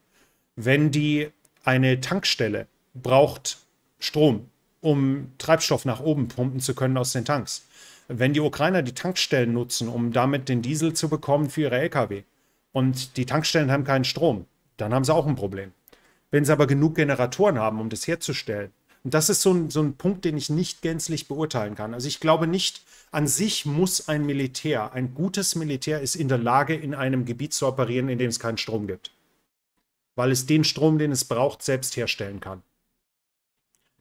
Wenn die eine Tankstelle braucht Strom, um Treibstoff nach oben pumpen zu können aus den Tanks. Wenn die Ukrainer die Tankstellen nutzen, um damit den Diesel zu bekommen für ihre Lkw und die Tankstellen haben keinen Strom, dann haben sie auch ein Problem. Wenn sie aber genug Generatoren haben, um das herzustellen, und das ist so ein, so ein Punkt, den ich nicht gänzlich beurteilen kann. Also ich glaube nicht, an sich muss ein Militär, ein gutes Militär ist in der Lage, in einem Gebiet zu operieren, in dem es keinen Strom gibt. Weil es den Strom, den es braucht, selbst herstellen kann.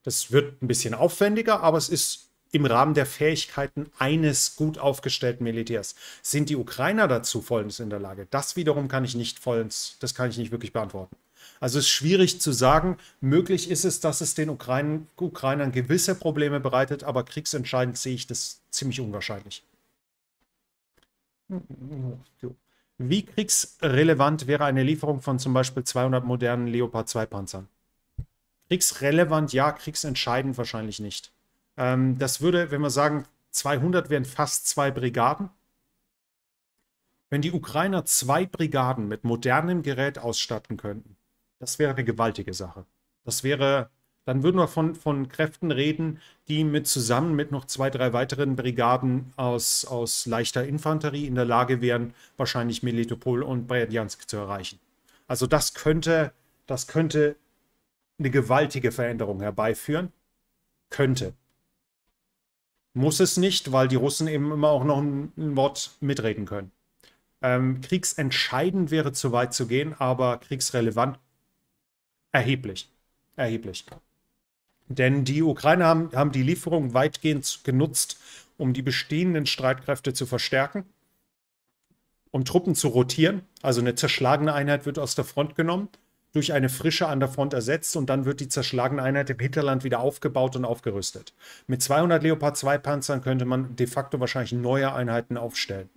Es wird ein bisschen aufwendiger, aber es ist im Rahmen der Fähigkeiten eines gut aufgestellten Militärs. Sind die Ukrainer dazu vollends in der Lage? Das wiederum kann ich nicht vollends, das kann ich nicht wirklich beantworten. Also es ist schwierig zu sagen. Möglich ist es, dass es den Ukrain Ukrainern gewisse Probleme bereitet, aber kriegsentscheidend sehe ich das ziemlich unwahrscheinlich. Wie kriegsrelevant wäre eine Lieferung von zum Beispiel 200 modernen Leopard 2 Panzern? Kriegsrelevant ja, kriegsentscheidend wahrscheinlich nicht. Ähm, das würde, wenn wir sagen, 200 wären fast zwei Brigaden. Wenn die Ukrainer zwei Brigaden mit modernem Gerät ausstatten könnten, das wäre eine gewaltige Sache. Das wäre, dann würden wir von, von Kräften reden, die mit zusammen mit noch zwei, drei weiteren Brigaden aus, aus leichter Infanterie in der Lage wären, wahrscheinlich Melitopol und Bryansk zu erreichen. Also das könnte, das könnte eine gewaltige Veränderung herbeiführen könnte. Muss es nicht, weil die Russen eben immer auch noch ein, Wort mitreden können. Ähm, kriegsentscheidend wäre zu weit zu gehen, aber kriegsrelevant erheblich. Erheblich. Denn die Ukrainer haben, haben die Lieferung weitgehend genutzt, um die bestehenden Streitkräfte zu verstärken um Truppen zu rotieren. Also eine zerschlagene Einheit wird aus der Front genommen durch eine frische an der Front ersetzt und dann wird die zerschlagene Einheit im Hinterland wieder aufgebaut und aufgerüstet. Mit 200 Leopard 2 Panzern könnte man de facto wahrscheinlich neue Einheiten aufstellen.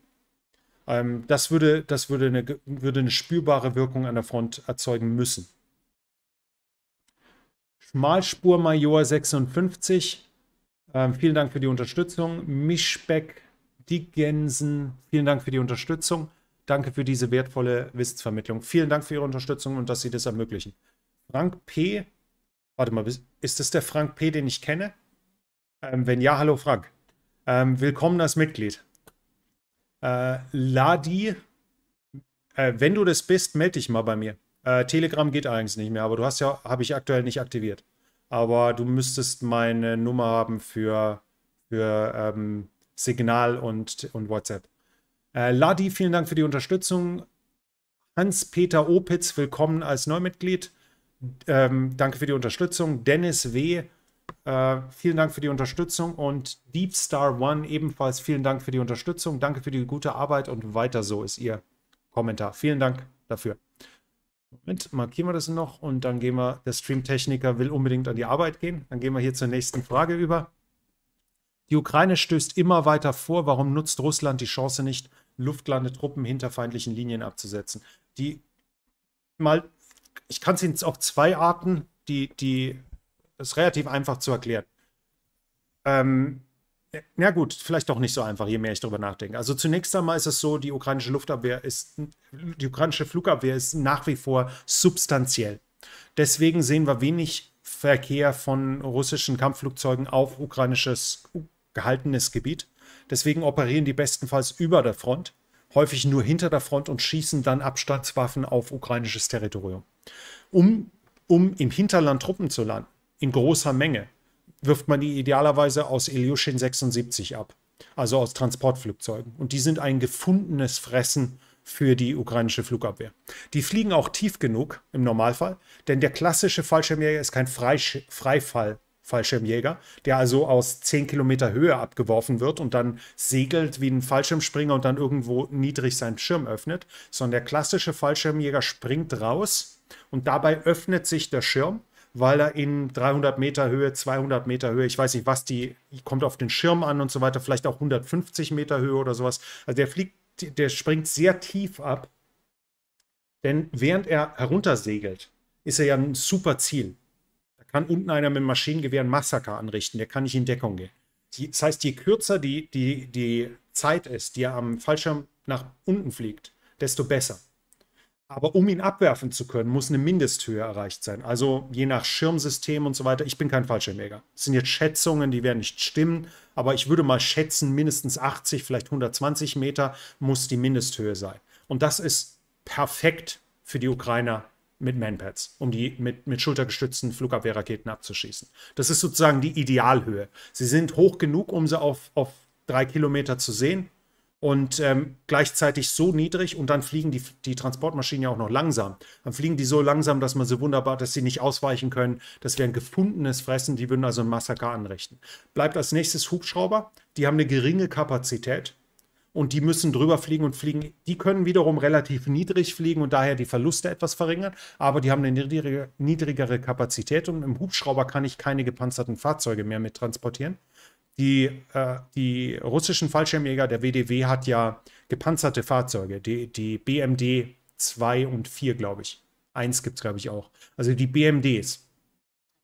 Ähm, das würde, das würde, eine, würde eine spürbare Wirkung an der Front erzeugen müssen. Schmalspur Major 56, ähm, vielen Dank für die Unterstützung. Mischbeck die Gänsen. vielen Dank für die Unterstützung. Danke für diese wertvolle Wissensvermittlung. Vielen Dank für Ihre Unterstützung und dass Sie das ermöglichen. Frank P. Warte mal, ist das der Frank P., den ich kenne? Ähm, wenn ja, hallo Frank. Ähm, willkommen als Mitglied. Äh, Ladi, äh, wenn du das bist, melde dich mal bei mir. Äh, Telegram geht eigentlich nicht mehr, aber du hast ja, habe ich aktuell nicht aktiviert. Aber du müsstest meine Nummer haben für, für ähm, Signal und, und WhatsApp. Äh, Ladi, vielen Dank für die Unterstützung. Hans-Peter Opitz, willkommen als Neumitglied. Ähm, danke für die Unterstützung. Dennis W., äh, vielen Dank für die Unterstützung. Und Deep Star One, ebenfalls vielen Dank für die Unterstützung. Danke für die gute Arbeit und weiter so ist Ihr Kommentar. Vielen Dank dafür. Moment, markieren wir das noch und dann gehen wir, der Streamtechniker will unbedingt an die Arbeit gehen. Dann gehen wir hier zur nächsten Frage über. Die Ukraine stößt immer weiter vor. Warum nutzt Russland die Chance nicht, Luftlandetruppen hinter feindlichen Linien abzusetzen. Die mal, ich kann es jetzt auf zwei Arten, die, die ist relativ einfach zu erklären. Ähm, na gut, vielleicht doch nicht so einfach, je mehr ich darüber nachdenke. Also zunächst einmal ist es so, die ukrainische Luftabwehr ist, die ukrainische Flugabwehr ist nach wie vor substanziell. Deswegen sehen wir wenig Verkehr von russischen Kampfflugzeugen auf ukrainisches gehaltenes Gebiet. Deswegen operieren die bestenfalls über der Front, häufig nur hinter der Front und schießen dann Abstandswaffen auf ukrainisches Territorium. Um, um im Hinterland Truppen zu landen, in großer Menge, wirft man die idealerweise aus Ilyushin 76 ab, also aus Transportflugzeugen. Und die sind ein gefundenes Fressen für die ukrainische Flugabwehr. Die fliegen auch tief genug im Normalfall, denn der klassische Fallschirmjäger ist kein Freisch Freifall, Fallschirmjäger, der also aus 10 Kilometer Höhe abgeworfen wird und dann segelt wie ein Fallschirmspringer und dann irgendwo niedrig seinen Schirm öffnet, sondern der klassische Fallschirmjäger springt raus und dabei öffnet sich der Schirm, weil er in 300 Meter Höhe, 200 Meter Höhe, ich weiß nicht was, die kommt auf den Schirm an und so weiter, vielleicht auch 150 Meter Höhe oder sowas. Also der fliegt, der springt sehr tief ab, denn während er heruntersegelt, ist er ja ein super Ziel kann unten einer mit Maschinengewehr ein Massaker anrichten, der kann nicht in Deckung gehen. Die, das heißt, je kürzer die, die, die Zeit ist, die er am Fallschirm nach unten fliegt, desto besser. Aber um ihn abwerfen zu können, muss eine Mindesthöhe erreicht sein. Also je nach Schirmsystem und so weiter. Ich bin kein Fallschirmjäger. Das sind jetzt Schätzungen, die werden nicht stimmen. Aber ich würde mal schätzen, mindestens 80, vielleicht 120 Meter muss die Mindesthöhe sein. Und das ist perfekt für die Ukrainer mit Manpads, um die mit, mit schultergestützten Flugabwehrraketen abzuschießen. Das ist sozusagen die Idealhöhe. Sie sind hoch genug, um sie auf, auf drei Kilometer zu sehen und ähm, gleichzeitig so niedrig und dann fliegen die, die Transportmaschinen ja auch noch langsam. Dann fliegen die so langsam, dass man sie wunderbar, dass sie nicht ausweichen können. Das wäre ein gefundenes Fressen, die würden also ein Massaker anrichten. Bleibt als nächstes Hubschrauber. Die haben eine geringe Kapazität und die müssen drüber fliegen und fliegen. Die können wiederum relativ niedrig fliegen und daher die Verluste etwas verringern, aber die haben eine niedrige, niedrigere Kapazität und im Hubschrauber kann ich keine gepanzerten Fahrzeuge mehr mit transportieren. Die, äh, die russischen Fallschirmjäger, der WDW, hat ja gepanzerte Fahrzeuge, die, die BMD 2 und 4, glaube ich. Eins gibt es, glaube ich, auch. Also die BMDs.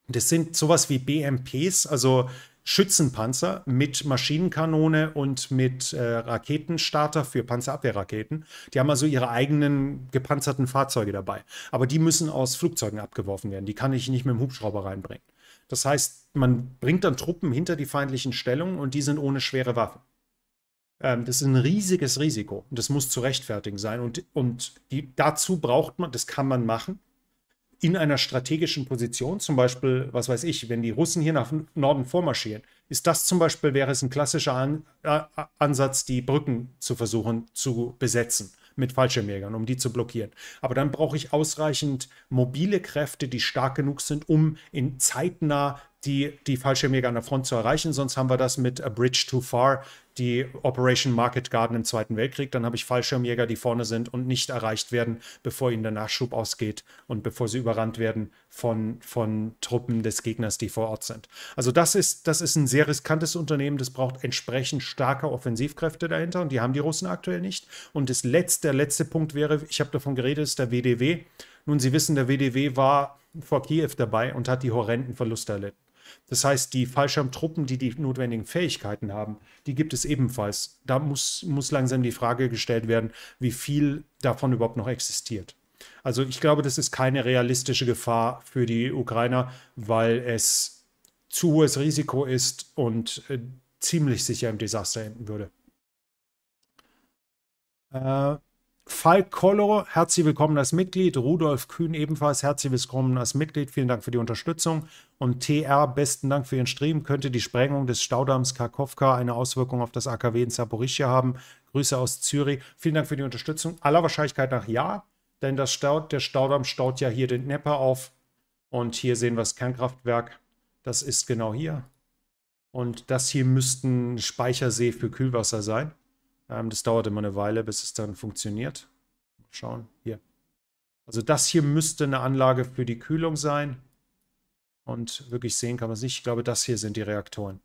Das sind sowas wie BMPs, also Schützenpanzer mit Maschinenkanone und mit äh, Raketenstarter für Panzerabwehrraketen. Die haben also ihre eigenen gepanzerten Fahrzeuge dabei. Aber die müssen aus Flugzeugen abgeworfen werden. Die kann ich nicht mit dem Hubschrauber reinbringen. Das heißt, man bringt dann Truppen hinter die feindlichen Stellungen und die sind ohne schwere Waffen. Ähm, das ist ein riesiges Risiko und das muss zu rechtfertigen sein. Und, und die, dazu braucht man, das kann man machen, in einer strategischen Position, zum Beispiel, was weiß ich, wenn die Russen hier nach Norden vormarschieren, ist das zum Beispiel, wäre es ein klassischer An äh, Ansatz, die Brücken zu versuchen zu besetzen mit Fallschirmjägern, um die zu blockieren. Aber dann brauche ich ausreichend mobile Kräfte, die stark genug sind, um in zeitnah die, die Fallschirmjäger an der Front zu erreichen. Sonst haben wir das mit A Bridge Too Far, die Operation Market Garden im Zweiten Weltkrieg. Dann habe ich Fallschirmjäger, die vorne sind und nicht erreicht werden, bevor ihnen der Nachschub ausgeht und bevor sie überrannt werden von, von Truppen des Gegners, die vor Ort sind. Also das ist, das ist ein sehr riskantes Unternehmen. Das braucht entsprechend starke Offensivkräfte dahinter und die haben die Russen aktuell nicht. Und das letzte, der letzte Punkt wäre, ich habe davon geredet, ist der WDW. Nun, Sie wissen, der WDW war vor Kiew dabei und hat die horrenden Verluste erlitten. Das heißt, die Fallschirmtruppen, die die notwendigen Fähigkeiten haben, die gibt es ebenfalls. Da muss, muss langsam die Frage gestellt werden, wie viel davon überhaupt noch existiert. Also ich glaube, das ist keine realistische Gefahr für die Ukrainer, weil es zu hohes Risiko ist und äh, ziemlich sicher im Desaster enden würde. Äh, Falk Kollo, herzlich willkommen als Mitglied. Rudolf Kühn ebenfalls herzlich willkommen als Mitglied. Vielen Dank für die Unterstützung. Und TR, besten Dank für Ihren Stream. Könnte die Sprengung des Staudamms Karkovka eine Auswirkung auf das AKW in Zaporizhia haben? Grüße aus Zürich. Vielen Dank für die Unterstützung. Aller Wahrscheinlichkeit nach ja, denn das Staud, der Staudamm staut ja hier den Dnepr auf. Und hier sehen wir das Kernkraftwerk. Das ist genau hier. Und das hier müssten Speichersee für Kühlwasser sein. Ähm, das dauert immer eine Weile, bis es dann funktioniert. Mal schauen, hier. Also das hier müsste eine Anlage für die Kühlung sein. Und wirklich sehen kann man es nicht. Ich glaube, das hier sind die Reaktoren.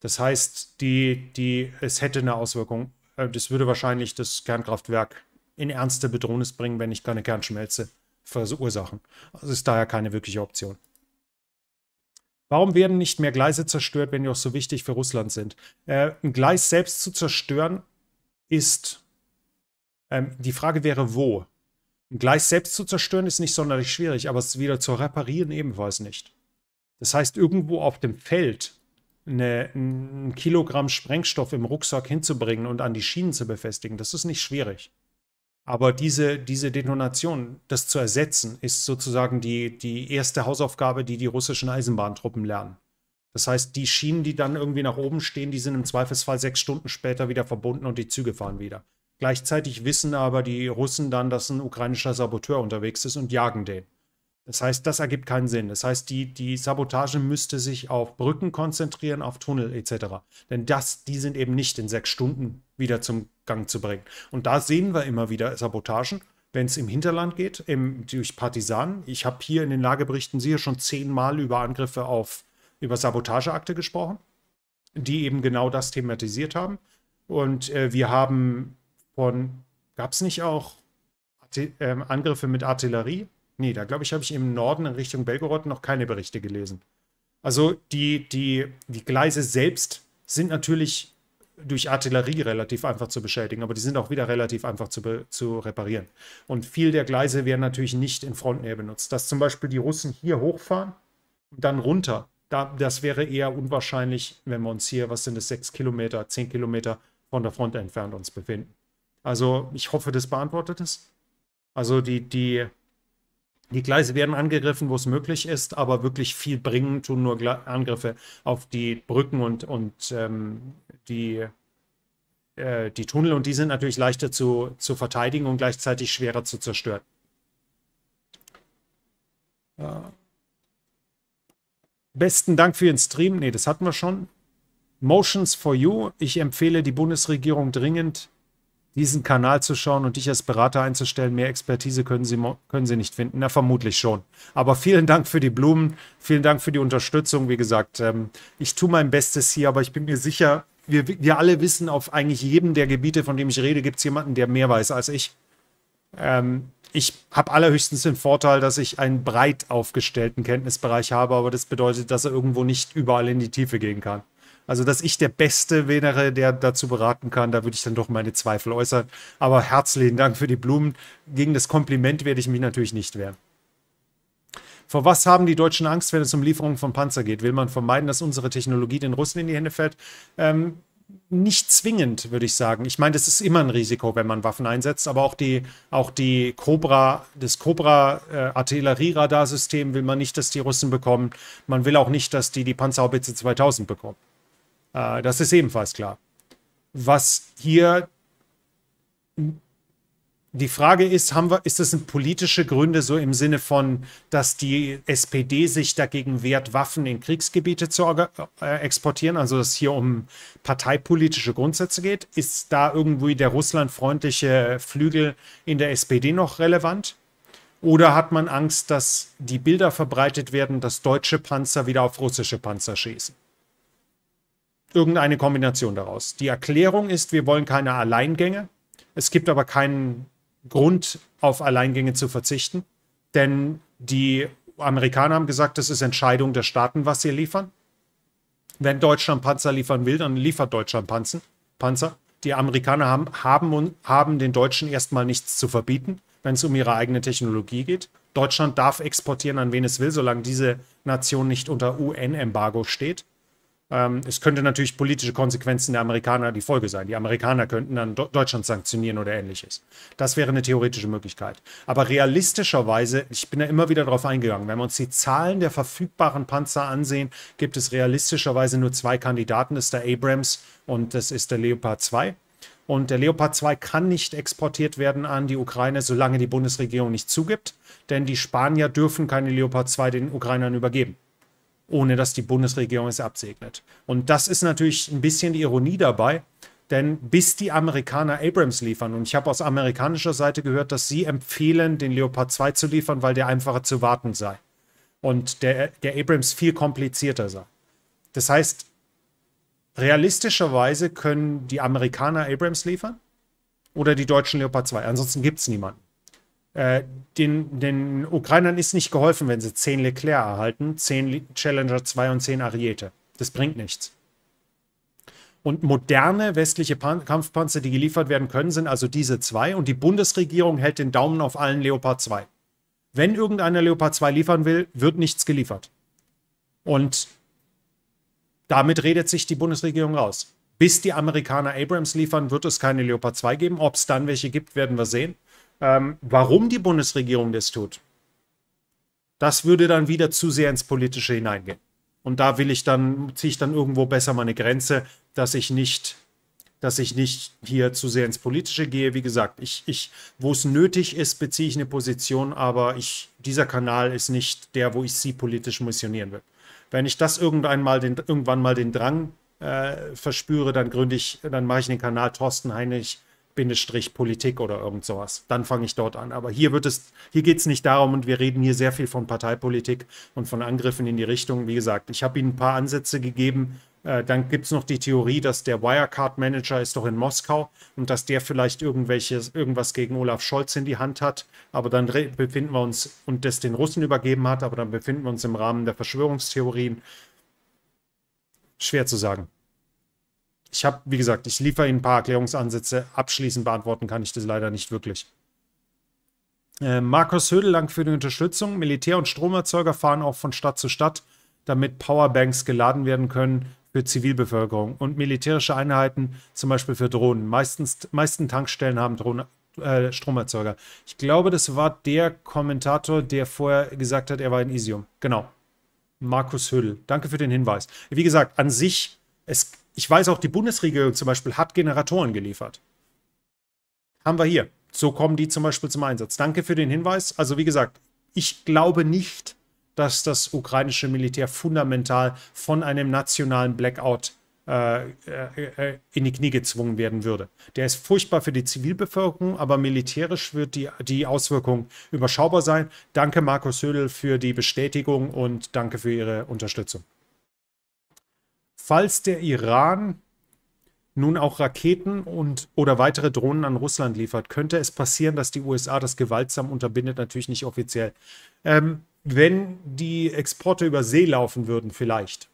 Das heißt, die, die, es hätte eine Auswirkung. Äh, das würde wahrscheinlich das Kernkraftwerk in ernste Bedrohung bringen, wenn ich keine Kernschmelze verursachen. Also ist daher keine wirkliche Option. Warum werden nicht mehr Gleise zerstört, wenn die auch so wichtig für Russland sind? Äh, ein Gleis selbst zu zerstören ist, ähm, die Frage wäre wo. Ein Gleis selbst zu zerstören ist nicht sonderlich schwierig, aber es wieder zu reparieren ebenfalls nicht. Das heißt, irgendwo auf dem Feld eine, ein Kilogramm Sprengstoff im Rucksack hinzubringen und an die Schienen zu befestigen, das ist nicht schwierig. Aber diese, diese Detonation, das zu ersetzen, ist sozusagen die, die erste Hausaufgabe, die die russischen Eisenbahntruppen lernen. Das heißt, die Schienen, die dann irgendwie nach oben stehen, die sind im Zweifelsfall sechs Stunden später wieder verbunden und die Züge fahren wieder. Gleichzeitig wissen aber die Russen dann, dass ein ukrainischer Saboteur unterwegs ist und jagen den. Das heißt, das ergibt keinen Sinn. Das heißt, die, die Sabotage müsste sich auf Brücken konzentrieren, auf Tunnel etc. Denn das, die sind eben nicht in sechs Stunden wieder zum Gang zu bringen. Und da sehen wir immer wieder Sabotagen, wenn es im Hinterland geht, im, durch Partisanen. Ich habe hier in den Lageberichten sicher schon zehnmal über Angriffe auf, über Sabotageakte gesprochen, die eben genau das thematisiert haben. Und äh, wir haben von, gab es nicht auch Arti äh, Angriffe mit Artillerie? Nee, da glaube ich, habe ich im Norden in Richtung Belgorod noch keine Berichte gelesen. Also die, die, die Gleise selbst sind natürlich durch Artillerie relativ einfach zu beschädigen, aber die sind auch wieder relativ einfach zu, zu reparieren. Und viel der Gleise werden natürlich nicht in Frontnähe benutzt. Dass zum Beispiel die Russen hier hochfahren und dann runter, da, das wäre eher unwahrscheinlich, wenn wir uns hier, was sind es, sechs Kilometer, zehn Kilometer von der Front entfernt uns befinden. Also ich hoffe, das beantwortet es. Also die, die die Gleise werden angegriffen, wo es möglich ist, aber wirklich viel bringen tun nur Gle Angriffe auf die Brücken und, und ähm, die, äh, die Tunnel. Und die sind natürlich leichter zu, zu verteidigen und gleichzeitig schwerer zu zerstören. Ja. Äh. Besten Dank für Ihren Stream. Ne, das hatten wir schon. Motions for You. Ich empfehle die Bundesregierung dringend, diesen Kanal zu schauen und dich als Berater einzustellen. Mehr Expertise können Sie, können Sie nicht finden. Na, vermutlich schon. Aber vielen Dank für die Blumen. Vielen Dank für die Unterstützung. Wie gesagt, ähm, ich tue mein Bestes hier, aber ich bin mir sicher, wir, wir alle wissen, auf eigentlich jedem der Gebiete, von dem ich rede, gibt es jemanden, der mehr weiß als ich. Ähm, ich habe allerhöchstens den Vorteil, dass ich einen breit aufgestellten Kenntnisbereich habe, aber das bedeutet, dass er irgendwo nicht überall in die Tiefe gehen kann. Also, dass ich der Beste wäre, der dazu beraten kann, da würde ich dann doch meine Zweifel äußern. Aber herzlichen Dank für die Blumen. Gegen das Kompliment werde ich mich natürlich nicht wehren. Vor was haben die Deutschen Angst, wenn es um Lieferungen von Panzer geht? Will man vermeiden, dass unsere Technologie den Russen in die Hände fällt? Ähm, nicht zwingend, würde ich sagen. Ich meine, das ist immer ein Risiko, wenn man Waffen einsetzt, aber auch die, auch die Cobra, das Cobra-Artillerieradarsystem äh, will man nicht, dass die Russen bekommen. Man will auch nicht, dass die die Panzerhaubitze 2000 bekommen. Äh, das ist ebenfalls klar. Was hier die Frage ist, haben wir, ist das sind politische Gründe so im Sinne von, dass die SPD sich dagegen wehrt, Waffen in Kriegsgebiete zu äh, exportieren, also dass es hier um parteipolitische Grundsätze geht? Ist da irgendwie der russlandfreundliche Flügel in der SPD noch relevant? Oder hat man Angst, dass die Bilder verbreitet werden, dass deutsche Panzer wieder auf russische Panzer schießen? irgendeine Kombination daraus. Die Erklärung ist, wir wollen keine Alleingänge. Es gibt aber keinen Grund, auf Alleingänge zu verzichten, denn die Amerikaner haben gesagt, das ist Entscheidung der Staaten, was sie liefern. Wenn Deutschland Panzer liefern will, dann liefert Deutschland Panzer. Panzer. Die Amerikaner haben, haben, haben den Deutschen erstmal nichts zu verbieten, wenn es um ihre eigene Technologie geht. Deutschland darf exportieren, an wen es will, solange diese Nation nicht unter UN-Embargo steht. Ähm, es könnte natürlich politische Konsequenzen der Amerikaner die Folge sein. Die Amerikaner könnten dann Deutschland sanktionieren oder ähnliches. Das wäre eine theoretische Möglichkeit. Aber realistischerweise, ich bin da immer wieder darauf eingegangen, wenn wir uns die Zahlen der verfügbaren Panzer ansehen, gibt es realistischerweise nur zwei Kandidaten. Das ist der Abrams und das ist der Leopard 2. Und der Leopard 2 kann nicht exportiert werden an die Ukraine, solange die Bundesregierung nicht zugibt. Denn die Spanier dürfen keine Leopard 2 den Ukrainern übergeben ohne dass die Bundesregierung es absegnet. Und das ist natürlich ein bisschen die Ironie dabei, denn bis die Amerikaner Abrams liefern, und ich habe aus amerikanischer Seite gehört, dass sie empfehlen, den Leopard 2 zu liefern, weil der einfacher zu warten sei. Und der, der Abrams viel komplizierter sei. Das heißt, realistischerweise können die Amerikaner Abrams liefern oder die deutschen Leopard 2. Ansonsten gibt es niemanden. Äh, den, den Ukrainern ist nicht geholfen, wenn sie 10 Leclerc erhalten, 10 Challenger 2 und 10 Ariete. Das bringt nichts. Und moderne westliche Pan Kampfpanzer, die geliefert werden können, sind also diese zwei. Und die Bundesregierung hält den Daumen auf allen Leopard 2. Wenn irgendeiner Leopard 2 liefern will, wird nichts geliefert. Und damit redet sich die Bundesregierung raus. Bis die Amerikaner Abrams liefern, wird es keine Leopard 2 geben. Ob es dann welche gibt, werden wir sehen ähm, warum die Bundesregierung das tut, das würde dann wieder zu sehr ins Politische hineingehen. Und da will ich dann, ziehe ich dann irgendwo besser meine Grenze, dass ich nicht, dass ich nicht hier zu sehr ins Politische gehe. Wie gesagt, ich, ich, wo es nötig ist, beziehe ich eine Position, aber ich, dieser Kanal ist nicht der, wo ich sie politisch missionieren will. Wenn ich das irgendwann mal den, irgendwann mal den Drang äh, verspüre, dann gründe ich, dann mache ich den Kanal Thorsten Heinrich Bindestrich Politik oder irgend sowas. Dann fange ich dort an. Aber hier wird es, hier geht es nicht darum und wir reden hier sehr viel von Parteipolitik und von Angriffen in die Richtung. Wie gesagt, ich habe Ihnen ein paar Ansätze gegeben. Äh, dann gibt es noch die Theorie, dass der Wirecard-Manager ist doch in Moskau und dass der vielleicht irgendwelche, irgendwas gegen Olaf Scholz in die Hand hat. Aber dann befinden wir uns und das den Russen übergeben hat, aber dann befinden wir uns im Rahmen der Verschwörungstheorien. Schwer zu sagen. Ich habe, wie gesagt, ich liefere Ihnen ein paar Erklärungsansätze. Abschließend beantworten kann ich das leider nicht wirklich. Äh, Markus Hödel, danke für die Unterstützung. Militär- und Stromerzeuger fahren auch von Stadt zu Stadt, damit Powerbanks geladen werden können für Zivilbevölkerung und militärische Einheiten, zum Beispiel für Drohnen. Meistens, meisten Tankstellen haben Drohnen, äh, Stromerzeuger. Ich glaube, das war der Kommentator, der vorher gesagt hat, er war in Isium. Genau. Markus Hödel, danke für den Hinweis. Wie gesagt, an sich, es, ich weiß auch, die Bundesregierung zum Beispiel hat Generatoren geliefert. Haben wir hier. So kommen die zum Beispiel zum Einsatz. Danke für den Hinweis. Also wie gesagt, ich glaube nicht, dass das ukrainische Militär fundamental von einem nationalen Blackout äh, äh, äh in die Knie gezwungen werden würde. Der ist furchtbar für die Zivilbevölkerung, aber militärisch wird die, die Auswirkung überschaubar sein. Danke, Markus Hödel, für die Bestätigung und danke für Ihre Unterstützung falls der Iran nun auch Raketen und oder weitere Drohnen an Russland liefert, könnte es passieren, dass die USA das gewaltsam unterbindet, natürlich nicht offiziell. Ähm, wenn die Exporte über See laufen würden, vielleicht.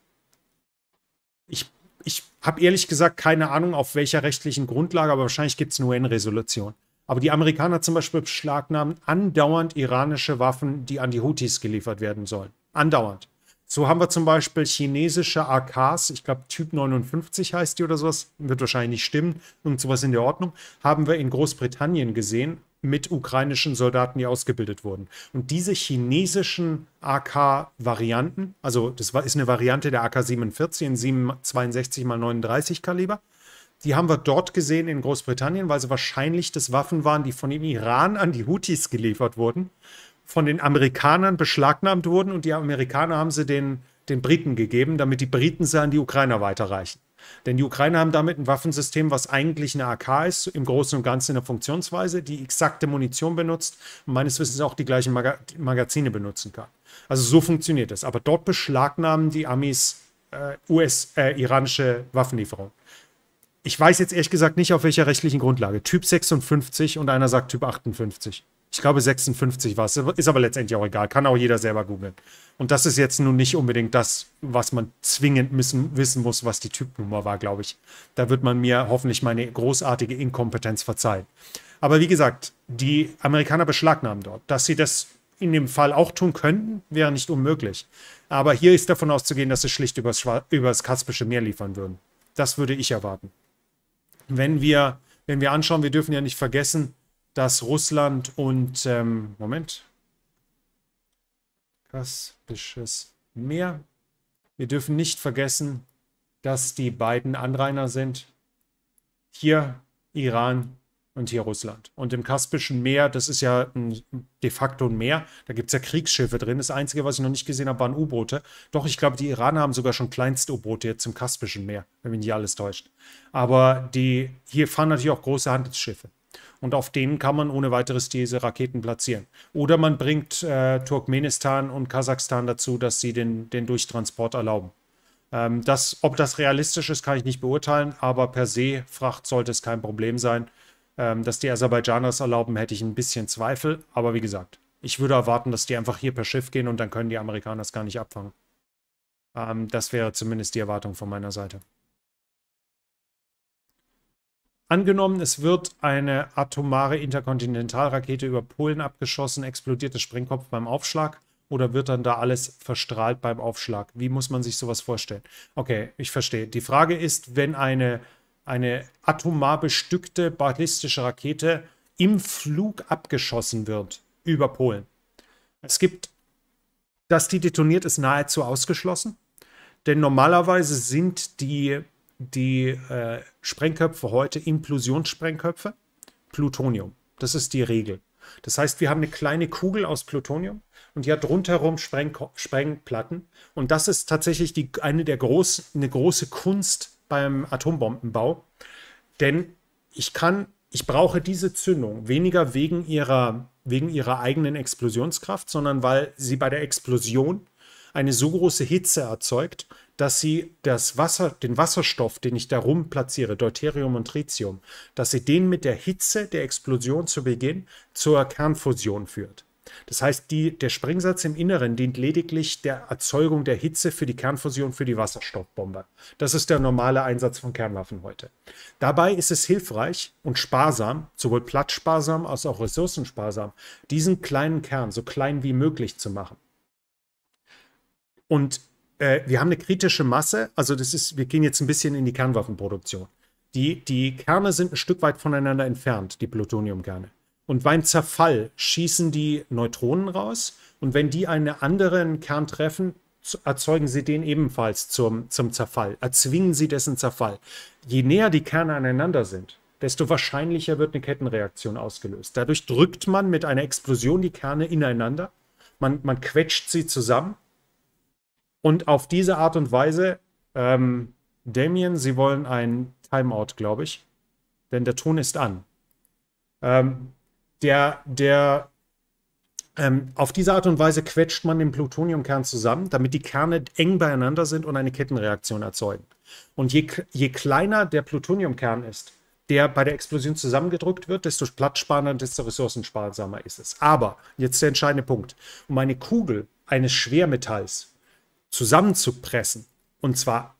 Ich, ich habe ehrlich gesagt keine Ahnung, auf welcher rechtlichen Grundlage, aber wahrscheinlich gibt es eine UN-Resolution. Aber die Amerikaner zum Beispiel beschlagnahmen andauernd iranische Waffen, die an die Houthis geliefert werden sollen. Andauernd. So haben wir zum Beispiel chinesische AKs, ich glaube Typ 59 heißt die oder sowas, wird wahrscheinlich nicht stimmen, und sowas in der Ordnung, haben wir in Großbritannien gesehen mit ukrainischen Soldaten, die ausgebildet wurden. Und diese chinesischen AK-Varianten, also das ist eine Variante der AK-47, 762 x 39 Kaliber, die haben wir dort gesehen in Großbritannien, weil sie wahrscheinlich das Waffen waren, die von dem Iran an die Houthis geliefert wurden von den Amerikanern beschlagnahmt wurden und die Amerikaner haben sie den, den Briten gegeben, damit die Briten sie an die Ukrainer weiterreichen. Denn die Ukrainer haben damit ein Waffensystem, was eigentlich eine AK ist, im Großen und Ganzen in der Funktionsweise, die exakte Munition benutzt und meines Wissens auch die gleichen Maga Magazine benutzen kann. Also so funktioniert das. Aber dort beschlagnahmen die Amis äh, US, äh, iranische Waffenlieferungen. Ich weiß jetzt ehrlich gesagt nicht, auf welcher rechtlichen Grundlage. Typ 56 und einer sagt Typ 58. Ich glaube 56 war es. Ist aber letztendlich auch egal. Kann auch jeder selber googeln. Und das ist jetzt nun nicht unbedingt das, was man zwingend müssen, wissen muss, was die Typnummer war, glaube ich. Da wird man mir hoffentlich meine großartige Inkompetenz verzeihen. Aber wie gesagt, die Amerikaner beschlagnahmen dort. Dass sie das in dem Fall auch tun könnten, wäre nicht unmöglich. Aber hier ist davon auszugehen, dass sie schlicht übers, übers Kaspische Meer liefern würden. Das würde ich erwarten. Wenn wir, wenn wir anschauen, wir dürfen ja nicht vergessen, dass Russland und, ähm, Moment, Kaspisches Meer. Wir dürfen nicht vergessen, dass die beiden Anrainer sind. Hier Iran und hier Russland. Und im Kaspischen Meer, das ist ja ein, de facto ein Meer, da gibt es ja Kriegsschiffe drin. Das Einzige, was ich noch nicht gesehen habe, waren U-Boote. Doch, ich glaube, die Iraner haben sogar schon Kleinst-U-Boote jetzt im Kaspischen Meer, wenn mich nicht alles täuscht. Aber die, hier fahren natürlich auch große Handelsschiffe und auf denen kann man ohne weiteres diese Raketen platzieren. Oder man bringt äh, Turkmenistan und Kasachstan dazu, dass sie den, den Durchtransport erlauben. Ähm, das, ob das realistisch ist, kann ich nicht beurteilen, aber per se Fracht sollte es kein Problem sein. Ähm, dass die Aserbaidschaner es erlauben, hätte ich ein bisschen Zweifel, aber wie gesagt, ich würde erwarten, dass die einfach hier per Schiff gehen und dann können die Amerikaner es gar nicht abfangen. Ähm, das wäre zumindest die Erwartung von meiner Seite. Angenommen, es wird eine atomare Interkontinentalrakete über Polen abgeschossen, explodiert der Sprengkopf beim Aufschlag oder wird dann da alles verstrahlt beim Aufschlag? Wie muss man sich sowas vorstellen? Okay, ich verstehe. Die Frage ist, wenn eine, eine atomar bestückte ballistische Rakete im Flug abgeschossen wird über Polen. Es gibt, dass die detoniert ist nahezu ausgeschlossen, denn normalerweise sind die die äh, Sprengköpfe heute Implosionssprengköpfe, Plutonium. Das ist die Regel. Das heißt, wir haben eine kleine Kugel aus Plutonium und die hat rundherum Spreng Sprengplatten. Und das ist tatsächlich die, eine der großen, eine große Kunst beim Atombombenbau. Denn ich kann, ich brauche diese Zündung weniger wegen ihrer, wegen ihrer eigenen Explosionskraft, sondern weil sie bei der Explosion eine so große Hitze erzeugt, dass sie das Wasser, den Wasserstoff, den ich da rum platziere, Deuterium und Tritium, dass sie den mit der Hitze der Explosion zu Beginn zur Kernfusion führt. Das heißt, die, der Sprengsatz im Inneren dient lediglich der Erzeugung der Hitze für die Kernfusion für die Wasserstoffbombe. Das ist der normale Einsatz von Kernwaffen heute. Dabei ist es hilfreich und sparsam, sowohl platzsparsam als auch ressourcensparsam, diesen kleinen Kern so klein wie möglich zu machen. Und äh, wir haben eine kritische Masse, also das ist, wir gehen jetzt ein bisschen in die Kernwaffenproduktion. Die, die Kerne sind ein Stück weit voneinander entfernt, die Plutoniumkerne. Und beim Zerfall schießen die Neutronen raus und wenn die einen anderen Kern treffen, erzeugen sie den ebenfalls zum, zum Zerfall, erzwingen sie dessen Zerfall. Je näher die Kerne aneinander sind, desto wahrscheinlicher wird eine Kettenreaktion ausgelöst. Dadurch drückt man mit einer Explosion die Kerne ineinander, man, man quetscht sie zusammen und auf diese Art und Weise, ähm, Damien, Sie wollen ein Timeout, glaube ich. Denn der Ton ist an. Ähm, der, der, ähm, auf diese Art und Weise quetscht man den Plutoniumkern zusammen, damit die Kerne eng beieinander sind und eine Kettenreaktion erzeugen. Und je, je kleiner der Plutoniumkern ist, der bei der Explosion zusammengedrückt wird, desto platzsparender und desto ressourcensparsamer ist es. Aber, jetzt der entscheidende Punkt, um eine Kugel eines Schwermetalls zusammenzupressen und zwar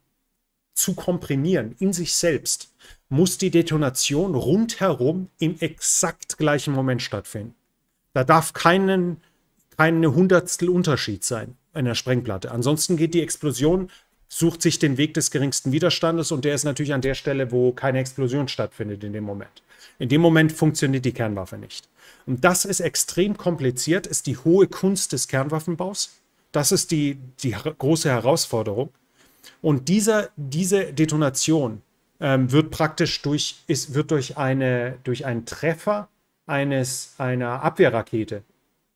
zu komprimieren in sich selbst, muss die Detonation rundherum im exakt gleichen Moment stattfinden. Da darf keinen, keine Hundertstel Unterschied sein in der Sprengplatte. Ansonsten geht die Explosion, sucht sich den Weg des geringsten Widerstandes und der ist natürlich an der Stelle, wo keine Explosion stattfindet in dem Moment. In dem Moment funktioniert die Kernwaffe nicht. Und das ist extrem kompliziert, ist die hohe Kunst des Kernwaffenbaus das ist die, die große Herausforderung. Und dieser, diese Detonation ähm, wird praktisch durch, ist, wird durch, eine, durch einen Treffer eines, einer Abwehrrakete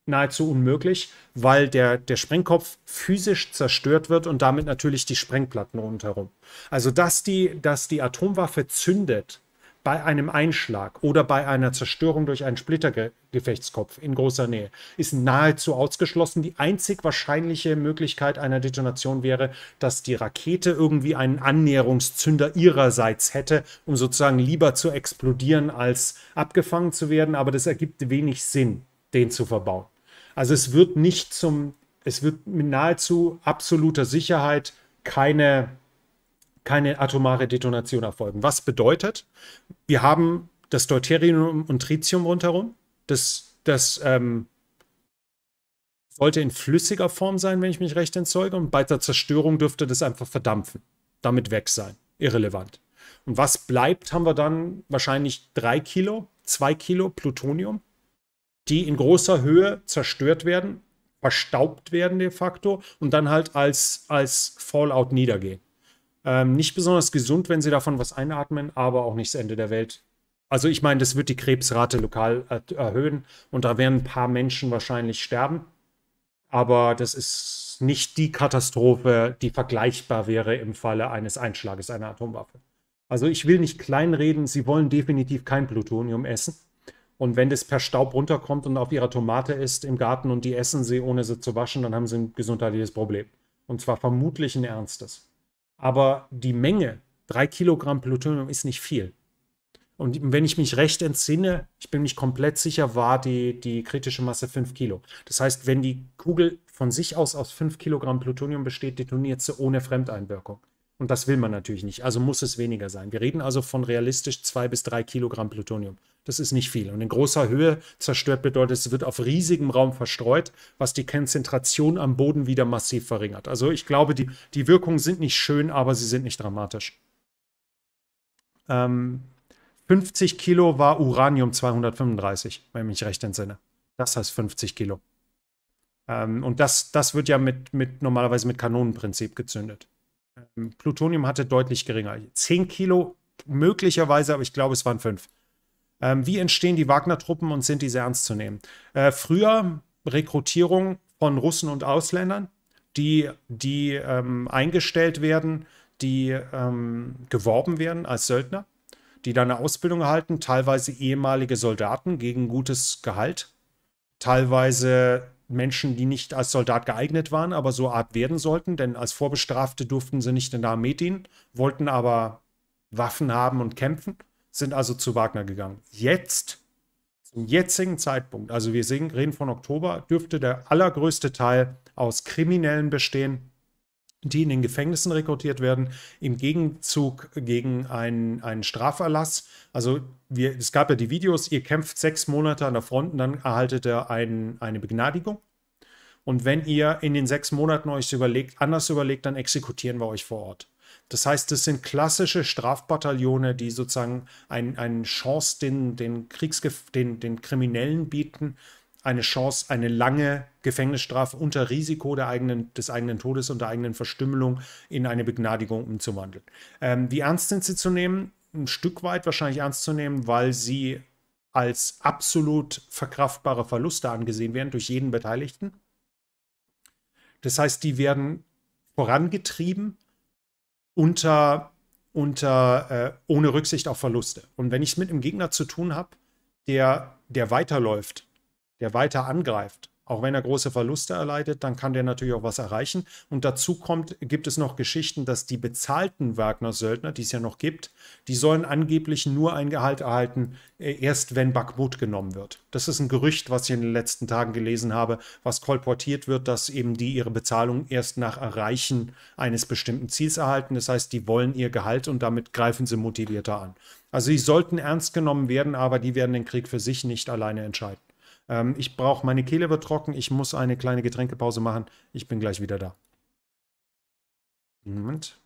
nahezu unmöglich, weil der, der Sprengkopf physisch zerstört wird und damit natürlich die Sprengplatten rundherum. Also, dass die, dass die Atomwaffe zündet, bei einem Einschlag oder bei einer Zerstörung durch einen Splittergefechtskopf in großer Nähe ist nahezu ausgeschlossen. Die einzig wahrscheinliche Möglichkeit einer Detonation wäre, dass die Rakete irgendwie einen Annäherungszünder ihrerseits hätte, um sozusagen lieber zu explodieren, als abgefangen zu werden. Aber das ergibt wenig Sinn, den zu verbauen. Also es wird nicht zum, es wird mit nahezu absoluter Sicherheit keine keine atomare Detonation erfolgen. Was bedeutet, wir haben das Deuterium und Tritium rundherum. Das, das ähm, sollte in flüssiger Form sein, wenn ich mich recht entzeuge. Und bei der Zerstörung dürfte das einfach verdampfen. Damit weg sein. Irrelevant. Und was bleibt, haben wir dann wahrscheinlich drei Kilo, zwei Kilo Plutonium, die in großer Höhe zerstört werden, verstaubt werden de facto und dann halt als, als Fallout niedergehen. Ähm, nicht besonders gesund, wenn sie davon was einatmen, aber auch nicht das Ende der Welt. Also ich meine, das wird die Krebsrate lokal erhöhen und da werden ein paar Menschen wahrscheinlich sterben. Aber das ist nicht die Katastrophe, die vergleichbar wäre im Falle eines Einschlages einer Atomwaffe. Also ich will nicht kleinreden, sie wollen definitiv kein Plutonium essen. Und wenn das per Staub runterkommt und auf ihrer Tomate ist im Garten und die essen sie, ohne sie zu waschen, dann haben sie ein gesundheitliches Problem. Und zwar vermutlich ein ernstes aber die Menge, drei Kilogramm Plutonium ist nicht viel. Und wenn ich mich recht entsinne, ich bin mich komplett sicher, war die, die kritische Masse 5 Kilo. Das heißt, wenn die Kugel von sich aus aus 5 Kilogramm Plutonium besteht, detoniert sie ohne Fremdeinwirkung. Und das will man natürlich nicht. Also muss es weniger sein. Wir reden also von realistisch 2 bis 3 Kilogramm Plutonium. Das ist nicht viel. Und in großer Höhe zerstört bedeutet, es wird auf riesigem Raum verstreut, was die Konzentration am Boden wieder massiv verringert. Also ich glaube, die, die Wirkungen sind nicht schön, aber sie sind nicht dramatisch. Ähm, 50 Kilo war Uranium 235, wenn ich mich recht entsinne. Das heißt 50 Kilo. Ähm, und das, das wird ja mit, mit normalerweise mit Kanonenprinzip gezündet. Ähm, Plutonium hatte deutlich geringer. 10 Kilo möglicherweise, aber ich glaube, es waren 5. Ähm, wie entstehen die Wagner-Truppen und sind diese ernst zu nehmen? Äh, früher Rekrutierung von Russen und Ausländern, die, die ähm, eingestellt werden, die ähm, geworben werden als Söldner, die dann eine Ausbildung erhalten, teilweise ehemalige Soldaten gegen gutes Gehalt, teilweise Menschen, die nicht als Soldat geeignet waren, aber so Art werden sollten, denn als Vorbestrafte durften sie nicht in der Armee dienen, wollten aber Waffen haben und kämpfen sind also zu Wagner gegangen. Jetzt, zum jetzigen Zeitpunkt, also wir sehen, reden von Oktober, dürfte der allergrößte Teil aus Kriminellen bestehen, die in den Gefängnissen rekrutiert werden, im Gegenzug gegen einen, einen Straferlass. Also wir, es gab ja die Videos, ihr kämpft sechs Monate an der Front und dann erhaltet ihr ein, eine Begnadigung. Und wenn ihr in den sechs Monaten euch überlegt, anders überlegt, dann exekutieren wir euch vor Ort. Das heißt, das sind klassische Strafbataillone, die sozusagen ein, eine Chance den, den, Kriegsgef den, den Kriminellen bieten, eine Chance, eine lange Gefängnisstrafe unter Risiko der eigenen, des eigenen Todes und der eigenen Verstümmelung in eine Begnadigung umzuwandeln. Ähm, wie ernst sind sie zu nehmen? Ein Stück weit wahrscheinlich ernst zu nehmen, weil sie als absolut verkraftbare Verluste angesehen werden durch jeden Beteiligten. Das heißt, die werden vorangetrieben unter, unter äh, ohne Rücksicht auf Verluste. Und wenn ich es mit einem Gegner zu tun habe, der, der weiterläuft, der weiter angreift, auch wenn er große Verluste erleidet, dann kann der natürlich auch was erreichen. Und dazu kommt, gibt es noch Geschichten, dass die bezahlten Wagner-Söldner, die es ja noch gibt, die sollen angeblich nur ein Gehalt erhalten, äh, erst wenn Bakhmut genommen wird. Das ist ein Gerücht, was ich in den letzten Tagen gelesen habe, was kolportiert wird, dass eben die ihre Bezahlung erst nach Erreichen eines bestimmten Ziels erhalten. Das heißt, die wollen ihr Gehalt und damit greifen sie motivierter an. Also sie sollten ernst genommen werden, aber die werden den Krieg für sich nicht alleine entscheiden. Ähm, ich brauche, meine Kehle wird trocken, ich muss eine kleine Getränkepause machen. Ich bin gleich wieder da. Moment.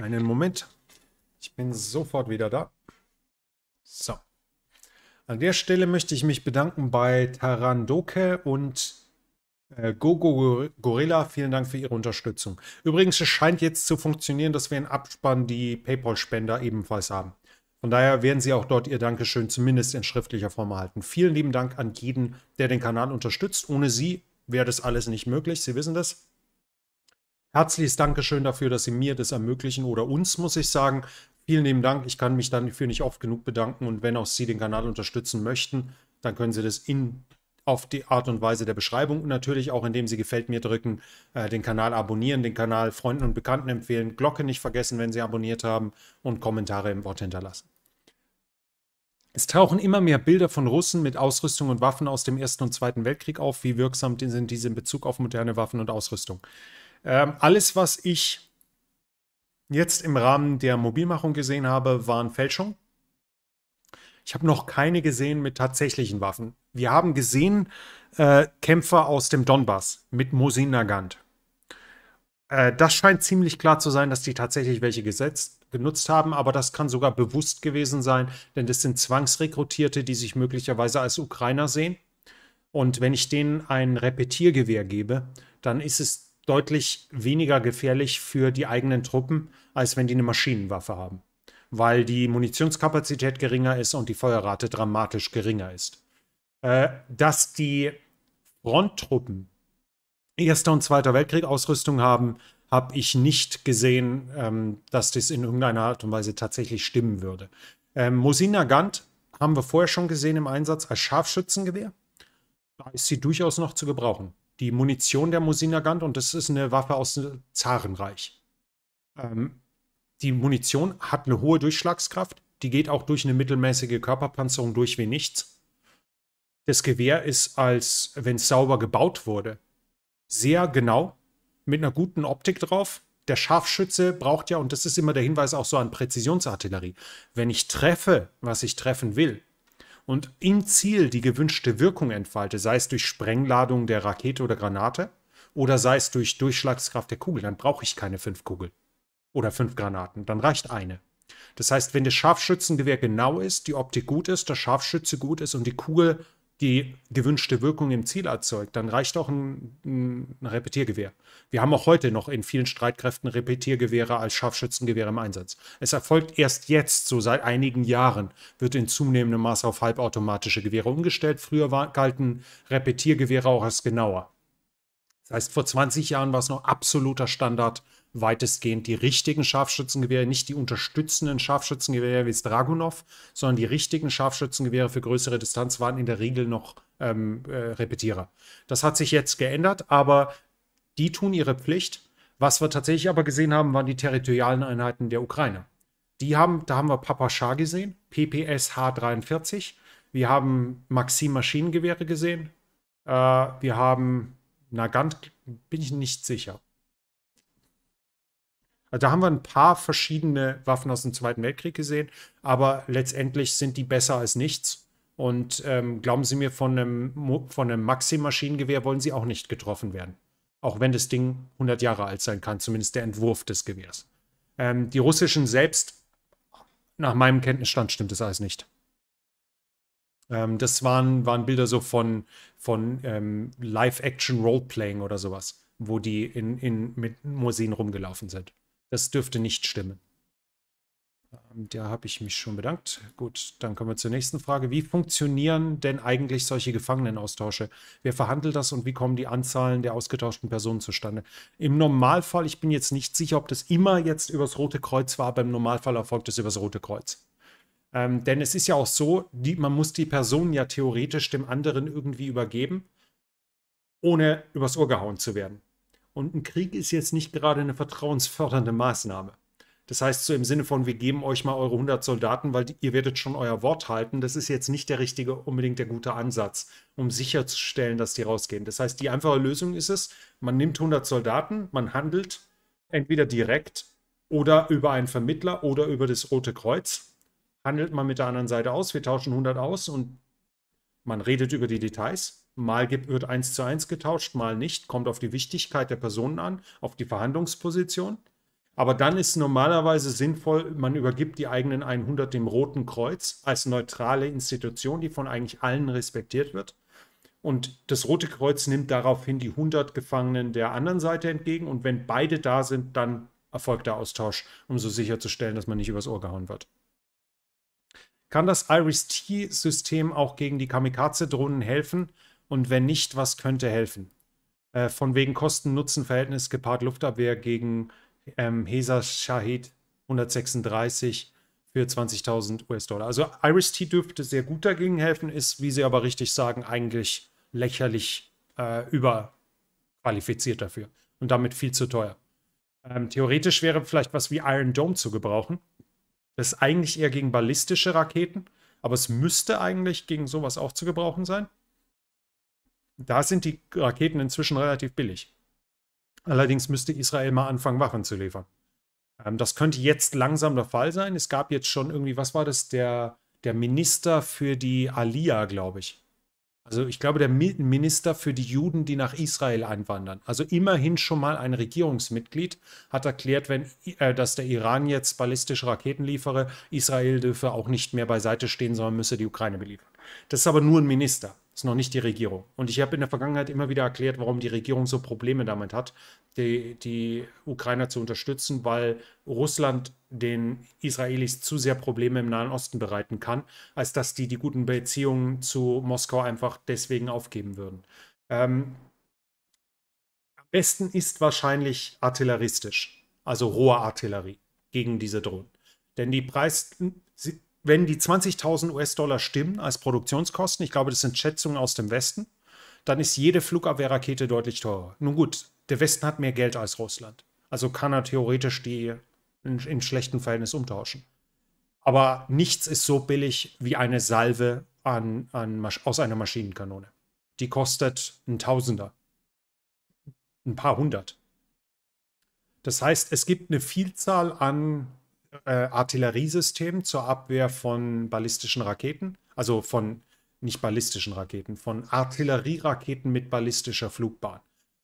Einen Moment. Ich bin sofort wieder da. So. An der Stelle möchte ich mich bedanken bei Tarandoke und äh, Gogo Gorilla. Vielen Dank für Ihre Unterstützung. Übrigens, es scheint jetzt zu funktionieren, dass wir in Abspann die PayPal-Spender ebenfalls haben. Von daher werden Sie auch dort Ihr Dankeschön zumindest in schriftlicher Form erhalten. Vielen lieben Dank an jeden, der den Kanal unterstützt. Ohne Sie wäre das alles nicht möglich. Sie wissen das. Herzliches Dankeschön dafür, dass Sie mir das ermöglichen oder uns, muss ich sagen. Vielen lieben Dank. Ich kann mich dafür nicht oft genug bedanken. Und wenn auch Sie den Kanal unterstützen möchten, dann können Sie das in auf die Art und Weise der Beschreibung und natürlich auch, indem Sie gefällt mir drücken, äh, den Kanal abonnieren, den Kanal Freunden und Bekannten empfehlen, Glocke nicht vergessen, wenn Sie abonniert haben und Kommentare im Wort hinterlassen. Es tauchen immer mehr Bilder von Russen mit Ausrüstung und Waffen aus dem Ersten und Zweiten Weltkrieg auf. Wie wirksam sind diese in Bezug auf moderne Waffen und Ausrüstung? Ähm, alles, was ich jetzt im Rahmen der Mobilmachung gesehen habe, waren Fälschungen. Ich habe noch keine gesehen mit tatsächlichen Waffen. Wir haben gesehen äh, Kämpfer aus dem Donbass mit Mosin Nagant. Äh, das scheint ziemlich klar zu sein, dass die tatsächlich welche gesetzt, genutzt haben, aber das kann sogar bewusst gewesen sein, denn das sind Zwangsrekrutierte, die sich möglicherweise als Ukrainer sehen. Und wenn ich denen ein Repetiergewehr gebe, dann ist es deutlich weniger gefährlich für die eigenen Truppen, als wenn die eine Maschinenwaffe haben, weil die Munitionskapazität geringer ist und die Feuerrate dramatisch geringer ist. Äh, dass die Fronttruppen Erster und Zweiter Weltkrieg Ausrüstung haben, habe ich nicht gesehen, ähm, dass das in irgendeiner Art und Weise tatsächlich stimmen würde. Ähm, Mosina Gant haben wir vorher schon gesehen im Einsatz als Scharfschützengewehr. Da ist sie durchaus noch zu gebrauchen die Munition der Mosinagant und das ist eine Waffe aus dem Zarenreich. Ähm, die Munition hat eine hohe Durchschlagskraft, die geht auch durch eine mittelmäßige Körperpanzerung durch wie nichts. Das Gewehr ist, als wenn es sauber gebaut wurde, sehr genau, mit einer guten Optik drauf. Der Scharfschütze braucht ja, und das ist immer der Hinweis auch so an Präzisionsartillerie, wenn ich treffe, was ich treffen will, und im Ziel die gewünschte Wirkung entfalte, sei es durch Sprengladung der Rakete oder Granate oder sei es durch Durchschlagskraft der Kugel, dann brauche ich keine fünf Kugeln oder fünf Granaten, dann reicht eine. Das heißt, wenn das Scharfschützengewehr genau ist, die Optik gut ist, der Scharfschütze gut ist und die Kugel die gewünschte Wirkung im Ziel erzeugt, dann reicht auch ein, ein, Repetiergewehr. Wir haben auch heute noch in vielen Streitkräften Repetiergewehre als Scharfschützengewehre im Einsatz. Es erfolgt erst jetzt, so seit einigen Jahren, wird in zunehmendem Maß auf halbautomatische Gewehre umgestellt. Früher war, galten Repetiergewehre auch als genauer. Das heißt, vor 20 Jahren war es noch absoluter Standard, weitestgehend die richtigen Scharfschützengewehre, nicht die unterstützenden Scharfschützengewehre wie Dragunov, sondern die richtigen Scharfschützengewehre für größere Distanz waren in der Regel noch ähm, äh, Repetierer. Das hat sich jetzt geändert, aber die tun ihre Pflicht. Was wir tatsächlich aber gesehen haben, waren die territorialen Einheiten der Ukraine. Die haben, da haben wir Papa Schar gesehen, PPS H43. Wir haben Maxim Maschinengewehre gesehen. Äh, wir haben Nagant, bin ich nicht sicher. Also da haben wir ein paar verschiedene Waffen aus dem Zweiten Weltkrieg gesehen, aber letztendlich sind die besser als nichts. Und ähm, glauben Sie mir, von einem, von einem Maxi-Maschinengewehr wollen Sie auch nicht getroffen werden. Auch wenn das Ding 100 Jahre alt sein kann, zumindest der Entwurf des Gewehrs. Ähm, die russischen selbst, nach meinem Kenntnisstand, stimmt das alles nicht. Ähm, das waren, waren Bilder so von, von ähm, Live-Action-Roleplaying oder sowas, wo die in, in, mit Museen rumgelaufen sind. Das dürfte nicht stimmen. Ähm, da habe ich mich schon bedankt. Gut, dann kommen wir zur nächsten Frage. Wie funktionieren denn eigentlich solche Gefangenenaustausche? Wer verhandelt das und wie kommen die Anzahlen der ausgetauschten Personen zustande? Im Normalfall, ich bin jetzt nicht sicher, ob das immer jetzt übers Rote Kreuz war, aber im Normalfall erfolgt es übers Rote Kreuz. Ähm, denn es ist ja auch so, die, man muss die Person ja theoretisch dem anderen irgendwie übergeben, ohne übers Ohr gehauen zu werden. Und ein Krieg ist jetzt nicht gerade eine vertrauensfördernde Maßnahme. Das heißt so im Sinne von, wir geben euch mal eure 100 Soldaten, weil ihr werdet schon euer Wort halten. Das ist jetzt nicht der richtige, unbedingt der gute Ansatz, um sicherzustellen, dass die rausgehen. Das heißt, die einfache Lösung ist es, man nimmt 100 Soldaten, man handelt entweder direkt oder über einen Vermittler oder über das Rote Kreuz. Handelt man mit der anderen Seite aus, wir tauschen 100 aus und man redet über die Details. Mal wird 1 zu 1 getauscht, mal nicht. Kommt auf die Wichtigkeit der Personen an, auf die Verhandlungsposition. Aber dann ist normalerweise sinnvoll, man übergibt die eigenen 100 dem Roten Kreuz als neutrale Institution, die von eigentlich allen respektiert wird. Und das Rote Kreuz nimmt daraufhin die 100 Gefangenen der anderen Seite entgegen. Und wenn beide da sind, dann erfolgt der Austausch, um so sicherzustellen, dass man nicht übers Ohr gehauen wird. Kann das Iris-T-System auch gegen die Kamikaze-Drohnen helfen? Und wenn nicht, was könnte helfen? Äh, von wegen Kosten-Nutzen-Verhältnis gepaart Luftabwehr gegen ähm, Hesa Shahid 136 für 20.000 US-Dollar. Also Iris-T dürfte sehr gut dagegen helfen, ist, wie Sie aber richtig sagen, eigentlich lächerlich äh, überqualifiziert dafür und damit viel zu teuer. Ähm, theoretisch wäre vielleicht was wie Iron Dome zu gebrauchen. Das ist eigentlich eher gegen ballistische Raketen, aber es müsste eigentlich gegen sowas auch zu gebrauchen sein. Da sind die Raketen inzwischen relativ billig. Allerdings müsste Israel mal anfangen, Waffen zu liefern. Ähm, das könnte jetzt langsam der Fall sein. Es gab jetzt schon irgendwie, was war das, der, der Minister für die Aliyah, glaube ich. Also ich glaube, der Minister für die Juden, die nach Israel einwandern. Also immerhin schon mal ein Regierungsmitglied hat erklärt, wenn, äh, dass der Iran jetzt ballistische Raketen liefere, Israel dürfe auch nicht mehr beiseite stehen, sondern müsse die Ukraine beliefern. Das ist aber nur ein Minister ist noch nicht die Regierung. Und ich habe in der Vergangenheit immer wieder erklärt, warum die Regierung so Probleme damit hat, die, die Ukrainer zu unterstützen, weil Russland den Israelis zu sehr Probleme im Nahen Osten bereiten kann, als dass die die guten Beziehungen zu Moskau einfach deswegen aufgeben würden. Ähm, am besten ist wahrscheinlich artilleristisch, also rohe Artillerie gegen diese Drohnen. Denn die Preis, wenn die 20.000 US-Dollar stimmen als Produktionskosten, ich glaube, das sind Schätzungen aus dem Westen, dann ist jede Flugabwehrrakete deutlich teurer. Nun gut, der Westen hat mehr Geld als Russland. Also kann er theoretisch die in, in schlechtem Verhältnis umtauschen. Aber nichts ist so billig wie eine Salve an, an, aus einer Maschinenkanone. Die kostet ein Tausender. Ein paar hundert. Das heißt, es gibt eine Vielzahl an äh, Artilleriesystem zur Abwehr von ballistischen Raketen, also von nicht ballistischen Raketen, von Artillerieraketen mit ballistischer Flugbahn,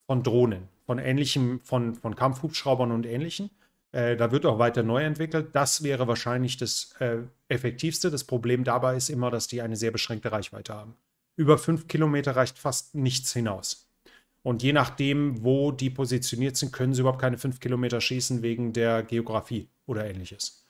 von Drohnen, von ähnlichem, von, von Kampfhubschraubern und ähnlichen. Äh, da wird auch weiter neu entwickelt. Das wäre wahrscheinlich das äh, effektivste. Das Problem dabei ist immer, dass die eine sehr beschränkte Reichweite haben. Über fünf Kilometer reicht fast nichts hinaus. Und je nachdem, wo die positioniert sind, können sie überhaupt keine fünf Kilometer schießen wegen der Geografie oder ähnliches.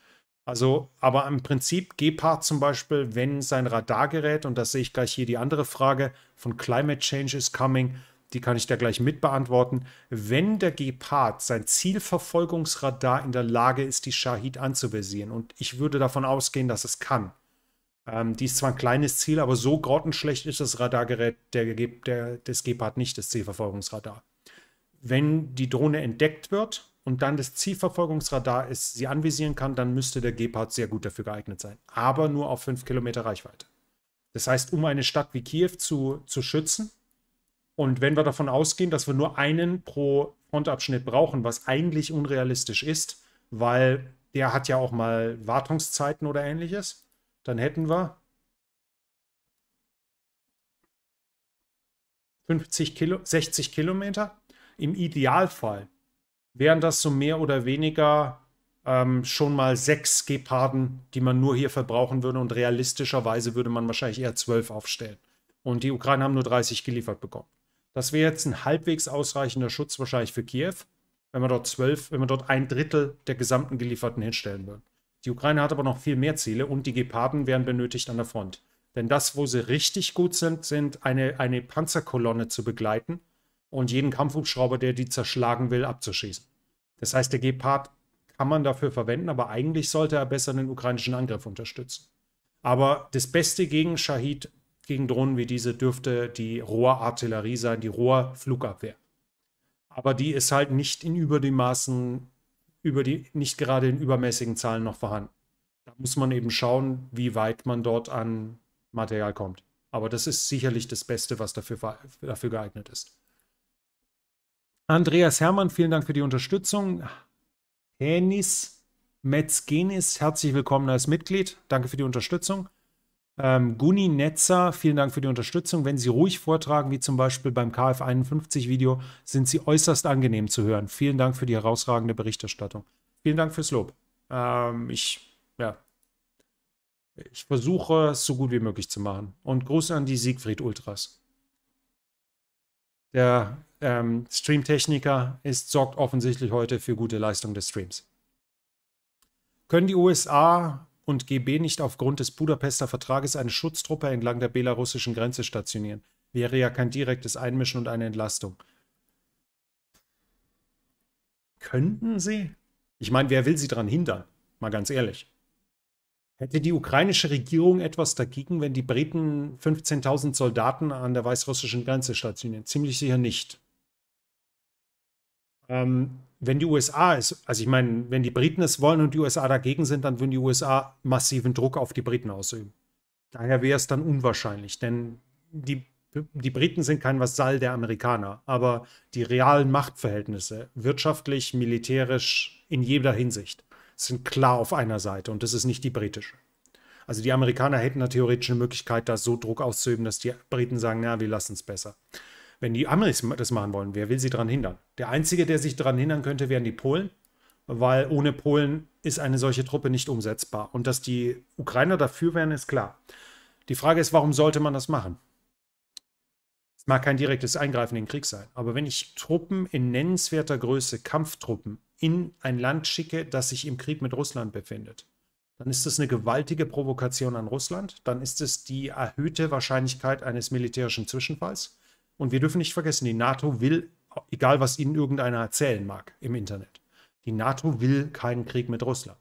Also, aber im Prinzip Gepard zum Beispiel, wenn sein Radargerät, und das sehe ich gleich hier die andere Frage von Climate Change is Coming, die kann ich da gleich mit beantworten. Wenn der Gepard sein Zielverfolgungsradar in der Lage ist, die Shahid anzuvisieren, und ich würde davon ausgehen, dass es kann. Ähm, die ist zwar ein kleines Ziel, aber so grottenschlecht ist das Radargerät der, der, des Gepard nicht, das Zielverfolgungsradar. Wenn die Drohne entdeckt wird, und dann das Zielverfolgungsradar ist, sie anvisieren kann, dann müsste der Gepard sehr gut dafür geeignet sein. Aber nur auf 5 Kilometer Reichweite. Das heißt, um eine Stadt wie Kiew zu, zu schützen, und wenn wir davon ausgehen, dass wir nur einen pro Frontabschnitt brauchen, was eigentlich unrealistisch ist, weil der hat ja auch mal Wartungszeiten oder ähnliches, dann hätten wir 50 Kilo, 60 Kilometer. Im Idealfall wären das so mehr oder weniger ähm, schon mal sechs Geparden, die man nur hier verbrauchen würde. Und realistischerweise würde man wahrscheinlich eher zwölf aufstellen. Und die Ukrainer haben nur 30 geliefert bekommen. Das wäre jetzt ein halbwegs ausreichender Schutz wahrscheinlich für Kiew, wenn man dort zwölf, wenn man dort ein Drittel der gesamten Gelieferten hinstellen würde. Die Ukraine hat aber noch viel mehr Ziele und die Geparden wären benötigt an der Front. Denn das, wo sie richtig gut sind, sind eine, eine Panzerkolonne zu begleiten und jeden Kampfhubschrauber, der die zerschlagen will, abzuschießen. Das heißt, der Gepard kann man dafür verwenden, aber eigentlich sollte er besser den ukrainischen Angriff unterstützen. Aber das Beste gegen Shahid, gegen Drohnen wie diese, dürfte die Rohrartillerie sein, die Rohrflugabwehr. Aber die ist halt nicht in über die Maßen, über die, nicht gerade in übermäßigen Zahlen noch vorhanden. Da muss man eben schauen, wie weit man dort an Material kommt. Aber das ist sicherlich das Beste, was dafür, dafür geeignet ist. Andreas Hermann, vielen Dank für die Unterstützung. Henis Metzgenis, herzlich willkommen als Mitglied. Danke für die Unterstützung. Ähm, Guni Netzer, vielen Dank für die Unterstützung. Wenn Sie ruhig vortragen, wie zum Beispiel beim KF51-Video, sind Sie äußerst angenehm zu hören. Vielen Dank für die herausragende Berichterstattung. Vielen Dank fürs Lob. Ähm, ich, ja, ich versuche es so gut wie möglich zu machen. Und Gruß an die Siegfried Ultras. Der ähm, Streamtechniker ist, sorgt offensichtlich heute für gute Leistung des Streams. Können die USA und GB nicht aufgrund des Budapester Vertrages eine Schutztruppe entlang der belarussischen Grenze stationieren? Wäre ja kein direktes Einmischen und eine Entlastung. Könnten sie? Ich meine, wer will sie daran hindern? Mal ganz ehrlich. Hätte die ukrainische Regierung etwas dagegen, wenn die Briten 15.000 Soldaten an der weißrussischen Grenze stationieren? Ziemlich sicher nicht ähm, wenn die USA es, also ich meine, wenn die Briten es wollen und die USA dagegen sind, dann würden die USA massiven Druck auf die Briten ausüben. Daher wäre es dann unwahrscheinlich, denn die, die Briten sind kein Vasall der Amerikaner, aber die realen Machtverhältnisse, wirtschaftlich, militärisch, in jeder Hinsicht, sind klar auf einer Seite und das ist nicht die britische. Also die Amerikaner hätten da theoretisch eine Möglichkeit, da so Druck auszuüben, dass die Briten sagen, na, wir lassen es besser. Wenn die Amis das machen wollen, wer will sie daran hindern? Der Einzige, der sich daran hindern könnte, wären die Polen, weil ohne Polen ist eine solche Truppe nicht umsetzbar. Und dass die Ukrainer dafür wären, ist klar. Die Frage ist, warum sollte man das machen? Es mag kein direktes Eingreifen in den Krieg sein, aber wenn ich Truppen in nennenswerter Größe, Kampftruppen, in ein Land schicke, das sich im Krieg mit Russland befindet, dann ist das eine gewaltige Provokation an Russland, dann ist es die erhöhte Wahrscheinlichkeit eines militärischen Zwischenfalls und wir dürfen nicht vergessen, die NATO will, egal was Ihnen irgendeiner erzählen mag im Internet, die NATO will keinen Krieg mit Russland.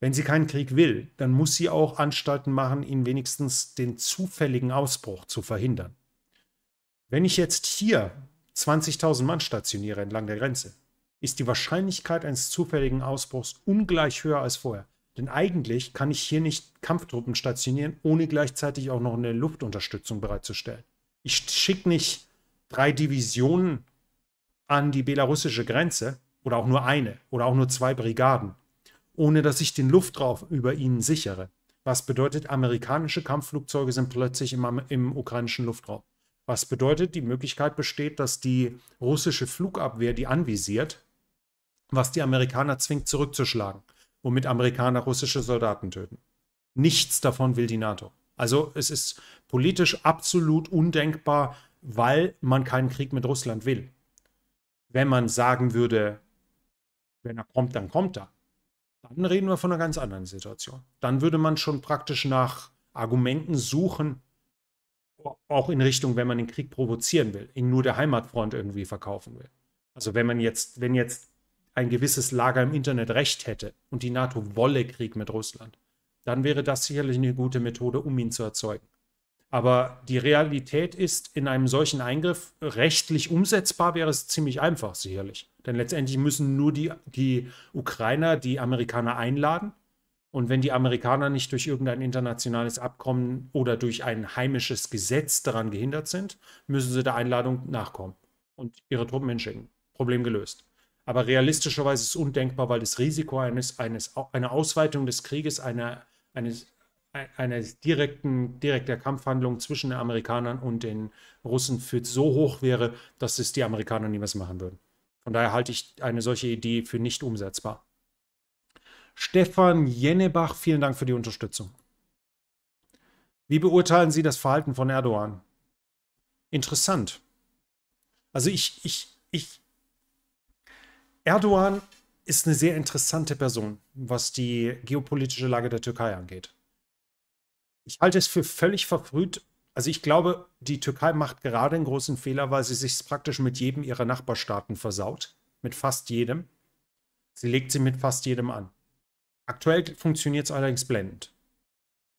Wenn sie keinen Krieg will, dann muss sie auch Anstalten machen, ihn wenigstens den zufälligen Ausbruch zu verhindern. Wenn ich jetzt hier 20.000 Mann stationiere entlang der Grenze, ist die Wahrscheinlichkeit eines zufälligen Ausbruchs ungleich höher als vorher. Denn eigentlich kann ich hier nicht Kampftruppen stationieren, ohne gleichzeitig auch noch eine Luftunterstützung bereitzustellen. Ich schicke nicht drei Divisionen an die belarussische Grenze oder auch nur eine oder auch nur zwei Brigaden, ohne dass ich den Luftraum über ihnen sichere. Was bedeutet, amerikanische Kampfflugzeuge sind plötzlich im, im ukrainischen Luftraum. Was bedeutet, die Möglichkeit besteht, dass die russische Flugabwehr die anvisiert, was die Amerikaner zwingt zurückzuschlagen, womit Amerikaner russische Soldaten töten. Nichts davon will die NATO. Also es ist politisch absolut undenkbar, weil man keinen Krieg mit Russland will. Wenn man sagen würde, wenn er kommt, dann kommt er, dann reden wir von einer ganz anderen Situation. Dann würde man schon praktisch nach Argumenten suchen, auch in Richtung, wenn man den Krieg provozieren will, ihn nur der Heimatfront irgendwie verkaufen will. Also wenn man jetzt, wenn jetzt ein gewisses Lager im Internet recht hätte und die NATO wolle Krieg mit Russland, dann wäre das sicherlich eine gute Methode, um ihn zu erzeugen. Aber die Realität ist, in einem solchen Eingriff rechtlich umsetzbar wäre es ziemlich einfach, sicherlich. Denn letztendlich müssen nur die, die Ukrainer die Amerikaner einladen. Und wenn die Amerikaner nicht durch irgendein internationales Abkommen oder durch ein heimisches Gesetz daran gehindert sind, müssen sie der Einladung nachkommen und ihre Truppen hinschicken. Problem gelöst. Aber realistischerweise ist es undenkbar, weil das Risiko eines, eines, einer Ausweitung des Krieges, einer eines, e-, eines direkten, direkter Kampfhandlung zwischen den Amerikanern und den Russen führt, so hoch wäre, dass es die Amerikaner niemals machen würden. Von daher halte ich eine solche Idee für nicht umsetzbar. Stefan Jennebach, vielen Dank für die Unterstützung. Wie beurteilen Sie das Verhalten von Erdogan? Interessant. Also ich, ich, ich. Erdogan ist eine sehr interessante Person, was die geopolitische Lage der Türkei angeht. Ich halte es für völlig verfrüht. Also ich glaube, die Türkei macht gerade einen großen Fehler, weil sie sich praktisch mit jedem ihrer Nachbarstaaten versaut. Mit fast jedem. Sie legt sie mit fast jedem an. Aktuell funktioniert es allerdings blendend.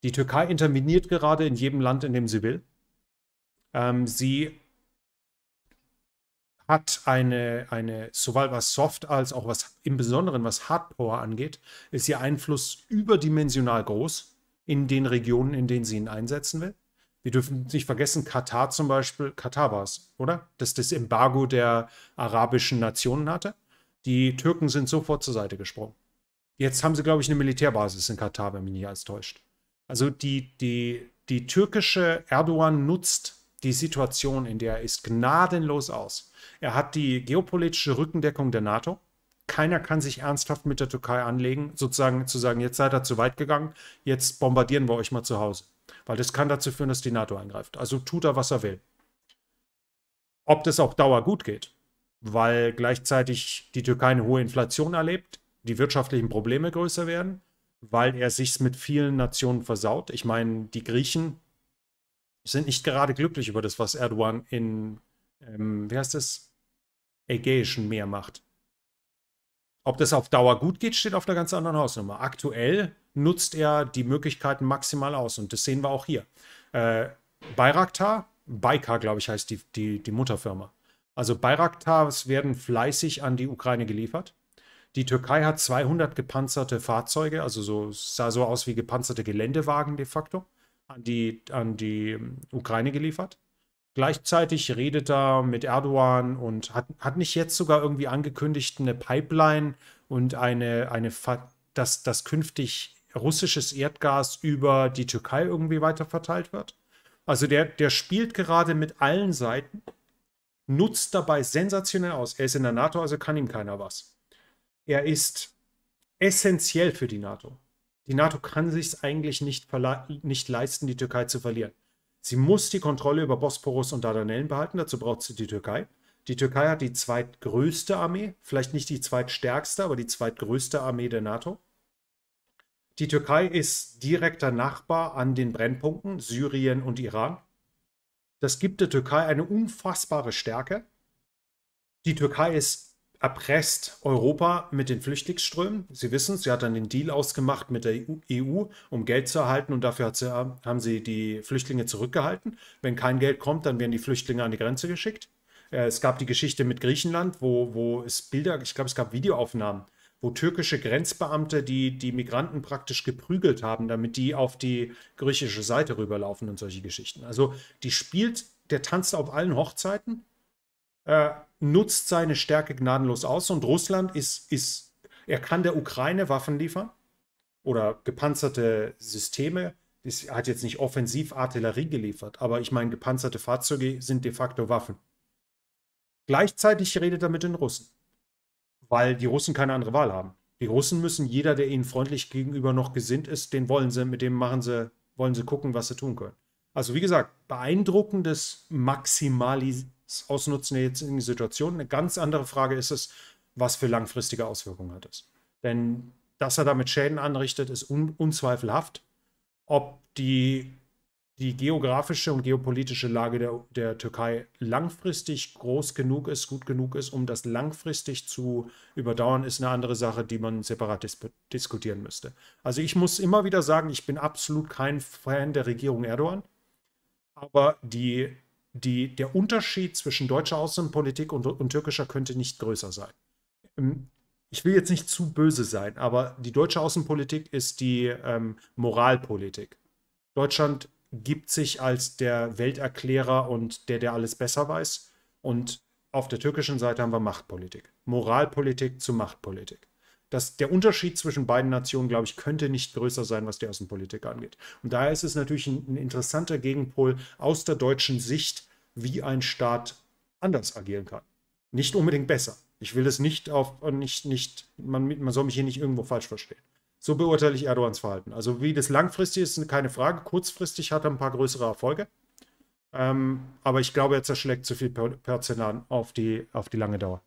Die Türkei interveniert gerade in jedem Land, in dem sie will. Ähm, sie hat eine, eine, sowohl was Soft als auch was im Besonderen was Hardpower angeht, ist ihr Einfluss überdimensional groß in den Regionen, in denen sie ihn einsetzen will. Wir dürfen nicht vergessen, Katar zum Beispiel, Katar war es, oder? Dass das Embargo der arabischen Nationen hatte. Die Türken sind sofort zur Seite gesprungen. Jetzt haben sie, glaube ich, eine Militärbasis in Katar, wenn mich nicht alles täuscht. Also die, die, die türkische Erdogan nutzt die Situation, in der er ist, gnadenlos aus. Er hat die geopolitische Rückendeckung der NATO. Keiner kann sich ernsthaft mit der Türkei anlegen, sozusagen zu sagen, jetzt seid ihr zu weit gegangen, jetzt bombardieren wir euch mal zu Hause. Weil das kann dazu führen, dass die NATO eingreift. Also tut er, was er will. Ob das auf Dauer gut geht, weil gleichzeitig die Türkei eine hohe Inflation erlebt, die wirtschaftlichen Probleme größer werden, weil er sich mit vielen Nationen versaut. Ich meine, die Griechen sind nicht gerade glücklich über das, was Erdogan in, ähm, wie heißt das, Ägäischen Meer macht. Ob das auf Dauer gut geht, steht auf einer ganz anderen Hausnummer. Aktuell nutzt er die Möglichkeiten maximal aus und das sehen wir auch hier. Äh, Bayraktar, Baika, glaube ich, heißt die, die, die Mutterfirma. Also Bayraktars werden fleißig an die Ukraine geliefert. Die Türkei hat 200 gepanzerte Fahrzeuge, also so sah so aus wie gepanzerte Geländewagen de facto an die, an die ähm, Ukraine geliefert. Gleichzeitig redet er mit Erdogan und hat, hat nicht jetzt sogar irgendwie angekündigt, eine Pipeline und eine, eine dass, dass künftig russisches Erdgas über die Türkei irgendwie weiter verteilt wird. Also der, der spielt gerade mit allen Seiten, nutzt dabei sensationell aus. Er ist in der NATO, also kann ihm keiner was. Er ist essentiell für die NATO. Die NATO kann sich es eigentlich nicht, nicht leisten, die Türkei zu verlieren. Sie muss die Kontrolle über Bosporus und Dardanellen behalten, dazu braucht sie die Türkei. Die Türkei hat die zweitgrößte Armee, vielleicht nicht die zweitstärkste, aber die zweitgrößte Armee der NATO. Die Türkei ist direkter Nachbar an den Brennpunkten Syrien und Iran. Das gibt der Türkei eine unfassbare Stärke. Die Türkei ist erpresst Europa mit den Flüchtlingsströmen. Sie wissen sie hat dann den Deal ausgemacht mit der EU, um Geld zu erhalten und dafür sie, äh, haben sie die Flüchtlinge zurückgehalten. Wenn kein Geld kommt, dann werden die Flüchtlinge an die Grenze geschickt. Äh, es gab die Geschichte mit Griechenland, wo, wo es Bilder, ich glaube, es gab Videoaufnahmen, wo türkische Grenzbeamte die, die Migranten praktisch geprügelt haben, damit die auf die griechische Seite rüberlaufen und solche Geschichten. Also die spielt, der tanzt auf allen Hochzeiten. Äh, nutzt seine Stärke gnadenlos aus und Russland ist, ist er kann der Ukraine Waffen liefern oder gepanzerte Systeme. Er hat jetzt nicht offensiv Artillerie geliefert, aber ich meine, gepanzerte Fahrzeuge sind de facto Waffen. Gleichzeitig redet er mit den Russen, weil die Russen keine andere Wahl haben. Die Russen müssen jeder, der ihnen freundlich gegenüber noch gesinnt ist, den wollen sie, mit dem machen sie, wollen sie gucken, was sie tun können. Also wie gesagt, beeindruckendes Maximalisieren. Ausnutzen der jetzigen Situation. Eine ganz andere Frage ist es, was für langfristige Auswirkungen hat es. Denn dass er damit Schäden anrichtet, ist un unzweifelhaft. Ob die, die geografische und geopolitische Lage der, der Türkei langfristig groß genug ist, gut genug ist, um das langfristig zu überdauern, ist eine andere Sache, die man separat dis diskutieren müsste. Also ich muss immer wieder sagen, ich bin absolut kein Fan der Regierung Erdogan. Aber die die, der Unterschied zwischen deutscher Außenpolitik und, und türkischer könnte nicht größer sein. Ähm, ich will jetzt nicht zu böse sein, aber die deutsche Außenpolitik ist die ähm, Moralpolitik. Deutschland gibt sich als der Welterklärer und der, der alles besser weiß. Und auf der türkischen Seite haben wir Machtpolitik. Moralpolitik zu Machtpolitik dass der Unterschied zwischen beiden Nationen, glaube ich, könnte nicht größer sein, was die Außenpolitik angeht. Und daher ist es natürlich ein, ein interessanter Gegenpol aus der deutschen Sicht, wie ein Staat anders agieren kann. Nicht unbedingt besser. Ich will es nicht auf, nicht, nicht, man, man soll mich hier nicht irgendwo falsch verstehen. So beurteile ich Erdogans Verhalten. Also wie das langfristig ist, keine Frage. Kurzfristig hat er ein paar größere Erfolge. Ähm, aber ich glaube, er zerschlägt zu viel Personal auf die, auf die lange Dauer.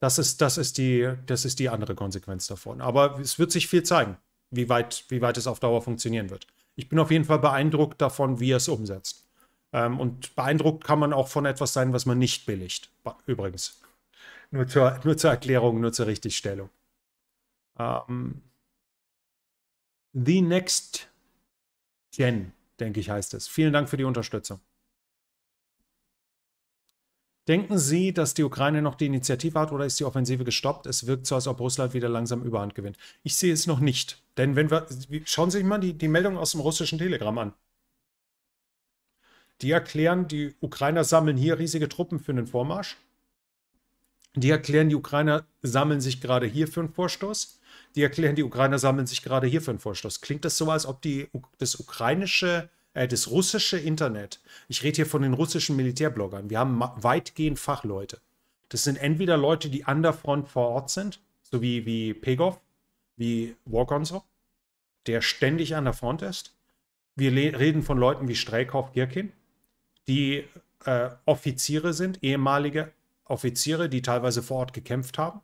Das ist, das ist, die, das ist die andere Konsequenz davon. Aber es wird sich viel zeigen, wie weit, wie weit es auf Dauer funktionieren wird. Ich bin auf jeden Fall beeindruckt davon, wie er es umsetzt. Ähm, und beeindruckt kann man auch von etwas sein, was man nicht billigt. Übrigens. Nur zur, nur zur Erklärung, nur zur Richtigstellung. Ähm, The Next Gen, denke ich, heißt es. Vielen Dank für die Unterstützung. Denken Sie, dass die Ukraine noch die Initiative hat oder ist die Offensive gestoppt? Es wirkt so, als ob Russland wieder langsam Überhand gewinnt. Ich sehe es noch nicht. Denn wenn wir. Schauen Sie sich mal die, die Meldung aus dem russischen Telegram an. Die erklären, die Ukrainer sammeln hier riesige Truppen für einen Vormarsch. Die erklären, die Ukrainer sammeln sich gerade hier für einen Vorstoß. Die erklären, die Ukrainer sammeln sich gerade hier für einen Vorstoß. Klingt das so, als ob die, das ukrainische äh, das russische Internet, ich rede hier von den russischen Militärbloggern, wir haben weitgehend Fachleute. Das sind entweder Leute, die an der Front vor Ort sind, so wie, wie Pegov, wie Wargonzo, der ständig an der Front ist. Wir reden von Leuten wie Streikow, Girkin, die äh, Offiziere sind, ehemalige Offiziere, die teilweise vor Ort gekämpft haben.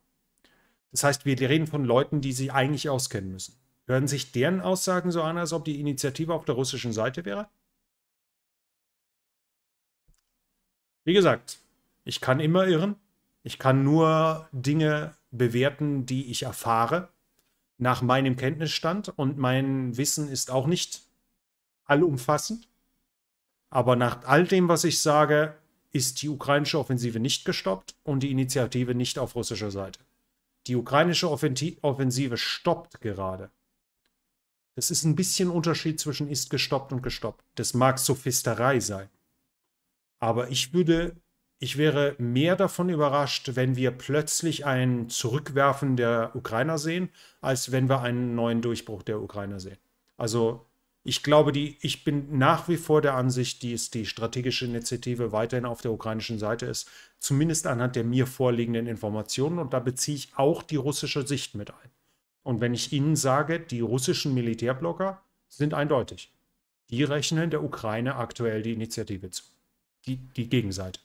Das heißt, wir reden von Leuten, die sie eigentlich auskennen müssen. Hören sich deren Aussagen so an, als ob die Initiative auf der russischen Seite wäre? Wie gesagt, ich kann immer irren. Ich kann nur Dinge bewerten, die ich erfahre, nach meinem Kenntnisstand. Und mein Wissen ist auch nicht allumfassend. Aber nach all dem, was ich sage, ist die ukrainische Offensive nicht gestoppt und die Initiative nicht auf russischer Seite. Die ukrainische Offensive stoppt gerade. Das ist ein bisschen Unterschied zwischen ist gestoppt und gestoppt. Das mag Sophisterei sein. Aber ich würde, ich wäre mehr davon überrascht, wenn wir plötzlich ein Zurückwerfen der Ukrainer sehen, als wenn wir einen neuen Durchbruch der Ukrainer sehen. Also ich glaube, die, ich bin nach wie vor der Ansicht, dass die strategische Initiative weiterhin auf der ukrainischen Seite ist, zumindest anhand der mir vorliegenden Informationen. Und da beziehe ich auch die russische Sicht mit ein. Und wenn ich Ihnen sage, die russischen Militärblocker sind eindeutig. Die rechnen der Ukraine aktuell die Initiative zu. Die, die Gegenseite.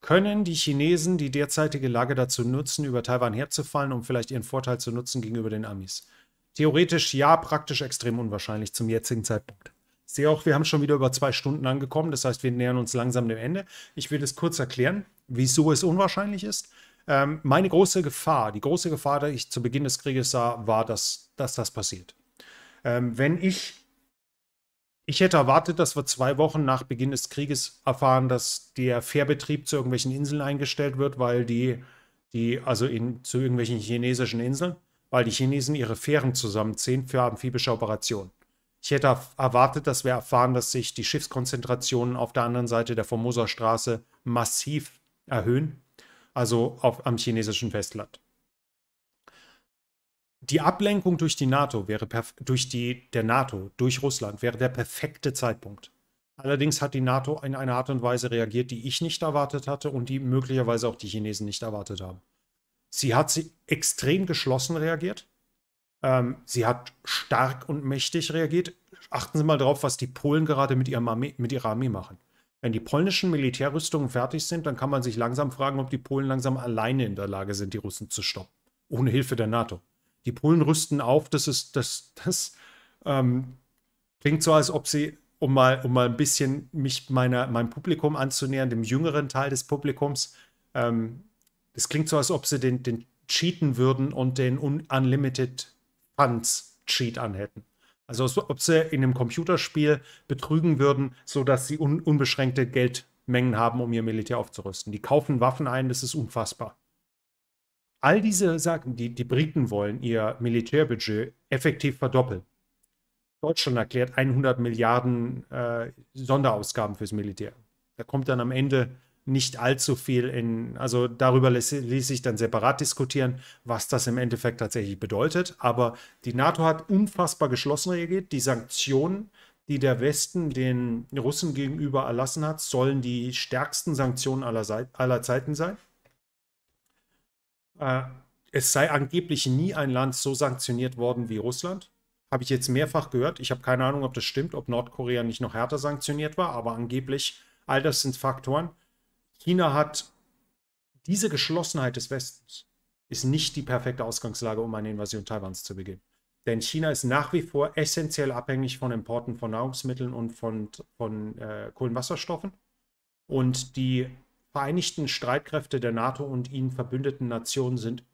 Können die Chinesen die derzeitige Lage dazu nutzen, über Taiwan herzufallen, um vielleicht ihren Vorteil zu nutzen gegenüber den Amis? Theoretisch ja, praktisch extrem unwahrscheinlich zum jetzigen Zeitpunkt. Ich sehe auch, wir haben schon wieder über zwei Stunden angekommen. Das heißt, wir nähern uns langsam dem Ende. Ich will es kurz erklären, wieso es unwahrscheinlich ist. Ähm, meine große Gefahr, die große Gefahr, die ich zu Beginn des Krieges sah, war, dass, dass das passiert. Ähm, wenn ich, ich hätte erwartet, dass wir zwei Wochen nach Beginn des Krieges erfahren, dass der Fährbetrieb zu irgendwelchen Inseln eingestellt wird, weil die, die also in, zu irgendwelchen chinesischen Inseln, weil die Chinesen ihre Fähren zusammenziehen für amphibische Operationen. Ich hätte erwartet, dass wir erfahren, dass sich die Schiffskonzentrationen auf der anderen Seite der Formosa Straße massiv erhöhen also auf, am chinesischen Festland. Die Ablenkung durch die NATO wäre durch die der NATO durch Russland wäre der perfekte Zeitpunkt. Allerdings hat die NATO in einer Art und Weise reagiert, die ich nicht erwartet hatte und die möglicherweise auch die Chinesen nicht erwartet haben. Sie hat sie extrem geschlossen reagiert. Ähm, sie hat stark und mächtig reagiert. Achten Sie mal drauf, was die Polen gerade mit, ihrem Armee, mit ihrer Armee machen. Wenn die polnischen Militärrüstungen fertig sind, dann kann man sich langsam fragen, ob die Polen langsam alleine in der Lage sind, die Russen zu stoppen. Ohne Hilfe der NATO. Die Polen rüsten auf, das ist, das, das ähm, klingt so, als ob sie, um mal, um mal ein bisschen mich meiner, meinem Publikum anzunähern, dem jüngeren Teil des Publikums, ähm, das klingt so, als ob sie den, den cheaten würden und den Unlimited Funds Cheat anhätten. Also ob sie in einem Computerspiel betrügen würden, sodass sie un unbeschränkte Geldmengen haben, um ihr Militär aufzurüsten. Die kaufen Waffen ein, das ist unfassbar. All diese Sachen, die, die Briten wollen ihr Militärbudget effektiv verdoppeln. Deutschland erklärt 100 Milliarden äh, Sonderausgaben fürs Militär. Da kommt dann am Ende nicht allzu viel in, also darüber ließ, ließ sich dann separat diskutieren, was das im Endeffekt tatsächlich bedeutet. Aber die NATO hat unfassbar geschlossen reagiert. Die Sanktionen, die der Westen den Russen gegenüber erlassen hat, sollen die stärksten Sanktionen aller, Seite, aller Zeiten sein. Äh, es sei angeblich nie ein Land so sanktioniert worden wie Russland. Habe ich jetzt mehrfach gehört. Ich habe keine Ahnung, ob das stimmt, ob Nordkorea nicht noch härter sanktioniert war, aber angeblich, all das sind Faktoren. China hat diese Geschlossenheit des Westens ist nicht die perfekte Ausgangslage, um eine Invasion Taiwans zu beginnen. Denn China ist nach wie vor essentiell abhängig von Importen von Nahrungsmitteln und von, von äh, Kohlenwasserstoffen. Und die Vereinigten Streitkräfte der NATO und ihnen verbündeten Nationen sind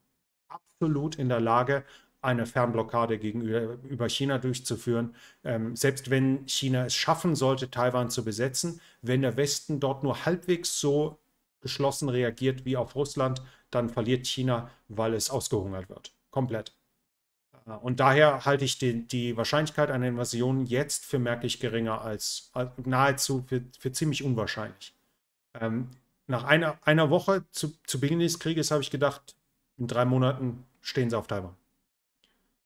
absolut in der Lage, eine Fernblockade gegenüber China durchzuführen. Ähm, selbst wenn China es schaffen sollte, Taiwan zu besetzen, wenn der Westen dort nur halbwegs so geschlossen reagiert wie auf Russland, dann verliert China, weil es ausgehungert wird. Komplett. Äh, und daher halte ich die, die Wahrscheinlichkeit einer Invasion jetzt für merklich geringer als, als nahezu für, für, ziemlich unwahrscheinlich. Ähm, nach einer, einer Woche zu, zu Beginn des Krieges habe ich gedacht, in drei Monaten stehen sie auf Taiwan.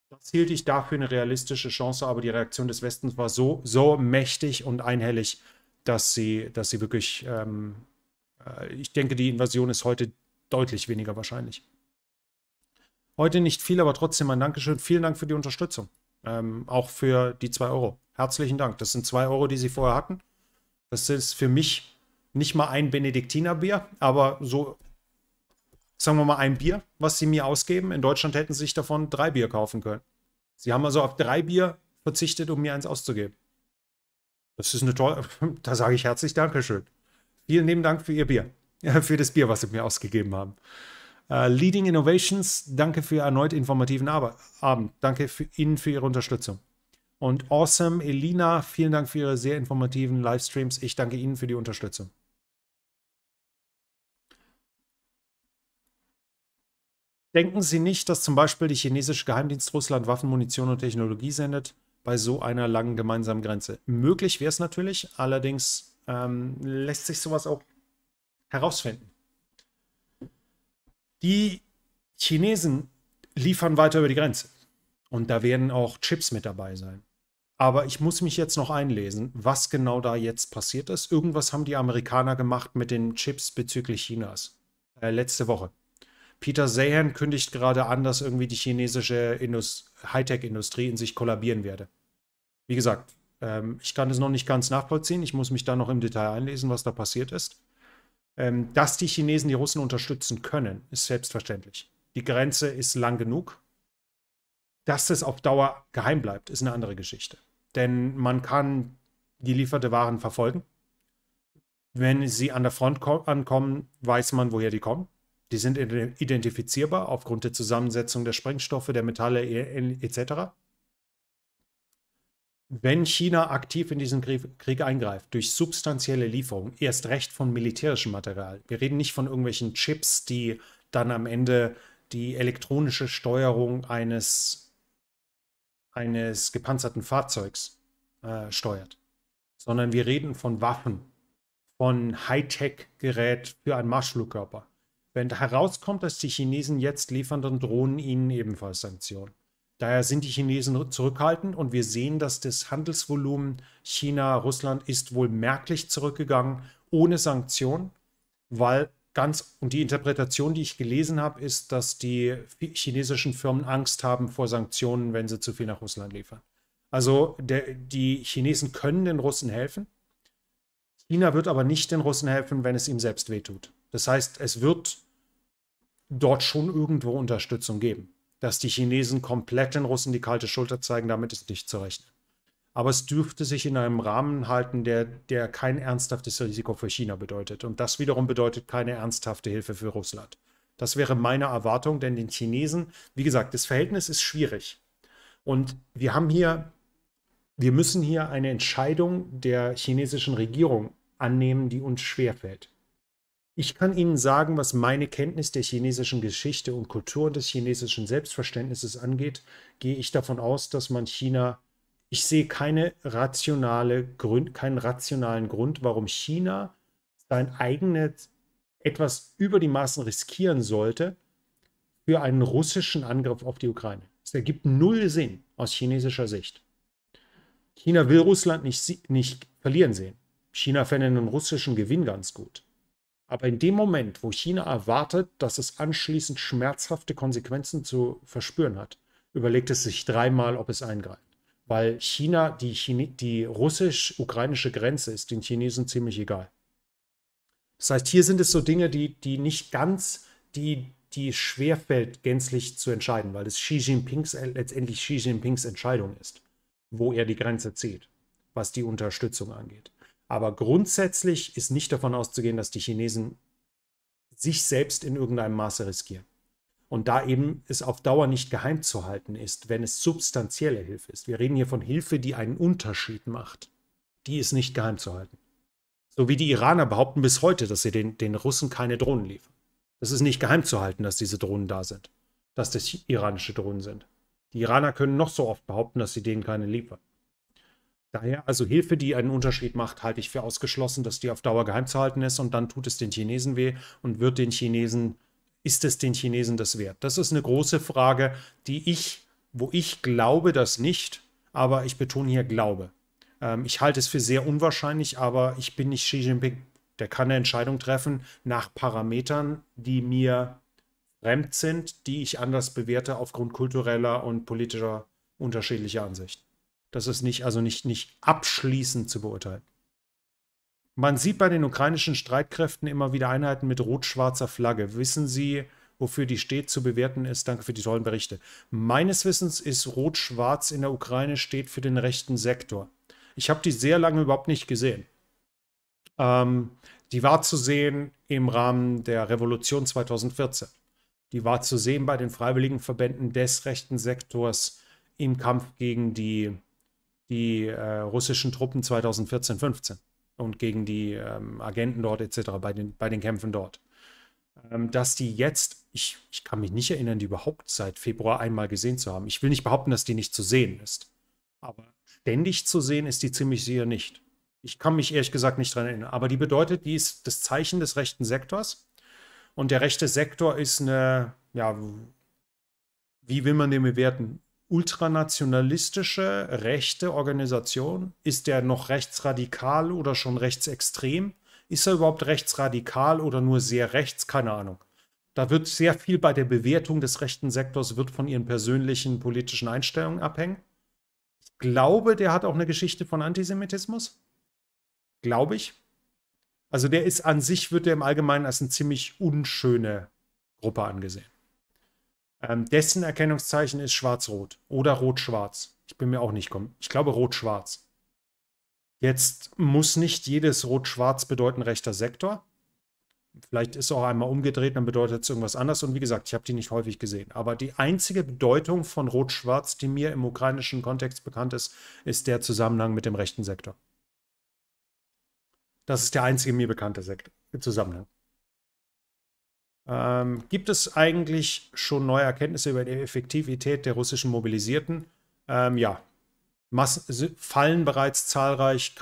Das hielt ich dafür eine realistische Chance, aber die Reaktion des Westens war so, so mächtig und einhellig, dass sie, dass sie wirklich, ähm, äh, ich denke, die Invasion ist heute deutlich weniger wahrscheinlich. Heute nicht viel, aber trotzdem ein Dankeschön. Vielen Dank für die Unterstützung. Ähm, auch für die 2 Euro. Herzlichen Dank. Das sind 2 Euro, die Sie vorher hatten. Das ist für mich nicht mal ein Benediktinerbier, aber so sagen wir mal, ein Bier, was sie mir ausgeben. In Deutschland hätten sie sich davon drei Bier kaufen können. Sie haben also auf drei Bier verzichtet, um mir eins auszugeben. Das ist eine tolle, da sage ich herzlich Dankeschön. Vielen lieben Dank für Ihr Bier, für das Bier, was Sie mir ausgegeben haben. Uh, Leading Innovations, danke für erneut informativen Ab Abend. Danke für Ihnen für Ihre Unterstützung. Und Awesome Elina, vielen Dank für Ihre sehr informativen Livestreams. Ich danke Ihnen für die Unterstützung. Denken Sie nicht, dass zum Beispiel die chinesische Geheimdienst Russland Waffen, Munition und Technologie sendet bei so einer langen gemeinsamen Grenze. Möglich wäre es natürlich, allerdings ähm, lässt sich sowas auch herausfinden. Die Chinesen liefern weiter über die Grenze und da werden auch Chips mit dabei sein. Aber ich muss mich jetzt noch einlesen, was genau da jetzt passiert ist. Irgendwas haben die Amerikaner gemacht mit den Chips bezüglich Chinas äh, letzte Woche. Peter Sahan kündigt gerade an, dass irgendwie die chinesische Hightech-Industrie in sich kollabieren werde. Wie gesagt, ähm, ich kann es noch nicht ganz nachvollziehen. Ich muss mich da noch im Detail einlesen, was da passiert ist. Ähm, dass die Chinesen die Russen unterstützen können, ist selbstverständlich. Die Grenze ist lang genug. Dass es auf Dauer geheim bleibt, ist eine andere Geschichte. Denn man kann gelieferte Waren verfolgen. Wenn sie an der Front ankommen, weiß man, woher die kommen. Die sind identifizierbar aufgrund der Zusammensetzung der Sprengstoffe, der Metalle e-, etc. Wenn China aktiv in diesen Krieg eingreift, durch substanzielle Lieferungen, erst recht von militärischem Material, wir reden nicht von irgendwelchen Chips, die dann am Ende die elektronische Steuerung eines, eines gepanzerten Fahrzeugs äh, steuert, sondern wir reden von Waffen, von Hightech-Gerät für einen Marschflugkörper wenn herauskommt, dass die Chinesen jetzt liefern, dann drohen ihnen ebenfalls Sanktionen. Daher sind die Chinesen zurückhaltend und wir sehen, dass das Handelsvolumen China-Russland ist wohl merklich zurückgegangen, ohne Sanktionen, weil ganz, und die Interpretation, die ich gelesen habe, ist, dass die chinesischen Firmen Angst haben vor Sanktionen, wenn sie zu viel nach Russland liefern. Also der, die Chinesen können den Russen helfen. China wird aber nicht den Russen helfen, wenn es ihm selbst wehtut. Das heißt, es wird dort schon irgendwo Unterstützung geben. Dass die Chinesen komplett den Russen die kalte Schulter zeigen, damit ist nicht zu rechnen. Aber es dürfte sich in einem Rahmen halten, der, der kein ernsthaftes Risiko für China bedeutet. Und das wiederum bedeutet keine ernsthafte Hilfe für Russland. Das wäre meine Erwartung, denn den Chinesen, wie gesagt, das Verhältnis ist schwierig. Und wir haben hier, wir müssen hier eine Entscheidung der chinesischen Regierung annehmen, die uns schwerfällt. Ich kann Ihnen sagen, was meine Kenntnis der chinesischen Geschichte und Kultur und des chinesischen Selbstverständnisses angeht, gehe ich davon aus, dass man China, ich sehe keine rationale Grund, keinen rationalen Grund, warum China sein eigenes etwas über die Maßen riskieren sollte für einen russischen Angriff auf die Ukraine. Es ergibt null Sinn aus chinesischer Sicht. China will Russland nicht, nicht verlieren sehen. China fände einen russischen Gewinn ganz gut. Aber in dem Moment, wo China erwartet, dass es anschließend schmerzhafte Konsequenzen zu verspüren hat, überlegt es sich dreimal, ob es eingreift. Weil China, die, Chine die russisch-ukrainische Grenze ist den Chinesen ziemlich egal. Das heißt, hier sind es so Dinge, die, die nicht ganz, die, die schwerfällt, gänzlich zu entscheiden, weil es Xi Jinpings äh, letztendlich Xi Jinpings Entscheidung ist, wo er die Grenze zieht, was die Unterstützung angeht. Aber grundsätzlich ist nicht davon auszugehen, dass die Chinesen sich selbst in irgendeinem Maße riskieren. Und da eben es auf Dauer nicht geheim zu halten ist, wenn es substanzielle Hilfe ist. Wir reden hier von Hilfe, die einen Unterschied macht. Die ist nicht geheim zu halten. So wie die Iraner behaupten bis heute, dass sie den, den Russen keine Drohnen liefern. Es ist nicht geheim zu halten, dass diese Drohnen da sind. Dass das iranische Drohnen sind. Die Iraner können noch so oft behaupten, dass sie denen keine liefern. Daher, also Hilfe, die einen Unterschied macht, halte ich für ausgeschlossen, dass die auf Dauer geheim zu halten ist und dann tut es den Chinesen weh und wird den Chinesen, ist es den Chinesen das wert? Das ist eine große Frage, die ich, wo ich glaube das nicht, aber ich betone hier Glaube. Ähm, ich halte es für sehr unwahrscheinlich, aber ich bin nicht Xi Jinping. Der kann eine Entscheidung treffen nach Parametern, die mir fremd sind, die ich anders bewerte aufgrund kultureller und politischer unterschiedlicher Ansichten. Das ist nicht, also nicht, nicht abschließend zu beurteilen. Man sieht bei den ukrainischen Streitkräften immer wieder Einheiten mit rot-schwarzer Flagge. Wissen Sie, wofür die steht, zu bewerten ist. Danke für die tollen Berichte. Meines Wissens ist Rot-Schwarz in der Ukraine steht für den rechten Sektor. Ich habe die sehr lange überhaupt nicht gesehen. Ähm, die war zu sehen im Rahmen der Revolution 2014. Die war zu sehen bei den freiwilligen Verbänden des rechten Sektors im Kampf gegen die die äh, russischen Truppen 2014, 15 und gegen die ähm, Agenten dort etc., bei den, bei den Kämpfen dort. Ähm, dass die jetzt, ich, ich kann mich nicht erinnern, die überhaupt seit Februar einmal gesehen zu haben. Ich will nicht behaupten, dass die nicht zu sehen ist. Aber ständig zu sehen ist die ziemlich sicher nicht. Ich kann mich ehrlich gesagt nicht daran erinnern. Aber die bedeutet, die ist das Zeichen des rechten Sektors. Und der rechte Sektor ist eine, ja, wie will man den bewerten? ultranationalistische rechte Organisation? Ist der noch rechtsradikal oder schon rechtsextrem? Ist er überhaupt rechtsradikal oder nur sehr rechts? Keine Ahnung. Da wird sehr viel bei der Bewertung des rechten Sektors wird von ihren persönlichen politischen Einstellungen abhängen. Ich glaube, der hat auch eine Geschichte von Antisemitismus. Glaube ich. Also der ist an sich, wird er im Allgemeinen als eine ziemlich unschöne Gruppe angesehen. Ähm, dessen Erkennungszeichen ist schwarz-rot oder rot-schwarz. Ich bin mir auch nicht gekommen. Ich glaube rot-schwarz. Jetzt muss nicht jedes rot-schwarz bedeuten rechter Sektor. Vielleicht ist auch einmal umgedreht, dann bedeutet es irgendwas anders. Und wie gesagt, ich habe die nicht häufig gesehen. Aber die einzige Bedeutung von rot-schwarz, die mir im ukrainischen Kontext bekannt ist, ist der Zusammenhang mit dem rechten Sektor. Das ist der einzige mir bekannte Sekt Zusammenhang. Ähm, gibt es eigentlich schon neue Erkenntnisse über die Effektivität der russischen Mobilisierten? Ähm, ja, Massen, fallen bereits zahlreich,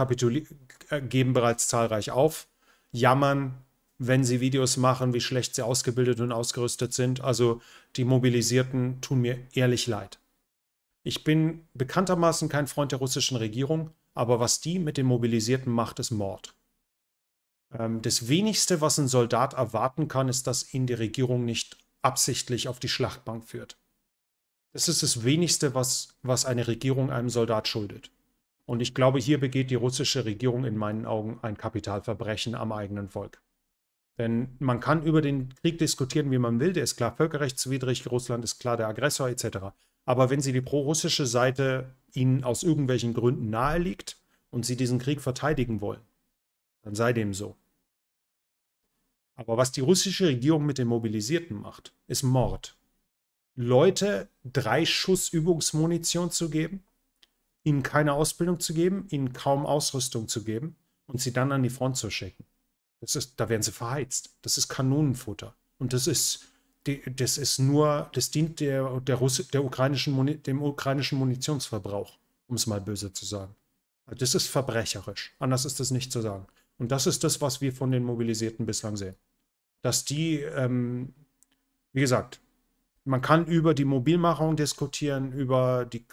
äh, geben bereits zahlreich auf, jammern, wenn sie Videos machen, wie schlecht sie ausgebildet und ausgerüstet sind. Also die Mobilisierten tun mir ehrlich leid. Ich bin bekanntermaßen kein Freund der russischen Regierung, aber was die mit den Mobilisierten macht, ist Mord. Ähm, das wenigste, was ein Soldat erwarten kann, ist, dass ihn die Regierung nicht absichtlich auf die Schlachtbank führt. Das ist das wenigste, was, was eine Regierung einem Soldat schuldet. Und ich glaube, hier begeht die russische Regierung in meinen Augen ein Kapitalverbrechen am eigenen Volk. Denn man kann über den Krieg diskutieren, wie man will. Der ist klar völkerrechtswidrig, Russland ist klar der Aggressor etc. Aber wenn sie die pro-russische Seite ihnen aus irgendwelchen Gründen nahe liegt und sie diesen Krieg verteidigen wollen, dann sei dem so. Aber was die russische Regierung mit den Mobilisierten macht, ist Mord. Leute drei Schuss Übungsmunition zu geben, ihnen keine Ausbildung zu geben, ihnen kaum Ausrüstung zu geben und sie dann an die Front zu schicken. Das ist, da werden sie verheizt. Das ist Kanonenfutter. Und das ist, das ist nur, das dient der, der, Russ, der ukrainischen, dem ukrainischen Munitionsverbrauch, um es mal böse zu sagen. Also das ist verbrecherisch. Anders ist das nicht zu sagen. Und das ist das, was wir von den Mobilisierten bislang sehen. Dass die, ähm, wie gesagt, man kann über die Mobilmachung diskutieren, über die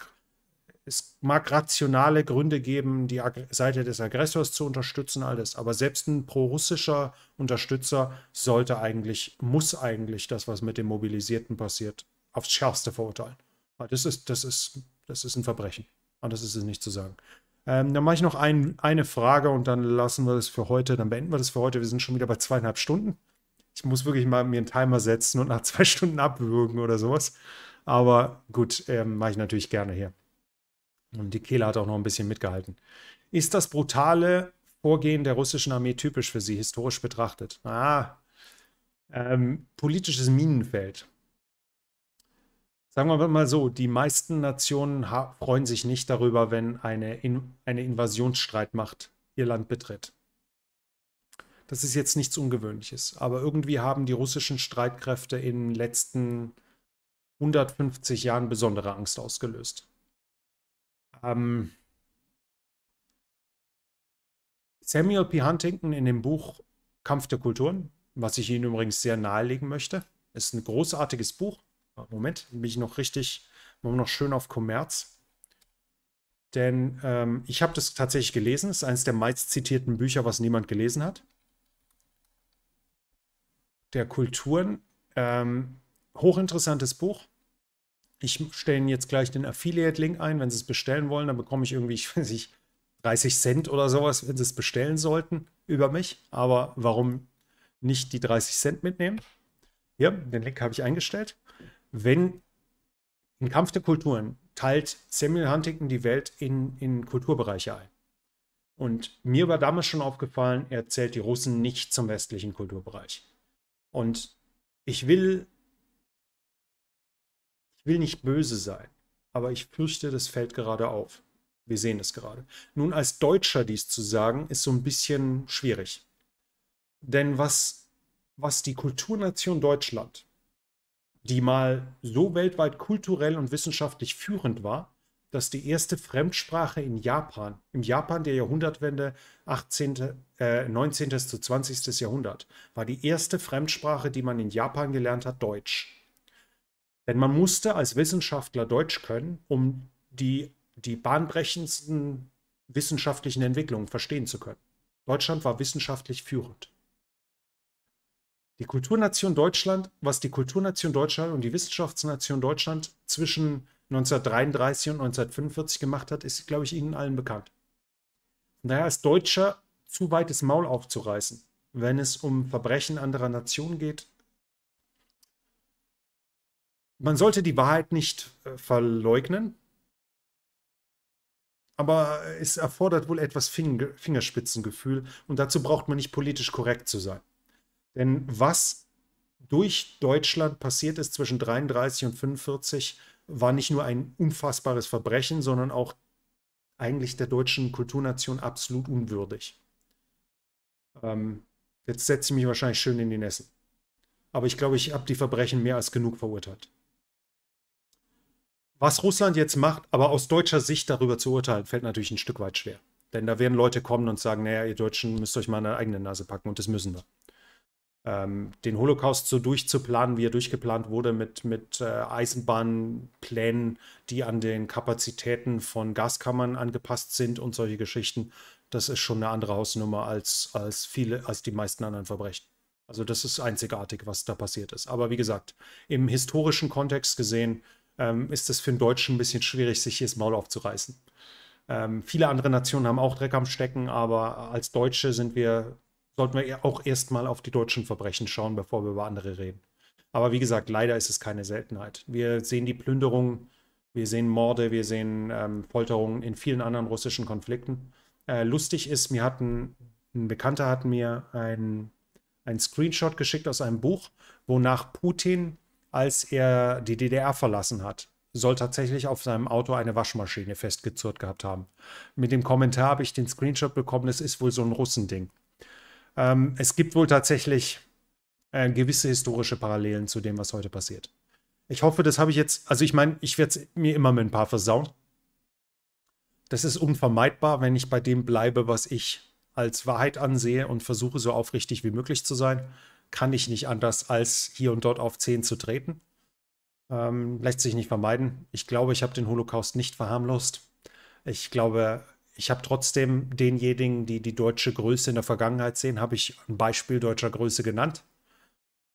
es mag rationale Gründe geben, die Seite des Aggressors zu unterstützen, alles. Aber selbst ein prorussischer Unterstützer sollte eigentlich, muss eigentlich das, was mit den Mobilisierten passiert, aufs Schärfste verurteilen. Weil das ist, das ist, das ist ein Verbrechen. Anders ist es nicht zu sagen. Ähm, dann mache ich noch ein, eine Frage und dann lassen wir das für heute. Dann beenden wir das für heute. Wir sind schon wieder bei zweieinhalb Stunden. Ich muss wirklich mal mir einen Timer setzen und nach zwei Stunden abwürgen oder sowas. Aber gut, ähm, mache ich natürlich gerne hier. Und die Kehle hat auch noch ein bisschen mitgehalten. Ist das brutale Vorgehen der russischen Armee typisch für Sie, historisch betrachtet? Ah, ähm, politisches Minenfeld sagen wir mal so, die meisten Nationen freuen sich nicht darüber, wenn eine, In eine Invasionsstreitmacht ihr Land betritt. Das ist jetzt nichts Ungewöhnliches. Aber irgendwie haben die russischen Streitkräfte in den letzten 150 Jahren besondere Angst ausgelöst. Ähm Samuel P. Huntington in dem Buch Kampf der Kulturen, was ich Ihnen übrigens sehr nahelegen möchte, ist ein großartiges Buch. Moment, bin ich noch richtig, machen wir noch schön auf Kommerz. Denn ähm, ich habe das tatsächlich gelesen. Es ist eines der meist zitierten Bücher, was niemand gelesen hat. Der Kulturen. Ähm, hochinteressantes Buch. Ich stelle Ihnen jetzt gleich den Affiliate-Link ein. Wenn Sie es bestellen wollen, dann bekomme ich irgendwie, ich weiß nicht, 30 Cent oder sowas, wenn Sie es bestellen sollten, über mich. Aber warum nicht die 30 Cent mitnehmen? Ja, den Link habe ich eingestellt wenn im Kampf der Kulturen teilt Samuel Huntington die Welt in, in Kulturbereiche ein. Und mir war damals schon aufgefallen, er zählt die Russen nicht zum westlichen Kulturbereich. Und ich will, ich will nicht böse sein, aber ich fürchte, das fällt gerade auf. Wir sehen es gerade. Nun, als Deutscher dies zu sagen, ist so ein bisschen schwierig. Denn was, was die Kulturnation Deutschland die mal so weltweit kulturell und wissenschaftlich führend war, dass die erste Fremdsprache in Japan, im Japan der Jahrhundertwende 18., äh, 19. zu 20. Jahrhundert, war die erste Fremdsprache, die man in Japan gelernt hat, Deutsch. Denn man musste als Wissenschaftler Deutsch können, um die, die bahnbrechendsten wissenschaftlichen Entwicklungen verstehen zu können. Deutschland war wissenschaftlich führend die Kulturnation Deutschland, was die Kulturnation Deutschland und die Wissenschaftsnation Deutschland zwischen 1933 und 1945 gemacht hat, ist, glaube ich, Ihnen allen bekannt. Naja, als Deutscher zu weites Maul aufzureißen, wenn es um Verbrechen anderer Nationen geht. Man sollte die Wahrheit nicht äh, verleugnen, aber es erfordert wohl etwas Fingerspitzengefühl und dazu braucht man nicht politisch korrekt zu sein. Denn was durch Deutschland passiert ist zwischen 33 und 45, war nicht nur ein unfassbares Verbrechen, sondern auch eigentlich der deutschen Kulturnation absolut unwürdig. Ähm, jetzt setze ich mich wahrscheinlich schön in die Nässe. Aber ich glaube, ich habe die Verbrechen mehr als genug verurteilt. Was Russland jetzt macht, aber aus deutscher Sicht darüber zu urteilen, fällt natürlich ein Stück weit schwer. Denn da werden Leute kommen und sagen, naja, ihr Deutschen müsst euch mal eine eigene Nase packen und das müssen wir ähm, den Holocaust so durchzuplanen, wie er durchgeplant wurde, mit, mit äh, Eisenbahnplänen, die an den Kapazitäten von Gaskammern angepasst sind und solche Geschichten, das ist schon eine andere Hausnummer als, als viele, als die meisten anderen Verbrechen. Also das ist einzigartig, was da passiert ist. Aber wie gesagt, im historischen Kontext gesehen ähm, ist es für einen Deutschen ein bisschen schwierig, sich hier das Maul aufzureißen. Ähm, viele andere Nationen haben auch Dreck am Stecken, aber als Deutsche sind wir sollten wir auch erstmal auf die deutschen Verbrechen schauen, bevor wir über andere reden. Aber wie gesagt, leider ist es keine Seltenheit. Wir sehen die Plünderungen, wir sehen Morde, wir sehen ähm, Folterungen in vielen anderen russischen Konflikten. Äh, lustig ist, mir hat ein, Bekannter hat mir ein, ein Screenshot geschickt aus einem Buch, wonach Putin, als er die DDR verlassen hat, soll tatsächlich auf seinem Auto eine Waschmaschine festgezurrt gehabt haben. Mit dem Kommentar habe ich den Screenshot bekommen, das ist wohl so ein Russending. Ähm, es gibt wohl tatsächlich äh, gewisse historische Parallelen zu dem, was heute passiert. Ich hoffe, das habe ich jetzt, also ich meine, ich werde es mir immer mit ein paar versauen. Das ist unvermeidbar, wenn ich bei dem bleibe, was ich als Wahrheit ansehe und versuche, so aufrichtig wie möglich zu sein, kann ich nicht anders, als hier und dort auf Zehen zu treten. Ähm, lässt sich nicht vermeiden. Ich glaube, ich habe den Holocaust nicht verharmlost. Ich glaube, ich habe trotzdem denjenigen, die die deutsche Größe in der Vergangenheit sehen, habe ich ein Beispiel deutscher Größe genannt.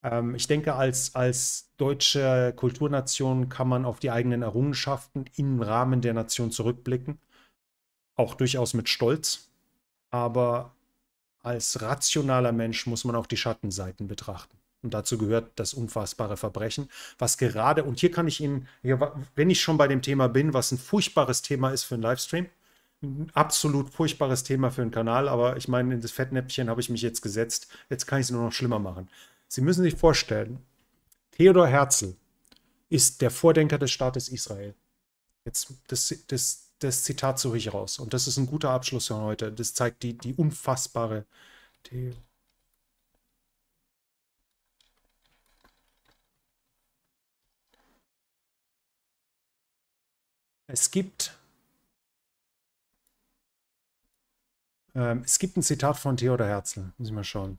Ähm, ich denke, als, als deutsche Kulturnation kann man auf die eigenen Errungenschaften im Rahmen der Nation zurückblicken. Auch durchaus mit Stolz. Aber als rationaler Mensch muss man auch die Schattenseiten betrachten. Und dazu gehört das unfassbare Verbrechen, was gerade, und hier kann ich Ihnen, wenn ich schon bei dem Thema bin, was ein furchtbares Thema ist für einen Livestream, ein absolut furchtbares Thema für einen Kanal, aber ich meine, in das Fettnäpfchen habe ich mich jetzt gesetzt. Jetzt kann ich es nur noch schlimmer machen. Sie müssen sich vorstellen, Theodor Herzl ist der Vordenker des Staates Israel. Jetzt, das, das, das Zitat suche ich raus. Und das ist ein guter Abschluss von heute. Das zeigt die, die unfassbare. The es gibt Ähm, es gibt ein Zitat von Theodor Herzl, muss ich mal schauen.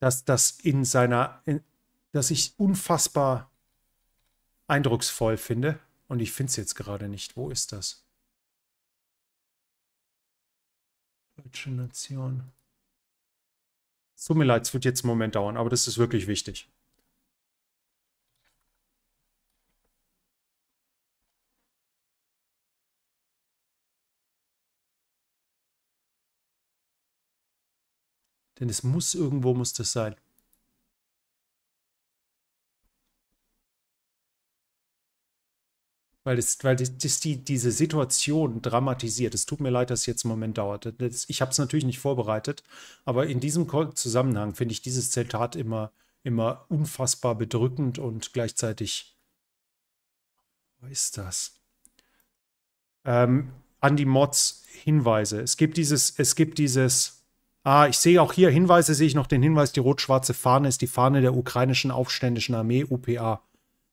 Dass das in seiner, in, dass ich unfassbar eindrucksvoll finde. Und ich finde es jetzt gerade nicht. Wo ist das? Deutsche Nation. Tut mir leid, es wird jetzt einen Moment dauern, aber das ist wirklich wichtig. Denn es muss irgendwo, muss das sein. Weil, das, weil das, das die, diese Situation dramatisiert. Es tut mir leid, dass es jetzt einen Moment dauert. Das, ich habe es natürlich nicht vorbereitet, aber in diesem Zusammenhang finde ich dieses Zitat immer, immer unfassbar bedrückend und gleichzeitig. Wo ist das? Ähm, an die Mods Hinweise. Es gibt dieses, es gibt dieses, Ah, ich sehe auch hier Hinweise, sehe ich noch den Hinweis, die rot-schwarze Fahne ist die Fahne der ukrainischen aufständischen Armee, UPA.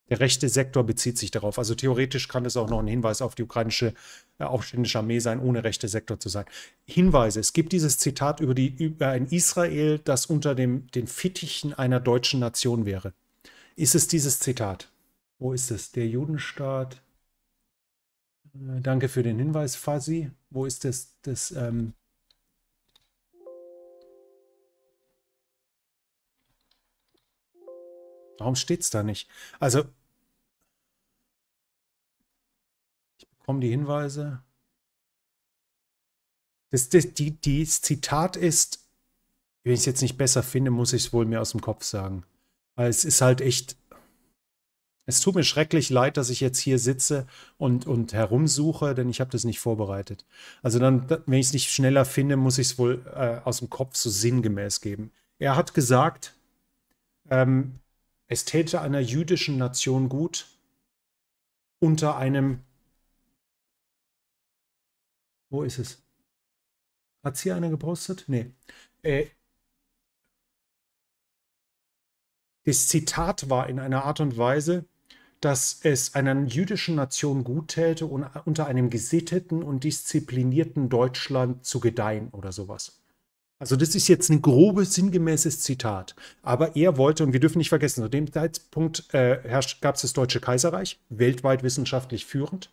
Der rechte Sektor bezieht sich darauf. Also theoretisch kann es auch noch ein Hinweis auf die ukrainische äh, aufständische Armee sein, ohne rechte Sektor zu sein. Hinweise. Es gibt dieses Zitat über, die, über ein Israel, das unter dem, den Fittichen einer deutschen Nation wäre. Ist es dieses Zitat? Wo ist es? Der Judenstaat. Äh, danke für den Hinweis, Fuzzy. Wo ist das, das ähm, Warum steht es da nicht? Also, ich bekomme die Hinweise. Das, das, die, die, Zitat ist, wenn ich es jetzt nicht besser finde, muss ich es wohl mir aus dem Kopf sagen. Weil es ist halt echt, es tut mir schrecklich leid, dass ich jetzt hier sitze und, und herumsuche, denn ich habe das nicht vorbereitet. Also dann, wenn ich es nicht schneller finde, muss ich es wohl äh, aus dem Kopf so sinngemäß geben. Er hat gesagt, ähm, es täte einer jüdischen Nation gut, unter einem... Wo ist es? Hat hier einer gepostet? Nee. Äh, das Zitat war in einer Art und Weise, dass es einer jüdischen Nation gut täte, unter einem gesitteten und disziplinierten Deutschland zu gedeihen oder sowas. Also das ist jetzt ein grobes, sinngemäßes Zitat. Aber er wollte, und wir dürfen nicht vergessen, zu dem Zeitpunkt äh, gab es das Deutsche Kaiserreich, weltweit wissenschaftlich führend,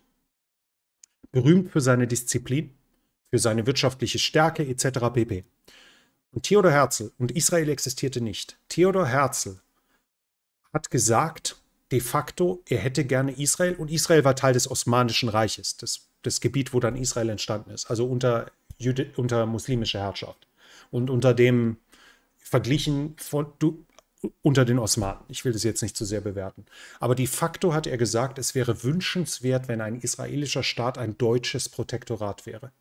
berühmt für seine Disziplin, für seine wirtschaftliche Stärke etc. pp. Und Theodor Herzl, und Israel existierte nicht, Theodor Herzl hat gesagt, de facto, er hätte gerne Israel, und Israel war Teil des Osmanischen Reiches, das, das Gebiet, wo dann Israel entstanden ist, also unter, Jüde, unter muslimischer Herrschaft und unter dem verglichen von, du, unter den Osmanen. Ich will das jetzt nicht zu sehr bewerten. Aber de facto hat er gesagt, es wäre wünschenswert, wenn ein israelischer Staat ein deutsches Protektorat wäre.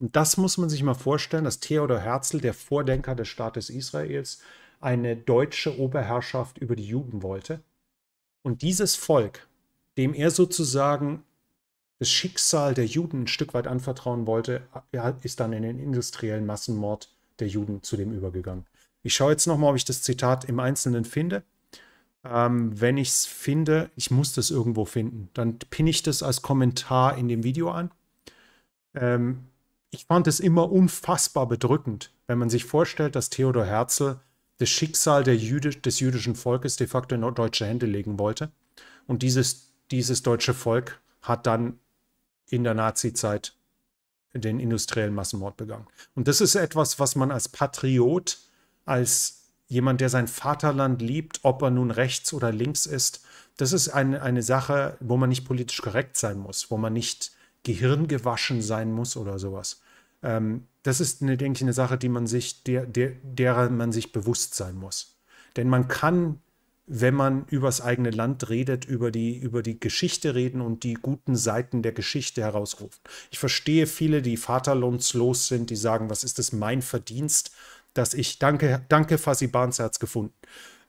Und das muss man sich mal vorstellen, dass Theodor Herzl, der Vordenker des Staates Israels, eine deutsche Oberherrschaft über die Juden wollte. Und dieses Volk, dem er sozusagen das Schicksal der Juden ein Stück weit anvertrauen wollte, ist dann in den industriellen Massenmord der Juden zu dem übergegangen. Ich schaue jetzt nochmal, ob ich das Zitat im Einzelnen finde. Ähm, wenn ich es finde, ich muss das irgendwo finden, dann pinne ich das als Kommentar in dem Video an. Ähm, ich fand es immer unfassbar bedrückend, wenn man sich vorstellt, dass Theodor Herzl das Schicksal Jüde, des jüdischen Volkes de facto in deutsche Hände legen wollte. Und dieses, dieses deutsche Volk hat dann in der Nazizeit den industriellen Massenmord begangen. Und das ist etwas, was man als Patriot, als jemand, der sein Vaterland liebt, ob er nun rechts oder links ist, das ist eine, eine Sache, wo man nicht politisch korrekt sein muss, wo man nicht gehirngewaschen sein muss oder sowas. Ähm, das ist, eine, denke ich, eine Sache, die man sich, der, der, derer man sich bewusst sein muss. Denn man kann wenn man übers eigene Land redet, über die, über die Geschichte reden und die guten Seiten der Geschichte herausrufen. Ich verstehe viele, die vaterlandslos sind, die sagen, was ist das mein Verdienst, dass ich, danke, danke Fassi Barnes hat es gefunden.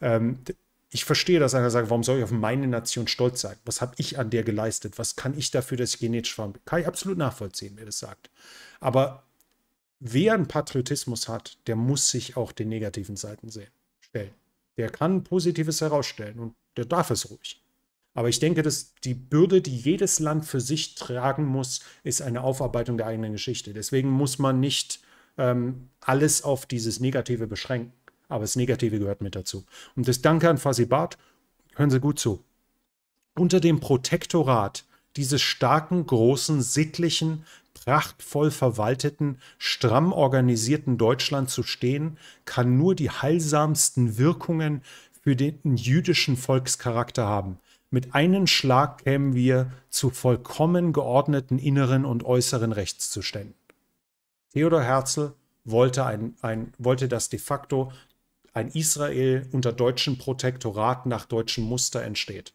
Ähm, ich verstehe, dass einer sagt, warum soll ich auf meine Nation stolz sein? Was habe ich an der geleistet? Was kann ich dafür, dass ich genetisch farm bin? Kann ich absolut nachvollziehen, wer das sagt. Aber wer einen Patriotismus hat, der muss sich auch den negativen Seiten sehen, stellen. Der kann Positives herausstellen und der darf es ruhig. Aber ich denke, dass die Bürde, die jedes Land für sich tragen muss, ist eine Aufarbeitung der eigenen Geschichte. Deswegen muss man nicht ähm, alles auf dieses Negative beschränken. Aber das Negative gehört mit dazu. Und das Danke an Fasibat, hören Sie gut zu. Unter dem Protektorat dieses starken, großen, sittlichen, prachtvoll verwalteten, stramm organisierten Deutschland zu stehen, kann nur die heilsamsten Wirkungen für den jüdischen Volkscharakter haben. Mit einem Schlag kämen wir zu vollkommen geordneten inneren und äußeren Rechtszuständen. Theodor Herzl wollte, ein, ein, wollte das de facto ein Israel unter deutschem Protektorat nach deutschem Muster entsteht.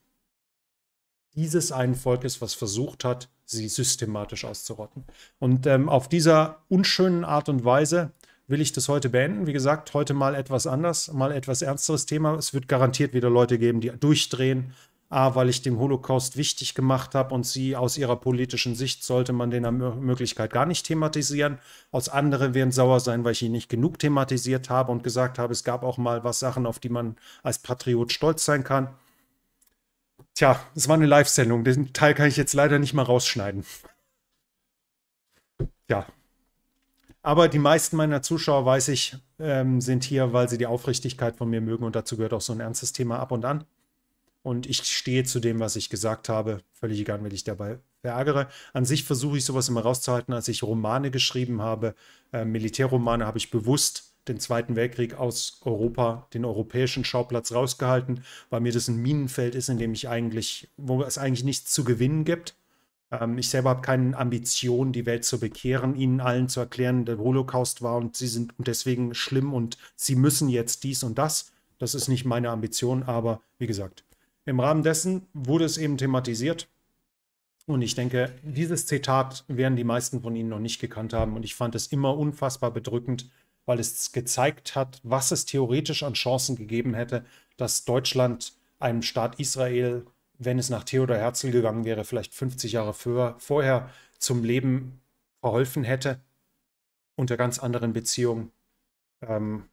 Dieses einen Volkes, was versucht hat, sie systematisch auszurotten. Und ähm, auf dieser unschönen Art und Weise will ich das heute beenden. Wie gesagt, heute mal etwas anders, mal etwas ernsteres Thema. Es wird garantiert wieder Leute geben, die durchdrehen. A, weil ich dem Holocaust wichtig gemacht habe und sie aus ihrer politischen Sicht sollte man den M Möglichkeit gar nicht thematisieren. Aus anderen werden sauer sein, weil ich ihn nicht genug thematisiert habe und gesagt habe, es gab auch mal was Sachen, auf die man als Patriot stolz sein kann. Tja, es war eine Live-Sendung. Den Teil kann ich jetzt leider nicht mal rausschneiden. Ja. Aber die meisten meiner Zuschauer, weiß ich, ähm, sind hier, weil sie die Aufrichtigkeit von mir mögen und dazu gehört auch so ein ernstes Thema ab und an. Und ich stehe zu dem, was ich gesagt habe. Völlig egal, wenn ich dabei verärgere. An sich versuche ich sowas immer rauszuhalten. Als ich Romane geschrieben habe, äh, Militärromane, habe ich bewusst den Zweiten Weltkrieg aus Europa, den europäischen Schauplatz rausgehalten, weil mir das ein Minenfeld ist, in dem ich eigentlich, wo es eigentlich nichts zu gewinnen gibt. Ähm, ich selber habe keine Ambition, die Welt zu bekehren, ihnen allen zu erklären, der Holocaust war und sie sind deswegen schlimm und sie müssen jetzt dies und das. Das ist nicht meine Ambition, aber wie gesagt, im Rahmen dessen wurde es eben thematisiert. Und ich denke, dieses Zitat werden die meisten von Ihnen noch nicht gekannt haben. Und ich fand es immer unfassbar bedrückend, weil es gezeigt hat, was es theoretisch an Chancen gegeben hätte, dass Deutschland einem Staat Israel, wenn es nach Theodor Herzl gegangen wäre, vielleicht 50 Jahre für, vorher zum Leben verholfen hätte, unter ganz anderen Beziehungen. Ähm,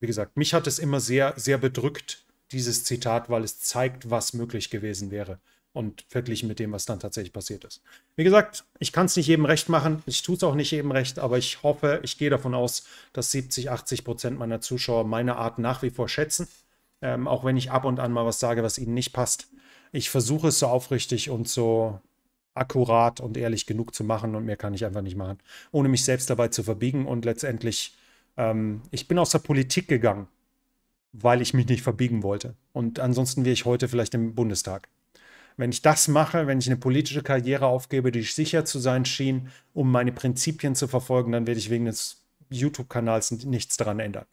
wie gesagt, mich hat es immer sehr, sehr bedrückt, dieses Zitat, weil es zeigt, was möglich gewesen wäre und verglichen mit dem, was dann tatsächlich passiert ist. Wie gesagt, ich kann es nicht jedem recht machen, ich tue es auch nicht jedem recht, aber ich hoffe, ich gehe davon aus, dass 70, 80 Prozent meiner Zuschauer meine Art nach wie vor schätzen, ähm, auch wenn ich ab und an mal was sage, was ihnen nicht passt. Ich versuche es so aufrichtig und so akkurat und ehrlich genug zu machen und mehr kann ich einfach nicht machen, ohne mich selbst dabei zu verbiegen und letztendlich, ähm, ich bin aus der Politik gegangen, weil ich mich nicht verbiegen wollte. Und ansonsten wäre ich heute vielleicht im Bundestag. Wenn ich das mache, wenn ich eine politische Karriere aufgebe, die sicher zu sein schien, um meine Prinzipien zu verfolgen, dann werde ich wegen des YouTube-Kanals nichts daran ändern.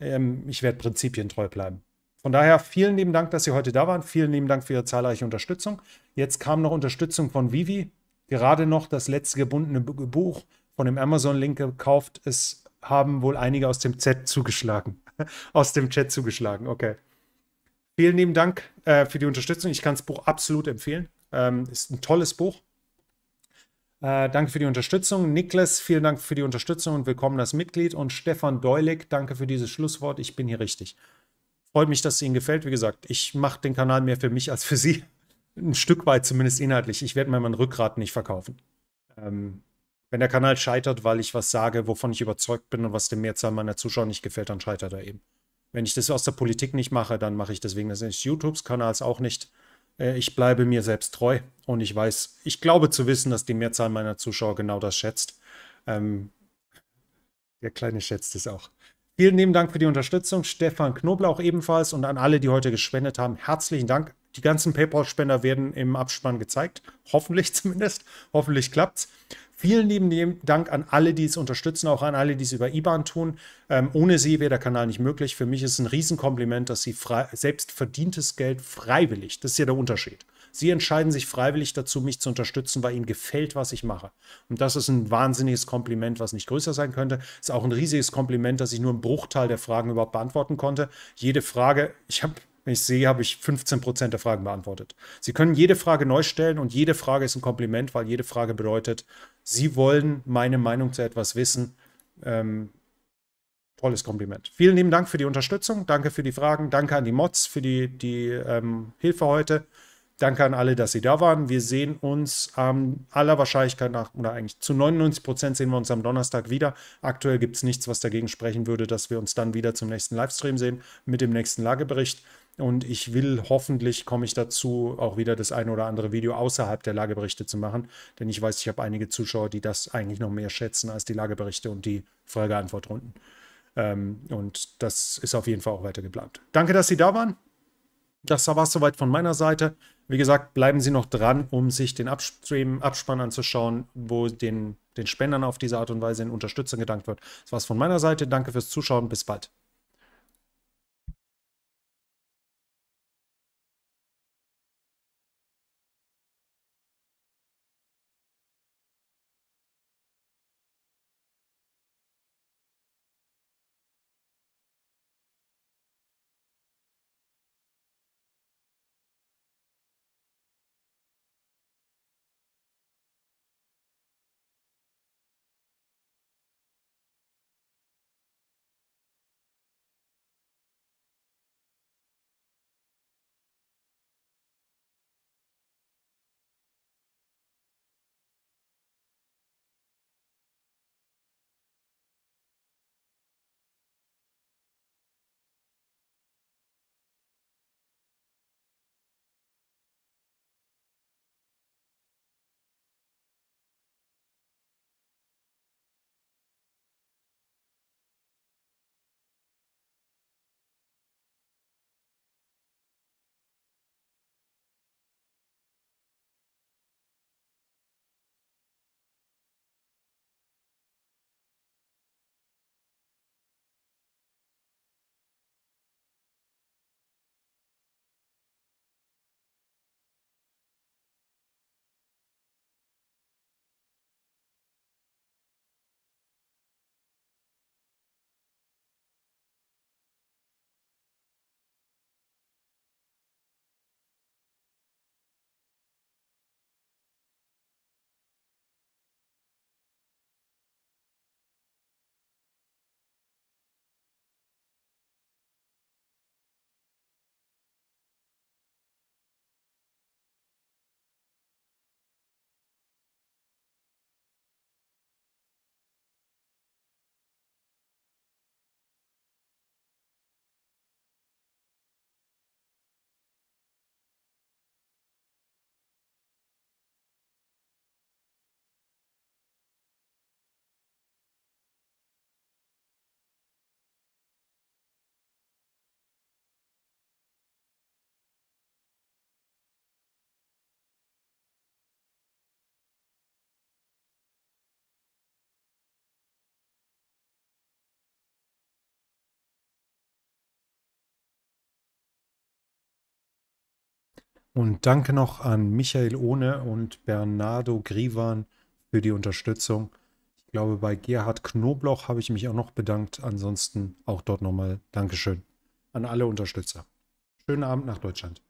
Ähm, ich werde prinzipientreu bleiben. Von daher vielen lieben Dank, dass Sie heute da waren. Vielen lieben Dank für Ihre zahlreiche Unterstützung. Jetzt kam noch Unterstützung von Vivi. Gerade noch das letzte gebundene Buch von dem Amazon-Link gekauft. Es haben wohl einige aus dem Chat zugeschlagen. aus dem Chat zugeschlagen, okay. Vielen lieben Dank äh, für die Unterstützung. Ich kann das Buch absolut empfehlen. Ähm, ist ein tolles Buch. Äh, danke für die Unterstützung. Niklas, vielen Dank für die Unterstützung und willkommen als Mitglied. Und Stefan Deulig, danke für dieses Schlusswort. Ich bin hier richtig. Freut mich, dass es Ihnen gefällt. Wie gesagt, ich mache den Kanal mehr für mich als für Sie. Ein Stück weit zumindest inhaltlich. Ich werde mir mein Rückgrat nicht verkaufen. Ähm, wenn der Kanal scheitert, weil ich was sage, wovon ich überzeugt bin und was der Mehrzahl meiner Zuschauer nicht gefällt, dann scheitert er eben. Wenn ich das aus der Politik nicht mache, dann mache ich das wegen des YouTubes-Kanals auch nicht. Äh, ich bleibe mir selbst treu und ich weiß, ich glaube zu wissen, dass die Mehrzahl meiner Zuschauer genau das schätzt. Ähm, der Kleine schätzt es auch. Vielen lieben Dank für die Unterstützung. Stefan Knoblauch ebenfalls und an alle, die heute gespendet haben, herzlichen Dank. Die ganzen PayPal-Spender werden im Abspann gezeigt. Hoffentlich zumindest. Hoffentlich klappt's. Vielen lieben Dank an alle, die es unterstützen, auch an alle, die es über IBAN tun. Ähm, ohne sie wäre der Kanal nicht möglich. Für mich ist es ein Riesenkompliment, dass sie frei, selbst verdientes Geld freiwillig, das ist ja der Unterschied. Sie entscheiden sich freiwillig dazu, mich zu unterstützen, weil ihnen gefällt, was ich mache. Und das ist ein wahnsinniges Kompliment, was nicht größer sein könnte. Es Ist auch ein riesiges Kompliment, dass ich nur einen Bruchteil der Fragen überhaupt beantworten konnte. Jede Frage, ich habe wenn ich sehe, habe ich 15% der Fragen beantwortet. Sie können jede Frage neu stellen und jede Frage ist ein Kompliment, weil jede Frage bedeutet, Sie wollen meine Meinung zu etwas wissen. Ähm, tolles Kompliment. Vielen lieben Dank für die Unterstützung. Danke für die Fragen. Danke an die Mods für die, die ähm, Hilfe heute. Danke an alle, dass Sie da waren. Wir sehen uns ähm, aller Wahrscheinlichkeit nach, oder eigentlich zu 99 Prozent sehen wir uns am Donnerstag wieder. Aktuell gibt es nichts, was dagegen sprechen würde, dass wir uns dann wieder zum nächsten Livestream sehen mit dem nächsten Lagebericht. Und ich will, hoffentlich komme ich dazu, auch wieder das eine oder andere Video außerhalb der Lageberichte zu machen. Denn ich weiß, ich habe einige Zuschauer, die das eigentlich noch mehr schätzen als die Lageberichte und die Frage-Antwort-Runden. Ähm, und das ist auf jeden Fall auch weiter geplant. Danke, dass Sie da waren. Das war es soweit von meiner Seite. Wie gesagt, bleiben Sie noch dran, um sich den Upstream, Abspann anzuschauen, wo den, den Spendern auf diese Art und Weise in Unterstützung gedankt wird. Das war es von meiner Seite. Danke fürs Zuschauen. Bis bald. Und danke noch an Michael Ohne und Bernardo Grivan für die Unterstützung. Ich glaube, bei Gerhard Knobloch habe ich mich auch noch bedankt. Ansonsten auch dort nochmal Dankeschön an alle Unterstützer. Schönen Abend nach Deutschland.